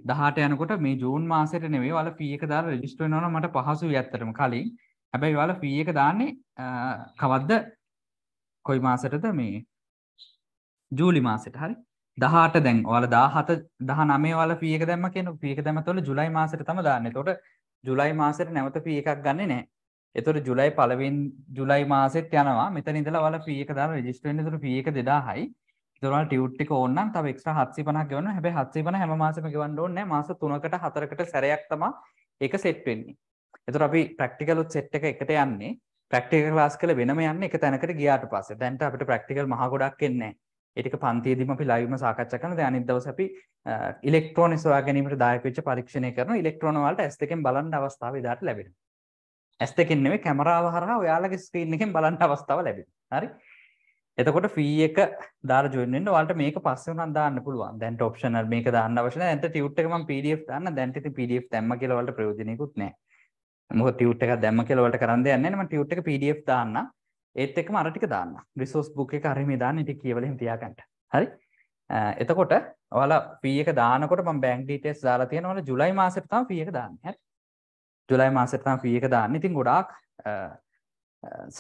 දහට යනකොට මේ ජූන් මාසට නෙවේ වල පියක දාර රජිස්ට්‍රනන මට පහසු ඇත්තටම කලින් හැබැයි ඔයාලා ෆී එක දාන්නේ කවද්ද කොයි මාසටද මේ ජූලි මාසෙට හරි 18 දැන් ඔයාලා 17 19 ඔයාලා ෆී එක දැම්ම කියන ෆී එක දැම්මතොල ජූලයි මාසෙට තමයි දාන්නේ. එතකොට ජූලයි මාසෙට නැවත ෆී එකක් ගන්නෙ නැහැ. එතකොට ජූලයි පළවෙනි ජූලයි මාසෙත් යනවා. මෙතන ඉඳලා ඔයාලා ෆී එක දාලා රෙජිස්ටර් වෙන්න. එතකොට ෆී එක 2000යි. එතකොට ඔයාලා ටියුට් එක ඕන නම් තව එක්ස්ට්‍රා 750ක් ගෙවන්න. හැබැයි 750 හැම මාසෙම ගෙවන්න ඕනේ නැහැ. මාස 3කට 4කට සැරයක් තමයි ඒක සෙට් වෙන්නේ. එතකොට අපි ප්‍රැක්ටිකල් සෙට් එක එකට යන්නේ ප්‍රැක්ටිකල් ක්ලාස් කළ වෙනම යන්නේ එක තැනකට ගියාට පස්සේ. දැන්ට අපිට ප්‍රැක්ටිකල් මහ ගොඩක් එන්නේ නැහැ. ඒ ටික පන්තියේදීම අපි ලයිව්ම සාකච්ඡා කරනවා. දැන් අනිත් දවසේ අපි ඉලෙක්ට්‍රෝන සොයා ගැනීමට දායක වෙච්ච පරීක්ෂණය කරනවා. ඉලෙක්ට්‍රෝන වලට S2කින් බලන්න අවස්ථාව එදාට ලැබෙනවා. S2කින් නෙමෙයි කැමරාව හරහා ඔයාලගේ ස්ක්‍රීන් එකෙන් බලන්න අවස්ථාව ලැබෙනවා. හරි. එතකොට ෆී එක දාර ජොයින්ෙන් වලට මේක පස්සේ උනන් දාන්න පුළුවන් දැන්ට ඔප්ෂනල් මේක දාන්න අවශ්‍ය නැහැ දැන්ට ටියුට් එක මම PDF දාන්න දැන්ට ඉතින් PDF දැම්ම කියලා වලට ප්‍රයෝජනෙකුත් නැහැ මොක ටියුට් එක දැම කියල වලට කරන්න යන්නම ටියුට් එක පඩF දාන්න ඒත් එකම අරටික දාන්න රිසෝස් බුක් එක හරිම දාන්න ඉටි කියවලින් තියාගට හරි එතකොට ඔල පියක දානකොට බැංක් ඩටස් දාලා තියෙනවල ජුලයි මාසතම් පියක දාන්න හැ ජුලයි මාසතම් පියක දාන්න ඉතින් ගොඩාක්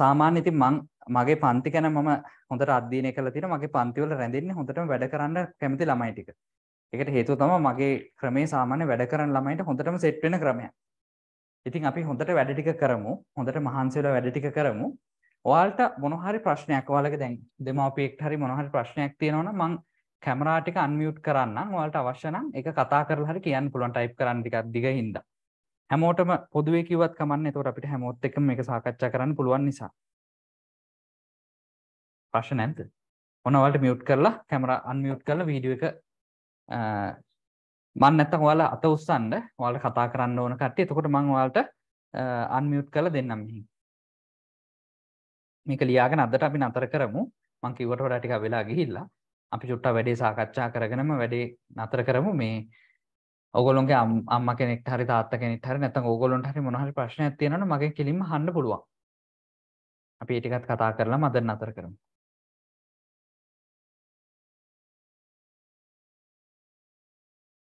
සාමාන්‍ය ඉතින් මං මගේ පන්ති කැන මම හොඳට අධ්‍යනය කල තින මගේ පන්තිවල රැඳන්නේ හොඳට වැඩ කරන්න කැමති ළමයිටික එකට හේතු තම මගේ ක්‍රමේ සාමාන්‍ය වැඩ කරන්න ළමයිට හොඳටම සෙට්වෙන ක්‍රමය ඉතින් අපි හොඳට වැඩ ටික කරමු හොඳට මහන්සිවලා වැඩ ටික කරමු ඔයාලට මොනහරි ප්‍රශ්නයක් ඔයාලගේ දැන් දෙමව්පියෙක්ට හරි මොනහරි ප්‍රශ්නයක් තියෙනවනම් මං කැමරා ටික අන්මියුට් කරන්නම් ඔයාලට අවශ්‍ය නම් ඒක කතා කරලා හරි කියන්න පුළුවන් ටයිප් කරන්න ටිකක් දිගින්ද හැමෝටම පොදුවේ කිව්වත් කමන්න එතකොට අපිට හැමෝත් එක්කම මේක සාකච්ඡා කරන්න පුළුවන් නිසා ප්‍රශ්න නැද්ද ඔන්න ඔයාලට මියුට් කරලා කැමරා අන්මියුට් කරලා වීඩියෝ එක මන් නැත්තම් ඔයාලා අත උස්සන්න ඔයාලට කතා කරන්න ඕන කට්ටිය. එතකොට මම ඔයාලට අන්මියුට් කරලා දෙන්නම් මෙහි. මේක ලියාගෙන අදට අපි නතර කරමු. මං කිව්වට වඩා ටිකක් වෙලා ගිහිල්ලා අපි චුට්ටක් වැඩේ සාකච්ඡා කරගෙනම වැඩේ නතර කරමු මේ ඔගොලොන්ගේ අම්ම කෙනෙක් හරි තාත්ත කෙනෙක් හරි නැත්නම් ඕගොල්ලොන්ට හරි මොන හරි ප්‍රශ්නයක් තියෙනවනම් මගෙන් කෙලින්ම අහන්න පුළුවන්. අපි ඒ ටිකත් කතා කරලා මදන් නතර කරමු.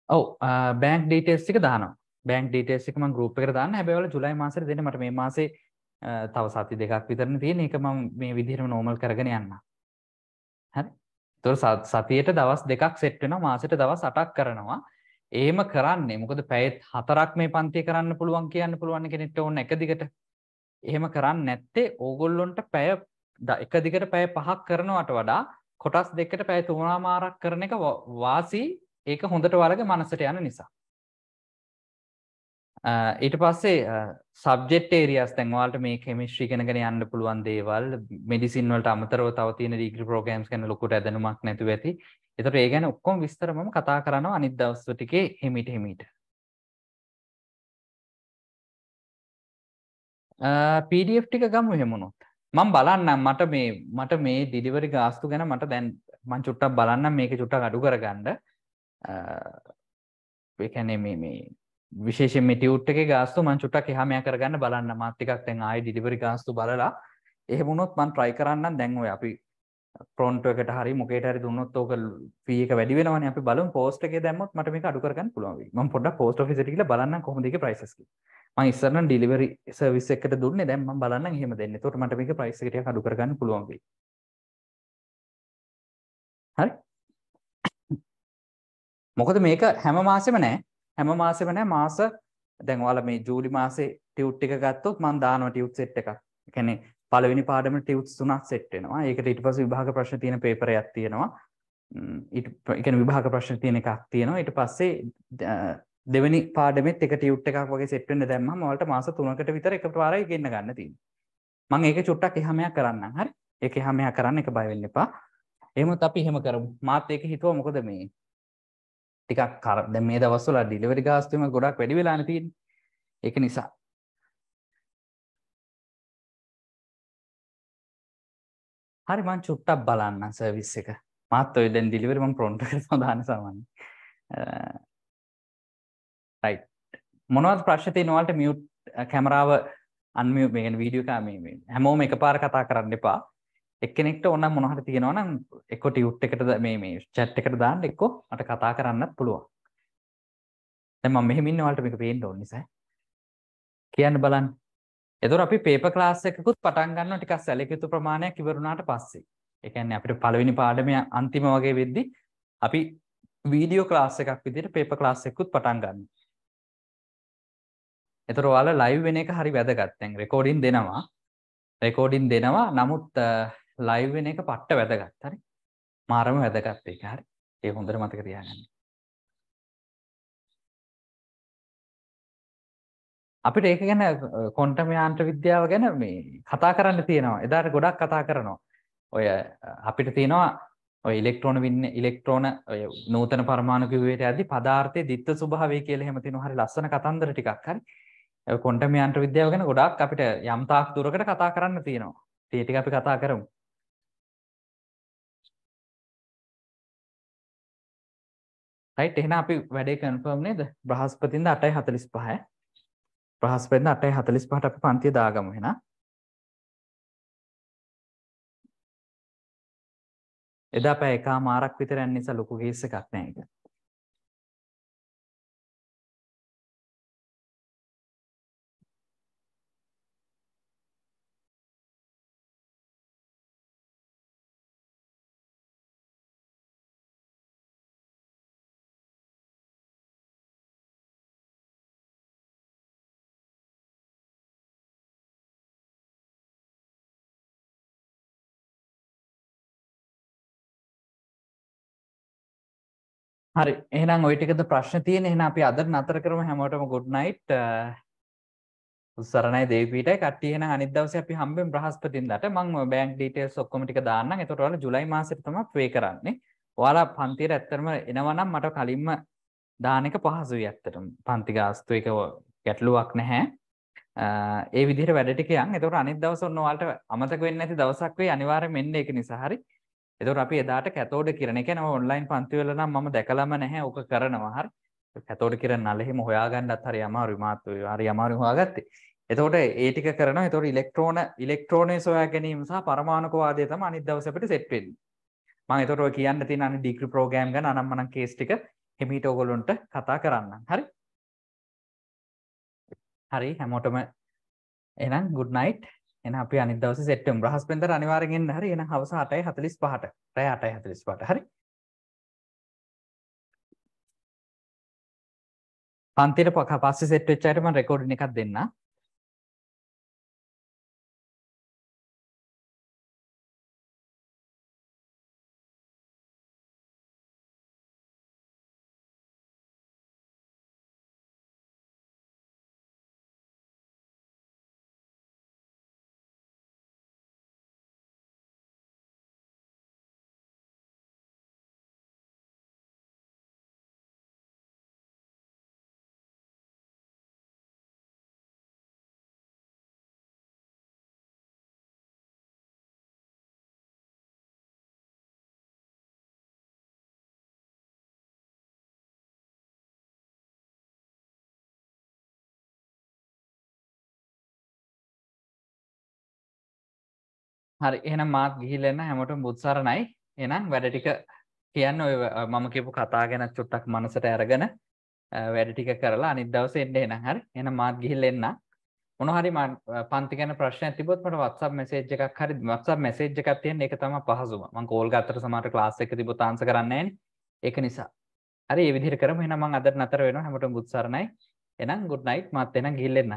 ඔව බෑන්ක් ඩීටේස්සික දාන බෑන්ක් ඩටේසික ම ගරුප් එක දාන්න හැබවල ජුලයි මාසර දෙනට මේ මාසේ තව සති දෙකක් විතරන තියෙන එක ම මේ විදිහම නෝමල් කරගෙන යන්න හැ තුර සතියට දවස් දෙකක් සෙට්ටෙන මාසට දවස් අටක් කරනවා ඒම කරන්නේ මොකද පැත් හතරක් මේ පන්ති කරන්න පුළුවන් කියන්න පුළුවන් කෙනෙට ඕන එක දිගට එහෙම කරන්න නැත්තේ ඕගොල්ලොන්ට පැය එක දිගට පැය පහක් කරනවට වඩා කොටස් දෙකට පැය තුනාමාරක් කරන එක වාසී ඒක හොඳට වලගේ මනසට යන නිසා. ඊට පස්සේ සබ්ෙට් ඒරියස් තැන්වාලට මේ කෙමිශ්‍රී කෙනගෙන යන්න පුළුවන් දේවල් මෙඩිසින්වලට අමතරව තවතින ඩීග්‍රි ප්‍රෝගම්ස් කන ලොකුට ඇදනුමක් නැතු ඇති එතට ඒ ගැන ඔක්කොම විස්තරම කතා කරනවා අනිත් දවස්වටිකේ හෙමිට හෙමිට පඩF ටික ගම හෙමුණුත් මං බලන්නම් මට මේ මට මේ ඩිලිවරි ගාස්තු ගැන මට දැන් මං චුට්ටක් බලන්න මේක චුට්ට අඩු කරගන්න ඒකැනේ මේ මේ විශේෂ මිටියුට් එක ගාස්තු මං චුට්ටක් එහමය කරගන්න බලන්න මත්තිකක් තැන් ආයි ඩිලිවරි ගාස්තු බලලා එහෙමුණොත් මන් ට්‍රයි කරන්න දැන්ව අපි ප්‍රොන්ටුවකට හරි මොකේටරි දුන්නොත් ඕක ෆීක වැඩි වෙනවා අපි බලමු පෝස්ට් එකේ දැම්මොත් මට මේක අඩු කරගන්න පුළුවන් වෙයි මම පොඩ්ඩක් පෝස්ට් ඔෆිස් එකට ගිහලා බලන්නම් කොහොමද ඒකේ ප්‍රයිසස් කියලා මම ඉස්සරනම් ඩිලිවරි සර්විස් එකට දුන්නේ දැන් මම බලන්නම් එහෙම දෙන්න එතකොට මට මේකේ ප්‍රයිස් එක ටිකක් අඩු කරගන්න පුළුවන් වෙයි හරි මොකද මේක හැම මාසෙම නෑ හැම මාසෙම නෑ මාස දැන් ඔයාලා මේ ජූලි මාසේ ටියුට් එක ගත්තොත් මම දානවා ටියුට් සෙට් එකක්. ඒ කියන්නේ පළවෙනි පාඩම ටියුට්ස් තුනක් සෙට් වෙනවා. ඒකට ඊට පස්සේ විභාග ප්‍රශ්න තියෙන පේපරයක් තියෙනවා. ඊට ඒ කියන්නේ විභාග ප්‍රශ්න තියෙන එකක් තියෙනවා. ඊට පස්සේ දෙවැනි පාඩමෙත් එක ටියුට් එකක් වගේ සෙට් වෙන්න දැම්මම ඔයාලට මාස 3කට විතර එකපාරයි ඉගෙන ගන්න තියෙනවා. මම ඒක චුට්ටක් එහා මෙහා කරන්නම්. හරි. ඒක එහා මෙහා කරන්න එක බය වෙන්න එපා. එහෙමත් අපි එහෙම කරමු. මාත් ඒක හිතුවා මොකද මේ ටිකක් කර දැ මේ දවස්සල ඩිලිවරි ගාස්තුම ගොඩක් වැඩි වෙලාන තින් එක නිසා හරි මං චුට්ටක් බලන්න සවිස් එක මත් ඔයිඩෙන් ඩිලිවරිම ප්‍රොන්ට සදාන සමන් රයි මොනවත් ප්‍රශ්ති නොවල්ට මියුට් කැමරාව අන්මිය මේ වීඩියෝ කාමීම හැමෝම එක පාර කතා කරන්න එපා එක්කෙනෙක්ට ඔන්න මොනහට තියෙනවා නම් එක්ක ටියුට් එකට මේ මේ chat එකට දාන්න එක්කෝ මට කතා කරන්නත් පුළුවන්. දැන් මම මෙහෙම ඉන්න ඔයාලට මේක පේන්න ඕන නිසා කියන්න බලන්න. එතකොට අපි paper class එකකුත් පටන් ගන්නවා ටිකක් සැලකිතු ප්‍රමාණයක් ඉවර වුණාට පස්සේ. ඒ කියන්නේ අපිට පළවෙනි පාඩමේ අන්තිම වගේ වෙද්දි අපි වීඩියෝ class එකක් විදිහට paper class එකකුත් පටන් ගන්නවා. එතකොට ඔයාලා live වෙන එක හරි වැදගත්. දැන් recording දෙනවා. රෙකෝඩින් දෙනවා නමුත් ලයිව් වෙන එක පට්ට වැදගත් හරි මාරම වැදගත් ඒක හරි ඒ හොඳට මතක තියාගන්න අපිට ඒක ගැන කොන්ටම යාන්ත්‍ර විද්‍යාව ගැන මේ කතා කරන්න තියෙනවා එදාට ගොඩක් කතා කරනවා ඔය අපිට තියෙනවා ඉලෙක්ට්‍රෝන වින්න ඉලෙක්ට්‍රෝන නූතන පරමාණුකිවයට ඇදි පදාර්ථය දිත්ත සුභාවය කියල හෙමතින හරි ලස්සන කතන්දර ටිකක් හරි කොන්ටම යන්ත්‍ර විද්‍යාව ගැන ගොඩක් අපිට යම්තාක් දුරකට කතා කරන්න තියෙනවා තේටික අපි කතා කරමු රයිට් එහෙනම් අපි වැඩේ කන්ෆර්ම් නේද බ්‍රහස්පතින්ද 8:45 බ්‍රහස්පතින්ද 8:45ට අපි පන්තිය දාගමු එහෙනම් එදා පැය එකමාරක් විතර යන නිසා ලොකු කේස් එකක් නෑ ඒක හරි එහෙනම් ඔය ටිකද ප්‍රශ්න තියෙන එහෙනම් අපි අද නතර කරමු හැමෝටම good night සරණයි දේවීටයි කට්ටිය එහෙනම් අනිත් දවසේ අපි හම්බෙමු බ්‍රහස්පතින්දාට මම බැංක් ඩීටේල්ස් ඔක්කොම ටික දාන්නම් එතකොට ඔයාලා ජූලයි මාසෙට තමයි පේ කරන්නේ ඔයාලා පන්තියට ඇත්තටම එනවා නම් මට කලින්ම දාන එක පහසුයි ඇත්තටම පන්ති ගාස්තු එක ගැටලුවක් නැහැ ඒ විදිහට වැඩ ටික යන් එතකොට අනිත් දවස් ඔන්න ඔයාලට අමතක වෙන්නේ නැති දවසක් වෙයි අනිවාර්යයෙන් එන්න ඒක නිසා හරි එතකොට අපි එදාට කැතෝඩ කිරණ එක නම ඔන්ලයින් පන්ති වල නම් මම දැකලම නැහැ ඕක කරනවා හරි කැතෝඩ කිරණ නල එහෙම හොයාගන්නත් හරි අමාරුයි මාත් හරි අමාරුයි හොයාගත්තේ එතකොට ඒ ටික කරනවා එතකොට ඉලෙක්ට්‍රෝන ඉලෙක්ට්‍රෝනේ සොයා ගැනීම සහ පරමාණුකවාදය තමයි අනිත් දවසේ අපිට සෙට් වෙන්නේ මම එතකොට ඔය කියන්න තියෙන අනිත් ඩිග්‍රී ප්‍රෝග්‍රෑම් ගැන අනම් මනම් කේස් ටික හිමීට ඔයගොල්ලන්ට කතා කරන්නම් හරි හරි හැමෝටම එහෙනම් good night එහෙනම් අපි අනිත් දවසේ සෙප්තැම්බර් හස්බෙන්දර අනිවාර්යෙන් එන්න හරි එහෙනම් හවස 8:45ට රෑ 8:45ට හරි පන්තියට පස්සේ සෙට් වෙච්ච අයට මම රෙකෝඩින් එකක් දෙන්නම් හරි එහෙනම් මාත් ගිහිල්ලන්න හැමෝටම බුත්සරණයි එහෙනම් වැඩ ටික කියන්න ඔය මම කියපු කතා ගැන චුට්ටක් මනසට අරගෙන වැඩ ටික කරලා අනිත් දවසේ එන්න එහෙනම් හරි එහෙනම් මාත් ගිහිල්ලා එන්න මොන හරි මම පන්ති ගැන ප්‍රශ්නයක් තිබ්බොත් මට WhatsApp message එකක් හරි WhatsApp message එකක් තියෙන එක තමයි පහසුම මම කෝල් ගත්තට සමහර ක්ලාස් එක තිබ්බොත් ආන්සර් කරන්නේ නැහැ ඒක නිසා හරි මේ විදිහට කරමු එහෙනම් මම අදට නතර වෙනවා හැමෝටම බුත්සරණයි එහෙනම් good night මාත් එහෙනම් ගිහිල්ලා එන්න